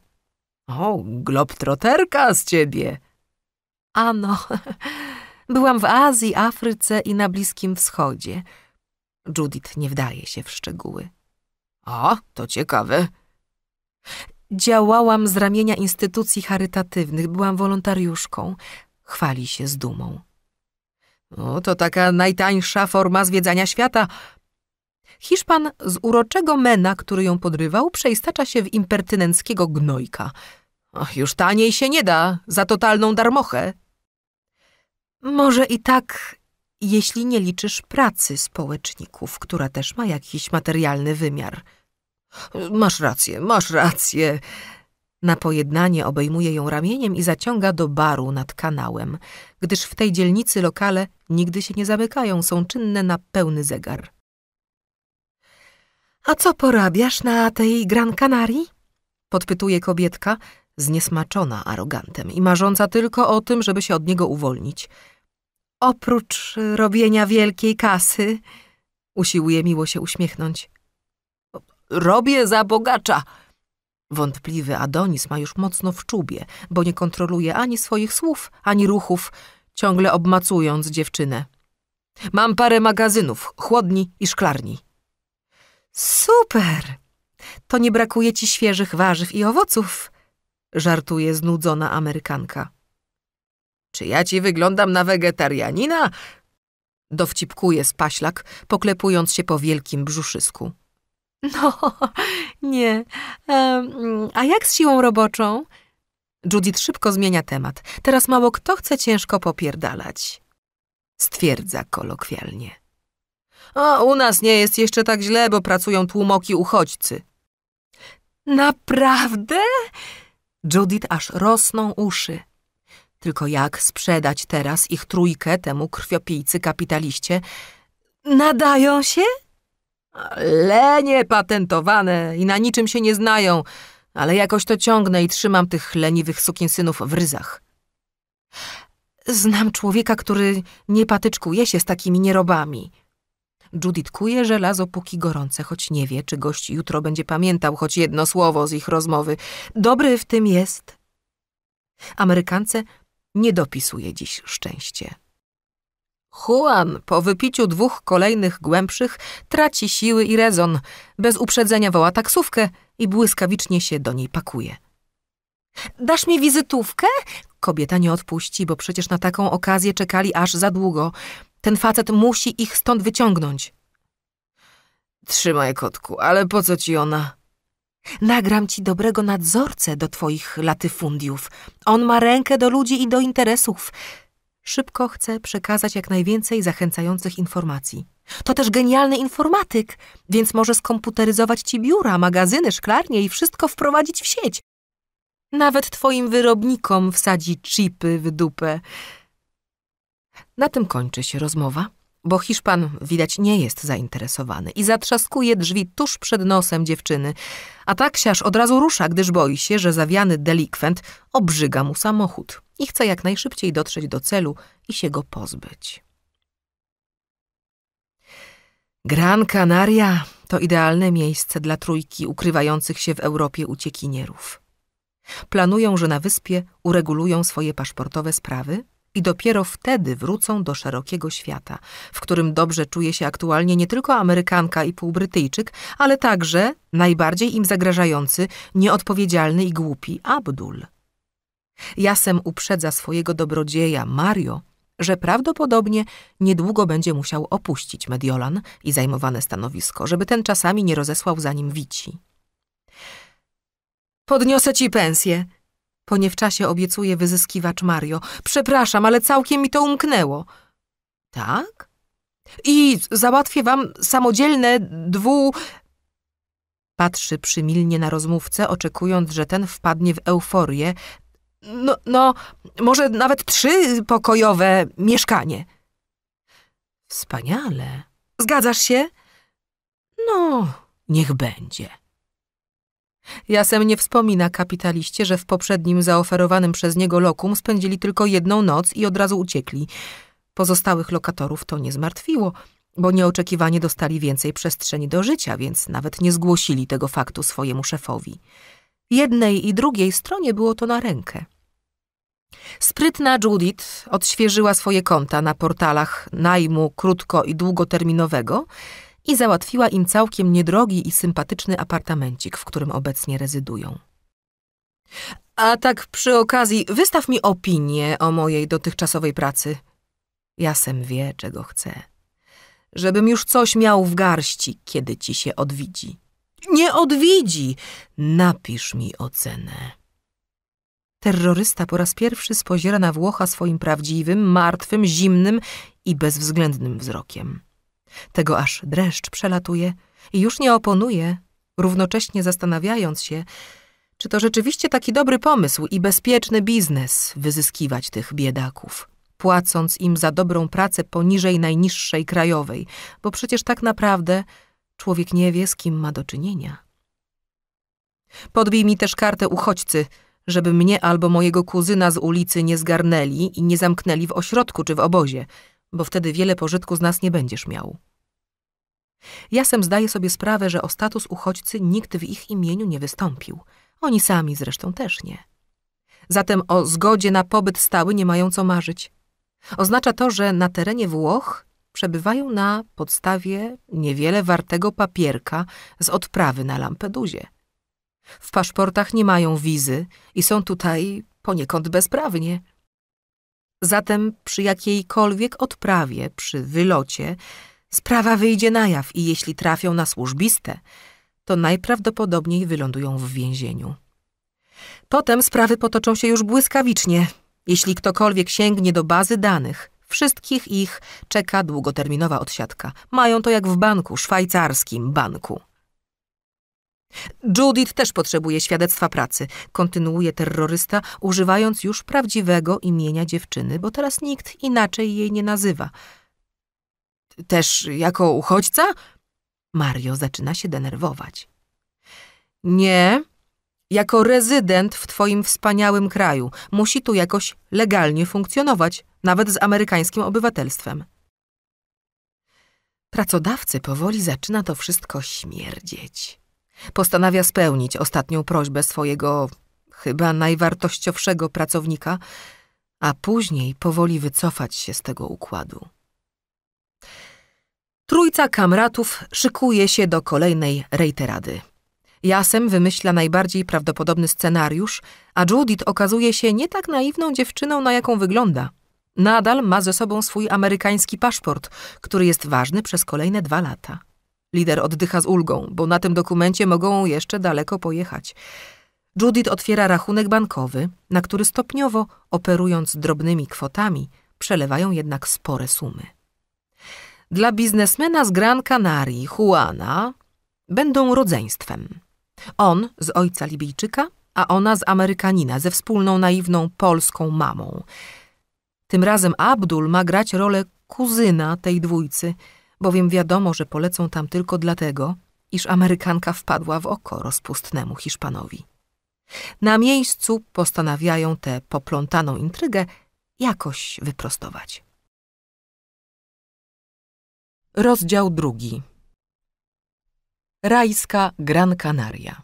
O, globtroterka z ciebie! Ano, [laughs] byłam w Azji, Afryce i na Bliskim Wschodzie. Judith nie wdaje się w szczegóły. A, to ciekawe. Działałam z ramienia instytucji charytatywnych, byłam wolontariuszką. Chwali się z dumą. O, no, to taka najtańsza forma zwiedzania świata. Hiszpan z uroczego mena, który ją podrywał, przeistacza się w impertynenckiego gnojka. już taniej się nie da, za totalną darmochę. Może i tak, jeśli nie liczysz pracy społeczników, która też ma jakiś materialny wymiar. Masz rację, masz rację. Na pojednanie obejmuje ją ramieniem i zaciąga do baru nad kanałem, gdyż w tej dzielnicy lokale nigdy się nie zamykają, są czynne na pełny zegar. A co porabiasz na tej Gran Canarii? Podpytuje kobietka, zniesmaczona arogantem i marząca tylko o tym, żeby się od niego uwolnić – Oprócz robienia wielkiej kasy, usiłuje miło się uśmiechnąć. Robię za bogacza. Wątpliwy Adonis ma już mocno w czubie, bo nie kontroluje ani swoich słów, ani ruchów, ciągle obmacując dziewczynę. Mam parę magazynów, chłodni i szklarni. Super! To nie brakuje ci świeżych warzyw i owoców, żartuje znudzona Amerykanka. Czy ja ci wyglądam na wegetarianina? Dowcipkuje spaślak, poklepując się po wielkim brzuszysku. No, nie. a jak z siłą roboczą? Judith szybko zmienia temat. Teraz mało kto chce ciężko popierdalać. Stwierdza kolokwialnie. O, u nas nie jest jeszcze tak źle, bo pracują tłumoki uchodźcy. Naprawdę? Judith aż rosną uszy. Tylko jak sprzedać teraz ich trójkę temu krwiopijcy kapitaliście? Nadają się? Lenie patentowane i na niczym się nie znają, ale jakoś to ciągnę i trzymam tych leniwych sukinsynów w ryzach. Znam człowieka, który nie patyczkuje się z takimi nierobami. Judith kuje żelazo póki gorące, choć nie wie, czy gość jutro będzie pamiętał choć jedno słowo z ich rozmowy. Dobry w tym jest. Amerykance nie dopisuje dziś szczęście. Juan po wypiciu dwóch kolejnych głębszych traci siły i rezon. Bez uprzedzenia woła taksówkę i błyskawicznie się do niej pakuje. Dasz mi wizytówkę? Kobieta nie odpuści, bo przecież na taką okazję czekali aż za długo. Ten facet musi ich stąd wyciągnąć. Trzymaj, kotku, ale po co ci ona? Nagram ci dobrego nadzorcę do twoich latyfundiów. On ma rękę do ludzi i do interesów. Szybko chcę przekazać jak najwięcej zachęcających informacji. To też genialny informatyk, więc może skomputeryzować ci biura, magazyny, szklarnie i wszystko wprowadzić w sieć. Nawet twoim wyrobnikom wsadzi chipy w dupę. Na tym kończy się rozmowa bo Hiszpan widać nie jest zainteresowany i zatrzaskuje drzwi tuż przed nosem dziewczyny, a taksiarz od razu rusza, gdyż boi się, że zawiany delikwent obrzyga mu samochód i chce jak najszybciej dotrzeć do celu i się go pozbyć. Gran Canaria to idealne miejsce dla trójki ukrywających się w Europie uciekinierów. Planują, że na wyspie uregulują swoje paszportowe sprawy – i dopiero wtedy wrócą do szerokiego świata, w którym dobrze czuje się aktualnie nie tylko Amerykanka i półbrytyjczyk, ale także najbardziej im zagrażający, nieodpowiedzialny i głupi Abdul. Jasem uprzedza swojego dobrodzieja Mario, że prawdopodobnie niedługo będzie musiał opuścić Mediolan i zajmowane stanowisko, żeby ten czasami nie rozesłał za nim wici. Podniosę ci pensję, po niewczasie obiecuje wyzyskiwacz Mario. Przepraszam, ale całkiem mi to umknęło. Tak? I załatwię wam samodzielne dwu... Patrzy przymilnie na rozmówcę, oczekując, że ten wpadnie w euforię. No, no, może nawet trzypokojowe mieszkanie. Wspaniale. Zgadzasz się? No, niech będzie. Jasem nie wspomina kapitaliście, że w poprzednim zaoferowanym przez niego lokum spędzili tylko jedną noc i od razu uciekli. Pozostałych lokatorów to nie zmartwiło, bo nieoczekiwanie dostali więcej przestrzeni do życia, więc nawet nie zgłosili tego faktu swojemu szefowi. Jednej i drugiej stronie było to na rękę. Sprytna Judith odświeżyła swoje konta na portalach najmu krótko i długoterminowego – i załatwiła im całkiem niedrogi i sympatyczny apartamencik, w którym obecnie rezydują. A tak przy okazji, wystaw mi opinię o mojej dotychczasowej pracy. Jasem wie, czego chce. Żebym już coś miał w garści, kiedy ci się odwidzi. Nie odwidzi! Napisz mi ocenę. Terrorysta po raz pierwszy spoziera na Włocha swoim prawdziwym, martwym, zimnym i bezwzględnym wzrokiem. Tego aż dreszcz przelatuje i już nie oponuje, równocześnie zastanawiając się, czy to rzeczywiście taki dobry pomysł i bezpieczny biznes wyzyskiwać tych biedaków, płacąc im za dobrą pracę poniżej najniższej krajowej, bo przecież tak naprawdę człowiek nie wie, z kim ma do czynienia. Podbij mi też kartę uchodźcy, żeby mnie albo mojego kuzyna z ulicy nie zgarnęli i nie zamknęli w ośrodku czy w obozie – bo wtedy wiele pożytku z nas nie będziesz miał. Jasem zdaje sobie sprawę, że o status uchodźcy nikt w ich imieniu nie wystąpił. Oni sami zresztą też nie. Zatem o zgodzie na pobyt stały nie mają co marzyć. Oznacza to, że na terenie Włoch przebywają na podstawie niewiele wartego papierka z odprawy na Lampeduzie. W paszportach nie mają wizy i są tutaj poniekąd bezprawnie. Zatem przy jakiejkolwiek odprawie, przy wylocie, sprawa wyjdzie na jaw i jeśli trafią na służbiste, to najprawdopodobniej wylądują w więzieniu. Potem sprawy potoczą się już błyskawicznie. Jeśli ktokolwiek sięgnie do bazy danych, wszystkich ich czeka długoterminowa odsiadka. Mają to jak w banku, szwajcarskim banku. Judith też potrzebuje świadectwa pracy, kontynuuje terrorysta, używając już prawdziwego imienia dziewczyny, bo teraz nikt inaczej jej nie nazywa. Też jako uchodźca? Mario zaczyna się denerwować. Nie, jako rezydent w twoim wspaniałym kraju. Musi tu jakoś legalnie funkcjonować, nawet z amerykańskim obywatelstwem. Pracodawcy powoli zaczyna to wszystko śmierdzieć. Postanawia spełnić ostatnią prośbę swojego chyba najwartościowszego pracownika, a później powoli wycofać się z tego układu. Trójca kamratów szykuje się do kolejnej rejterady. Jasem wymyśla najbardziej prawdopodobny scenariusz, a Judith okazuje się nie tak naiwną dziewczyną, na jaką wygląda. Nadal ma ze sobą swój amerykański paszport, który jest ważny przez kolejne dwa lata. Lider oddycha z ulgą, bo na tym dokumencie mogą jeszcze daleko pojechać. Judith otwiera rachunek bankowy, na który stopniowo, operując drobnymi kwotami, przelewają jednak spore sumy. Dla biznesmena z Gran Canarii, Juana, będą rodzeństwem. On z ojca Libijczyka, a ona z Amerykanina, ze wspólną naiwną polską mamą. Tym razem Abdul ma grać rolę kuzyna tej dwójcy – bowiem wiadomo, że polecą tam tylko dlatego, iż Amerykanka wpadła w oko rozpustnemu Hiszpanowi. Na miejscu postanawiają tę poplątaną intrygę jakoś wyprostować. Rozdział drugi. Rajska Gran Canaria.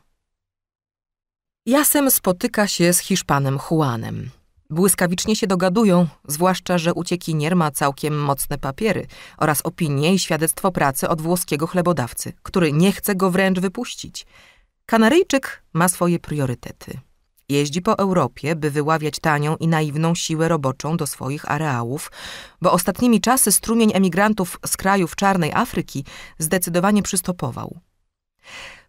Jasem spotyka się z Hiszpanem Juanem, Błyskawicznie się dogadują, zwłaszcza, że uciekinier ma całkiem mocne papiery oraz opinie i świadectwo pracy od włoskiego chlebodawcy, który nie chce go wręcz wypuścić. Kanaryjczyk ma swoje priorytety. Jeździ po Europie, by wyławiać tanią i naiwną siłę roboczą do swoich areałów, bo ostatnimi czasy strumień emigrantów z krajów czarnej Afryki zdecydowanie przystopował.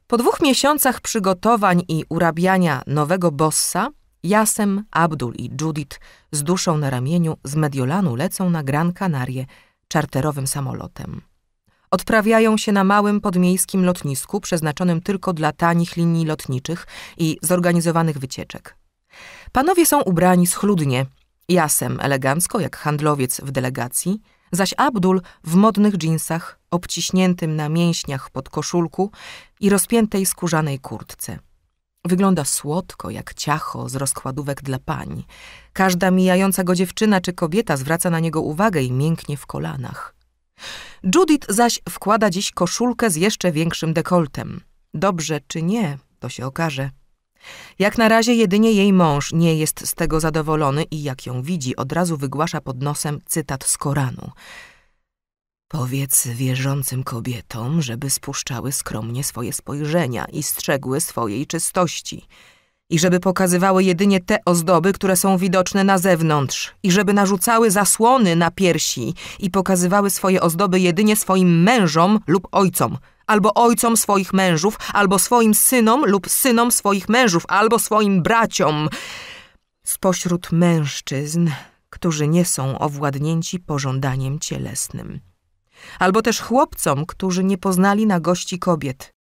Po dwóch miesiącach przygotowań i urabiania nowego bossa – Jasem, Abdul i Judith z duszą na ramieniu z Mediolanu lecą na Gran Canarie czarterowym samolotem. Odprawiają się na małym podmiejskim lotnisku przeznaczonym tylko dla tanich linii lotniczych i zorganizowanych wycieczek. Panowie są ubrani schludnie, Jasem elegancko jak handlowiec w delegacji, zaś Abdul w modnych dżinsach, obciśniętym na mięśniach pod koszulku i rozpiętej skórzanej kurtce. Wygląda słodko, jak ciacho z rozkładówek dla pań. Każda mijająca go dziewczyna czy kobieta zwraca na niego uwagę i mięknie w kolanach. Judith zaś wkłada dziś koszulkę z jeszcze większym dekoltem. Dobrze czy nie, to się okaże. Jak na razie jedynie jej mąż nie jest z tego zadowolony i jak ją widzi, od razu wygłasza pod nosem cytat z Koranu – Powiedz wierzącym kobietom, żeby spuszczały skromnie swoje spojrzenia i strzegły swojej czystości, i żeby pokazywały jedynie te ozdoby, które są widoczne na zewnątrz, i żeby narzucały zasłony na piersi i pokazywały swoje ozdoby jedynie swoim mężom lub ojcom, albo ojcom swoich mężów, albo swoim synom lub synom swoich mężów, albo swoim braciom. Spośród mężczyzn, którzy nie są owładnięci pożądaniem cielesnym albo też chłopcom, którzy nie poznali na gości kobiet.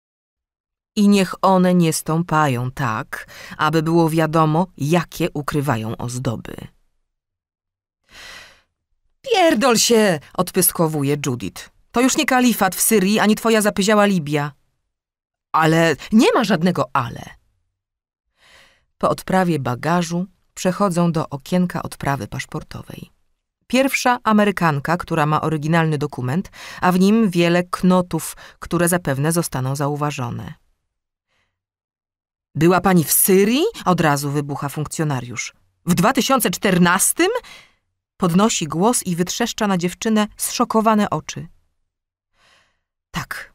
I niech one nie stąpają tak, aby było wiadomo, jakie ukrywają ozdoby. Pierdol się, odpyskowuje Judith. To już nie kalifat w Syrii, ani twoja zapyziała Libia. Ale nie ma żadnego ale. Po odprawie bagażu przechodzą do okienka odprawy paszportowej. Pierwsza Amerykanka, która ma oryginalny dokument, a w nim wiele knotów, które zapewne zostaną zauważone. Była pani w Syrii? Od razu wybucha funkcjonariusz. W 2014? Podnosi głos i wytrzeszcza na dziewczynę zszokowane oczy. Tak,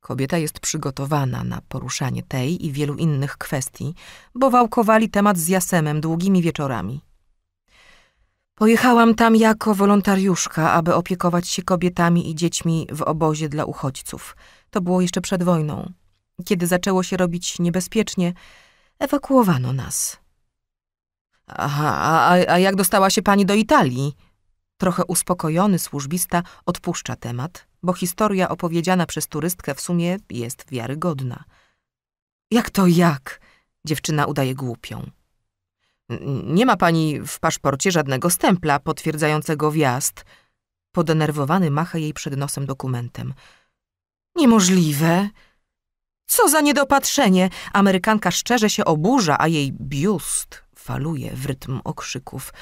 kobieta jest przygotowana na poruszanie tej i wielu innych kwestii, bo wałkowali temat z Jasemem długimi wieczorami. Pojechałam tam jako wolontariuszka, aby opiekować się kobietami i dziećmi w obozie dla uchodźców. To było jeszcze przed wojną. Kiedy zaczęło się robić niebezpiecznie, ewakuowano nas. Aha, a, a jak dostała się pani do Italii? Trochę uspokojony służbista odpuszcza temat, bo historia opowiedziana przez turystkę w sumie jest wiarygodna. Jak to jak? Dziewczyna udaje głupią. Nie ma pani w paszporcie żadnego stempla potwierdzającego wjazd. Podenerwowany macha jej przed nosem dokumentem. Niemożliwe. Co za niedopatrzenie! Amerykanka szczerze się oburza, a jej biust faluje w rytm okrzyków.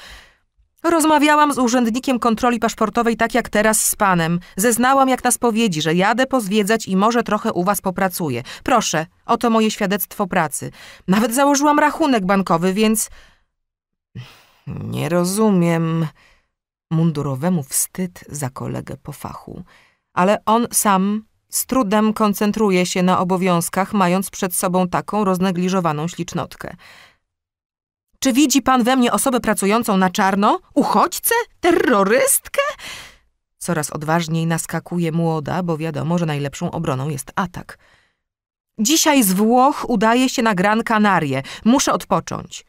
Rozmawiałam z urzędnikiem kontroli paszportowej tak jak teraz z panem. Zeznałam jak na spowiedzi, że jadę pozwiedzać i może trochę u was popracuję. Proszę, oto moje świadectwo pracy. Nawet założyłam rachunek bankowy, więc nie rozumiem. Mundurowemu wstyd za kolegę po fachu, ale on sam z trudem koncentruje się na obowiązkach, mając przed sobą taką roznegliżowaną ślicznotkę. Czy widzi pan we mnie osobę pracującą na czarno? Uchodźcę? Terrorystkę? Coraz odważniej naskakuje młoda, bo wiadomo, że najlepszą obroną jest atak. Dzisiaj z Włoch udaje się na Gran Canarie. Muszę odpocząć.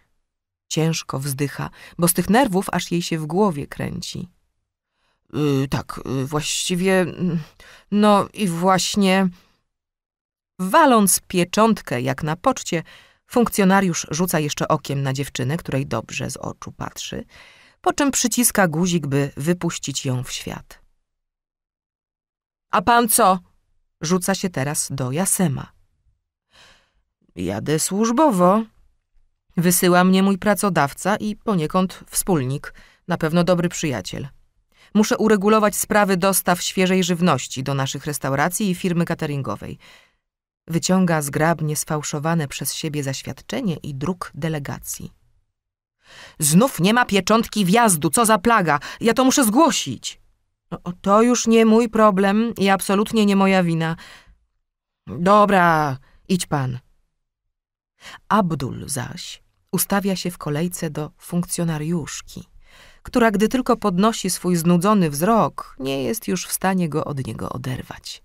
Ciężko wzdycha, bo z tych nerwów aż jej się w głowie kręci. Yy, tak, yy, właściwie. Mm, no i właśnie. Waląc pieczątkę jak na poczcie, funkcjonariusz rzuca jeszcze okiem na dziewczynę, której dobrze z oczu patrzy, po czym przyciska guzik, by wypuścić ją w świat. A pan co? Rzuca się teraz do Jasema. Jadę służbowo, Wysyła mnie mój pracodawca i poniekąd wspólnik, na pewno dobry przyjaciel. Muszę uregulować sprawy dostaw świeżej żywności do naszych restauracji i firmy cateringowej. Wyciąga zgrabnie sfałszowane przez siebie zaświadczenie i druk delegacji. Znów nie ma pieczątki wjazdu, co za plaga, ja to muszę zgłosić. No, to już nie mój problem i absolutnie nie moja wina. Dobra, idź pan. Abdul zaś ustawia się w kolejce do funkcjonariuszki, która gdy tylko podnosi swój znudzony wzrok, nie jest już w stanie go od niego oderwać.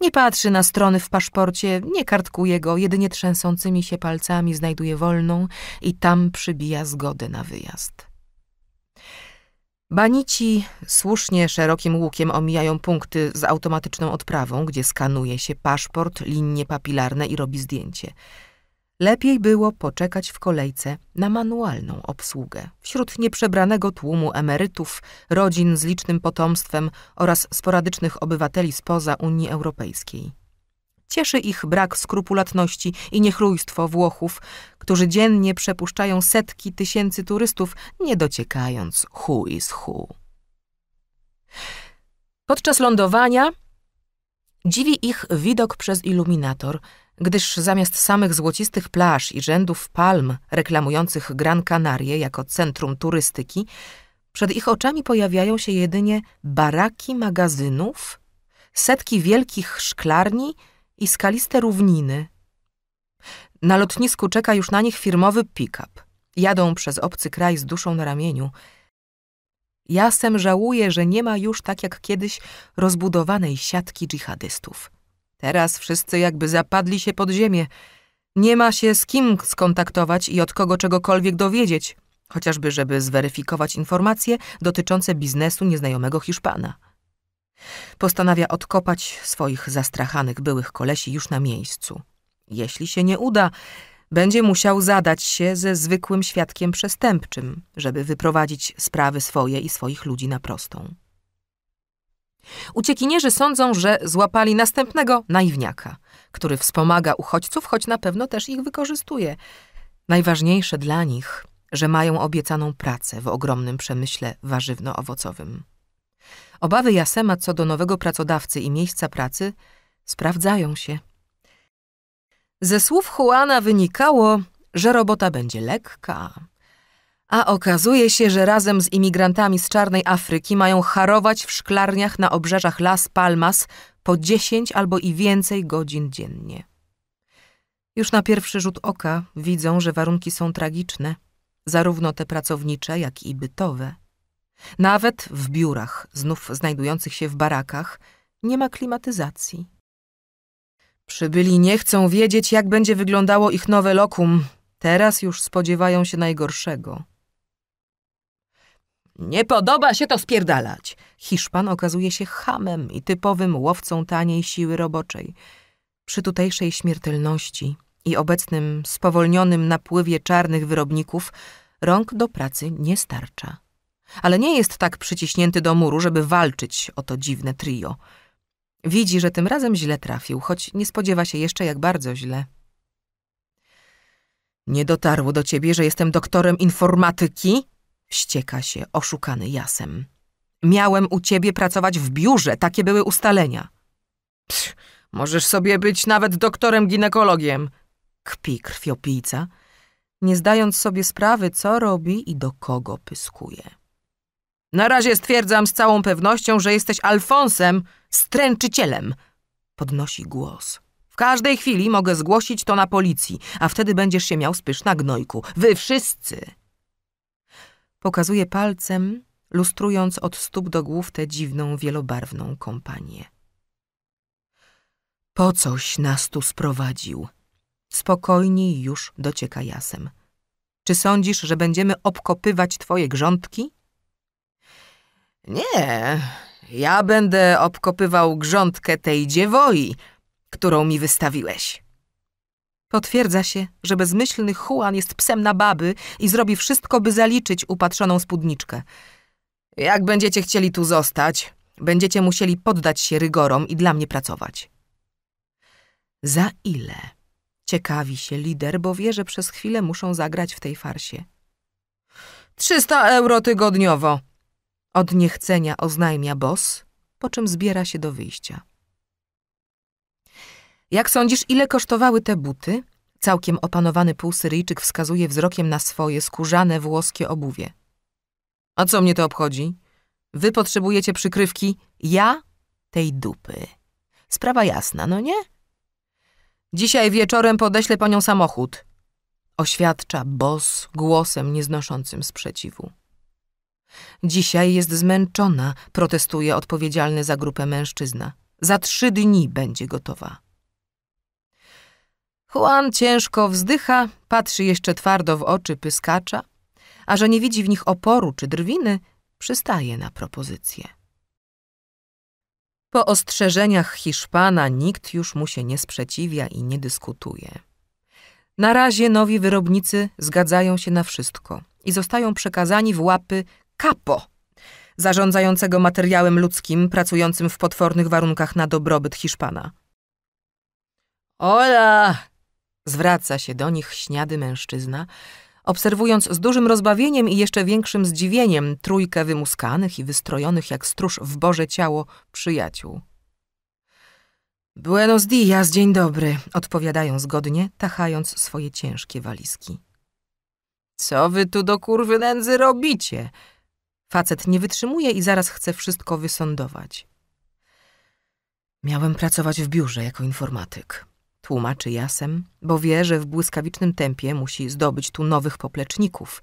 Nie patrzy na strony w paszporcie, nie kartkuje go, jedynie trzęsącymi się palcami znajduje wolną i tam przybija zgodę na wyjazd. Banici słusznie szerokim łukiem omijają punkty z automatyczną odprawą, gdzie skanuje się paszport, linie papilarne i robi zdjęcie – Lepiej było poczekać w kolejce na manualną obsługę. Wśród nieprzebranego tłumu emerytów, rodzin z licznym potomstwem oraz sporadycznych obywateli spoza Unii Europejskiej. Cieszy ich brak skrupulatności i niechlujstwo Włochów, którzy dziennie przepuszczają setki tysięcy turystów, nie dociekając who z who. Podczas lądowania dziwi ich widok przez iluminator – gdyż zamiast samych złocistych plaż i rzędów palm reklamujących Gran Canarie jako centrum turystyki, przed ich oczami pojawiają się jedynie baraki magazynów, setki wielkich szklarni i skaliste równiny. Na lotnisku czeka już na nich firmowy pick-up. Jadą przez obcy kraj z duszą na ramieniu. Jasem żałuję, że nie ma już tak jak kiedyś rozbudowanej siatki dżihadystów. Teraz wszyscy jakby zapadli się pod ziemię. Nie ma się z kim skontaktować i od kogo czegokolwiek dowiedzieć, chociażby żeby zweryfikować informacje dotyczące biznesu nieznajomego Hiszpana. Postanawia odkopać swoich zastrachanych byłych kolesi już na miejscu. Jeśli się nie uda, będzie musiał zadać się ze zwykłym świadkiem przestępczym, żeby wyprowadzić sprawy swoje i swoich ludzi na prostą. Uciekinierzy sądzą, że złapali następnego naiwniaka, który wspomaga uchodźców, choć na pewno też ich wykorzystuje. Najważniejsze dla nich, że mają obiecaną pracę w ogromnym przemyśle warzywno-owocowym. Obawy Jasema co do nowego pracodawcy i miejsca pracy sprawdzają się. Ze słów Juana wynikało, że robota będzie lekka, a okazuje się, że razem z imigrantami z czarnej Afryki mają harować w szklarniach na obrzeżach Las Palmas po 10 albo i więcej godzin dziennie. Już na pierwszy rzut oka widzą, że warunki są tragiczne, zarówno te pracownicze, jak i bytowe. Nawet w biurach, znów znajdujących się w barakach, nie ma klimatyzacji. Przybyli nie chcą wiedzieć, jak będzie wyglądało ich nowe lokum. Teraz już spodziewają się najgorszego. Nie podoba się to spierdalać. Hiszpan okazuje się hamem i typowym łowcą taniej siły roboczej. Przy tutejszej śmiertelności i obecnym spowolnionym napływie czarnych wyrobników rąk do pracy nie starcza. Ale nie jest tak przyciśnięty do muru, żeby walczyć o to dziwne trio. Widzi, że tym razem źle trafił, choć nie spodziewa się jeszcze, jak bardzo źle. Nie dotarło do ciebie, że jestem doktorem informatyki? Wścieka się, oszukany jasem. Miałem u ciebie pracować w biurze, takie były ustalenia. Psz, możesz sobie być nawet doktorem ginekologiem. Kpi krwiopijca, nie zdając sobie sprawy, co robi i do kogo pyskuje. Na razie stwierdzam z całą pewnością, że jesteś Alfonsem, stręczycielem. Podnosi głos. W każdej chwili mogę zgłosić to na policji, a wtedy będziesz się miał na gnojku. Wy wszyscy! Pokazuje palcem, lustrując od stóp do głów tę dziwną, wielobarwną kompanię. Po coś nas tu sprowadził? Spokojniej już docieka jasem. Czy sądzisz, że będziemy obkopywać twoje grządki? Nie, ja będę obkopywał grządkę tej dziewoi, którą mi wystawiłeś. Potwierdza się, że bezmyślny Juan jest psem na baby i zrobi wszystko, by zaliczyć upatrzoną spódniczkę. Jak będziecie chcieli tu zostać, będziecie musieli poddać się rygorom i dla mnie pracować. Za ile? Ciekawi się lider, bo wie, że przez chwilę muszą zagrać w tej farsie. 300 euro tygodniowo! Od niechcenia oznajmia boss, po czym zbiera się do wyjścia. Jak sądzisz, ile kosztowały te buty? Całkiem opanowany półsyryjczyk wskazuje wzrokiem na swoje skórzane włoskie obuwie. A co mnie to obchodzi? Wy potrzebujecie przykrywki, ja tej dupy. Sprawa jasna, no nie? Dzisiaj wieczorem podeślę panią samochód. Oświadcza bos głosem nieznoszącym sprzeciwu. Dzisiaj jest zmęczona, protestuje odpowiedzialny za grupę mężczyzna. Za trzy dni będzie gotowa. Juan ciężko wzdycha, patrzy jeszcze twardo w oczy pyskacza, a że nie widzi w nich oporu czy drwiny, przystaje na propozycję. Po ostrzeżeniach Hiszpana nikt już mu się nie sprzeciwia i nie dyskutuje. Na razie nowi wyrobnicy zgadzają się na wszystko i zostają przekazani w łapy kapo, zarządzającego materiałem ludzkim pracującym w potwornych warunkach na dobrobyt Hiszpana. Ola. Zwraca się do nich śniady mężczyzna, obserwując z dużym rozbawieniem i jeszcze większym zdziwieniem trójkę wymuskanych i wystrojonych jak stróż w Boże ciało przyjaciół. Buenos dias, dzień dobry, odpowiadają zgodnie, tachając swoje ciężkie walizki. Co wy tu do kurwy nędzy robicie? Facet nie wytrzymuje i zaraz chce wszystko wysądować. Miałem pracować w biurze jako informatyk tłumaczy Jasem, bo wie, że w błyskawicznym tempie musi zdobyć tu nowych popleczników.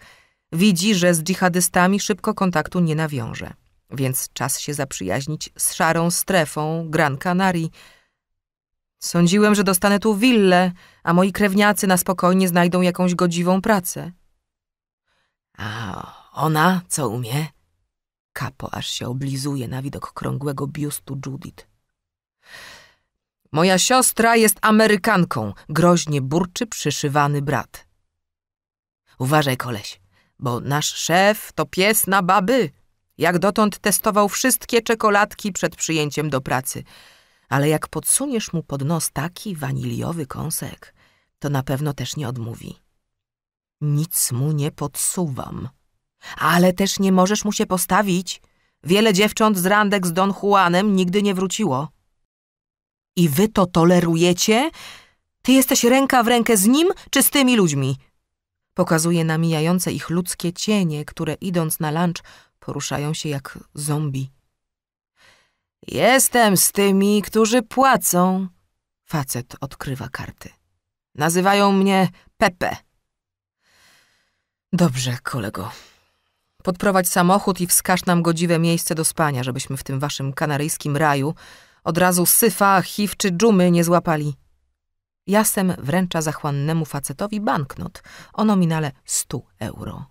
Widzi, że z dżihadystami szybko kontaktu nie nawiąże, więc czas się zaprzyjaźnić z szarą strefą Gran Canarii. Sądziłem, że dostanę tu willę, a moi krewniacy na spokojnie znajdą jakąś godziwą pracę. A ona co umie? Kapo aż się oblizuje na widok krągłego biustu Judith. Moja siostra jest Amerykanką, groźnie burczy przyszywany brat. Uważaj, koleś, bo nasz szef to pies na baby. Jak dotąd testował wszystkie czekoladki przed przyjęciem do pracy. Ale jak podsuniesz mu pod nos taki waniliowy kąsek, to na pewno też nie odmówi. Nic mu nie podsuwam. Ale też nie możesz mu się postawić. Wiele dziewcząt z randek z Don Juanem nigdy nie wróciło. I wy to tolerujecie? Ty jesteś ręka w rękę z nim czy z tymi ludźmi? Pokazuje na mijające ich ludzkie cienie, które idąc na lunch poruszają się jak zombie. Jestem z tymi, którzy płacą. Facet odkrywa karty. Nazywają mnie Pepe. Dobrze, kolego. Podprowadź samochód i wskaż nam godziwe miejsce do spania, żebyśmy w tym waszym kanaryjskim raju od razu syfa, HIV czy dżumy nie złapali. Jasem wręcza zachłannemu facetowi banknot o nominale 100 euro.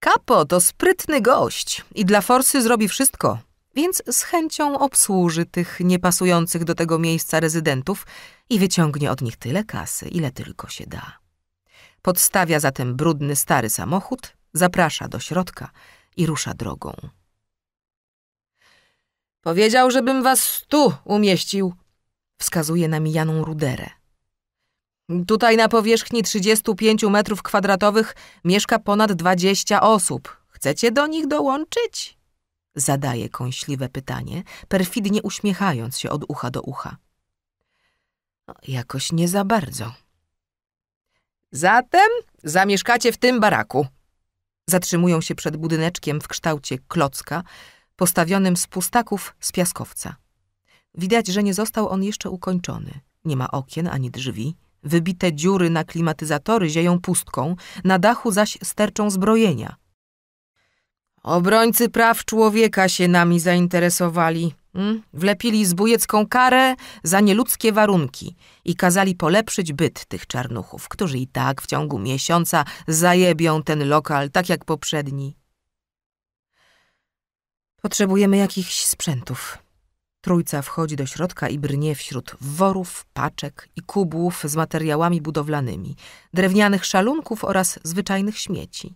Kapo to sprytny gość i dla forsy zrobi wszystko, więc z chęcią obsłuży tych niepasujących do tego miejsca rezydentów i wyciągnie od nich tyle kasy, ile tylko się da. Podstawia zatem brudny stary samochód, zaprasza do środka i rusza drogą. Powiedział, żebym was tu umieścił. Wskazuje na mijaną ruderę. Tutaj na powierzchni 35 metrów kwadratowych mieszka ponad 20 osób. Chcecie do nich dołączyć? Zadaje kąśliwe pytanie, perfidnie uśmiechając się od ucha do ucha. No, jakoś nie za bardzo. Zatem zamieszkacie w tym baraku. Zatrzymują się przed budyneczkiem w kształcie klocka, postawionym z pustaków z piaskowca. Widać, że nie został on jeszcze ukończony. Nie ma okien ani drzwi. Wybite dziury na klimatyzatory zieją pustką, na dachu zaś sterczą zbrojenia. Obrońcy praw człowieka się nami zainteresowali. Hm? Wlepili zbójecką karę za nieludzkie warunki i kazali polepszyć byt tych czarnuchów, którzy i tak w ciągu miesiąca zajebią ten lokal tak jak poprzedni. Potrzebujemy jakichś sprzętów. Trójca wchodzi do środka i brnie wśród worów, paczek i kubłów z materiałami budowlanymi, drewnianych szalunków oraz zwyczajnych śmieci.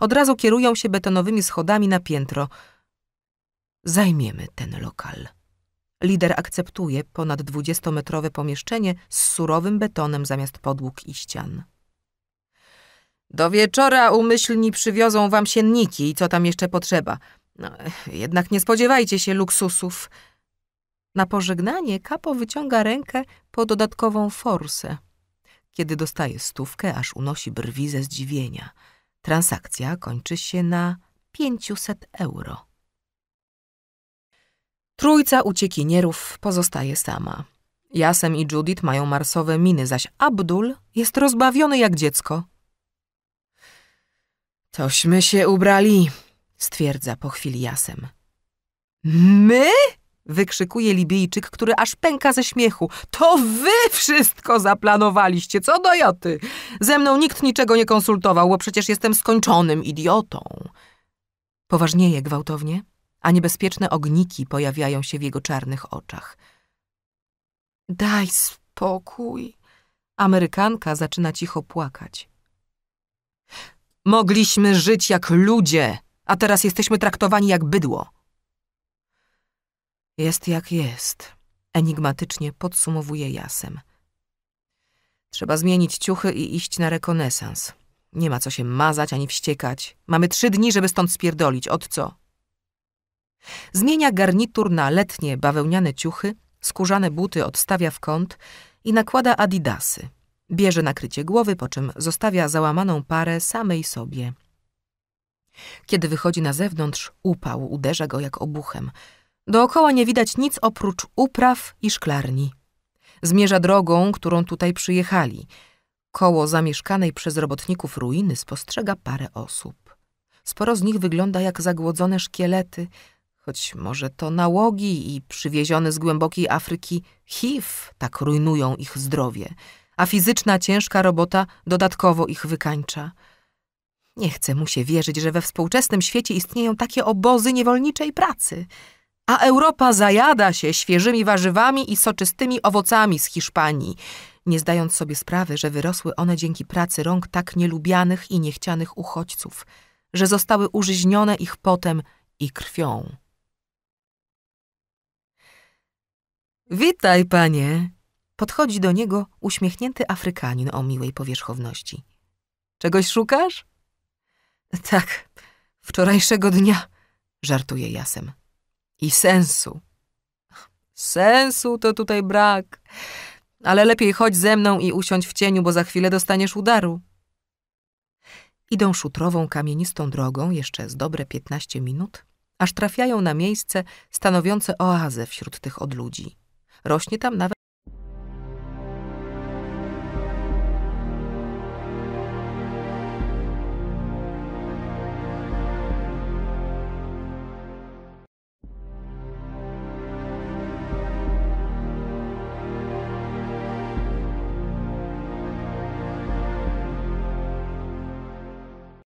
Od razu kierują się betonowymi schodami na piętro. Zajmiemy ten lokal. Lider akceptuje ponad dwudziestometrowe pomieszczenie z surowym betonem zamiast podłóg i ścian. Do wieczora umyślni przywiozą wam sienniki i co tam jeszcze potrzeba – no, jednak nie spodziewajcie się luksusów. Na pożegnanie Kapo wyciąga rękę po dodatkową forsę. Kiedy dostaje stówkę, aż unosi brwi ze zdziwienia. Transakcja kończy się na 500 euro. Trójca uciekinierów pozostaje sama. Jasem i Judith mają marsowe miny, zaś Abdul jest rozbawiony jak dziecko. Tośmy się ubrali, stwierdza po chwili Jasem. My? wykrzykuje Libijczyk, który aż pęka ze śmiechu. To wy wszystko zaplanowaliście, co do joty. Ze mną nikt niczego nie konsultował, bo przecież jestem skończonym idiotą. Poważnieje gwałtownie, a niebezpieczne ogniki pojawiają się w jego czarnych oczach. Daj spokój. Amerykanka zaczyna cicho płakać. Mogliśmy żyć jak ludzie, a teraz jesteśmy traktowani jak bydło. Jest jak jest, enigmatycznie podsumowuje Jasem. Trzeba zmienić ciuchy i iść na rekonesans. Nie ma co się mazać ani wściekać. Mamy trzy dni, żeby stąd spierdolić. Od co? Zmienia garnitur na letnie bawełniane ciuchy, skórzane buty odstawia w kąt i nakłada adidasy. Bierze nakrycie głowy, po czym zostawia załamaną parę samej sobie. Kiedy wychodzi na zewnątrz, upał uderza go jak obuchem. Dookoła nie widać nic oprócz upraw i szklarni. Zmierza drogą, którą tutaj przyjechali. Koło zamieszkanej przez robotników ruiny spostrzega parę osób. Sporo z nich wygląda jak zagłodzone szkielety, choć może to nałogi i przywieziony z głębokiej Afryki HIV tak rujnują ich zdrowie, a fizyczna ciężka robota dodatkowo ich wykańcza – nie chce mu się wierzyć, że we współczesnym świecie istnieją takie obozy niewolniczej pracy. A Europa zajada się świeżymi warzywami i soczystymi owocami z Hiszpanii, nie zdając sobie sprawy, że wyrosły one dzięki pracy rąk tak nielubianych i niechcianych uchodźców, że zostały użyźnione ich potem i krwią. Witaj, panie! Podchodzi do niego uśmiechnięty Afrykanin o miłej powierzchowności. Czegoś szukasz? Tak, wczorajszego dnia, żartuje Jasem. I sensu. Sensu to tutaj brak. Ale lepiej chodź ze mną i usiądź w cieniu, bo za chwilę dostaniesz udaru. Idą szutrową, kamienistą drogą jeszcze z dobre piętnaście minut, aż trafiają na miejsce stanowiące oazę wśród tych odludzi. Rośnie tam nawet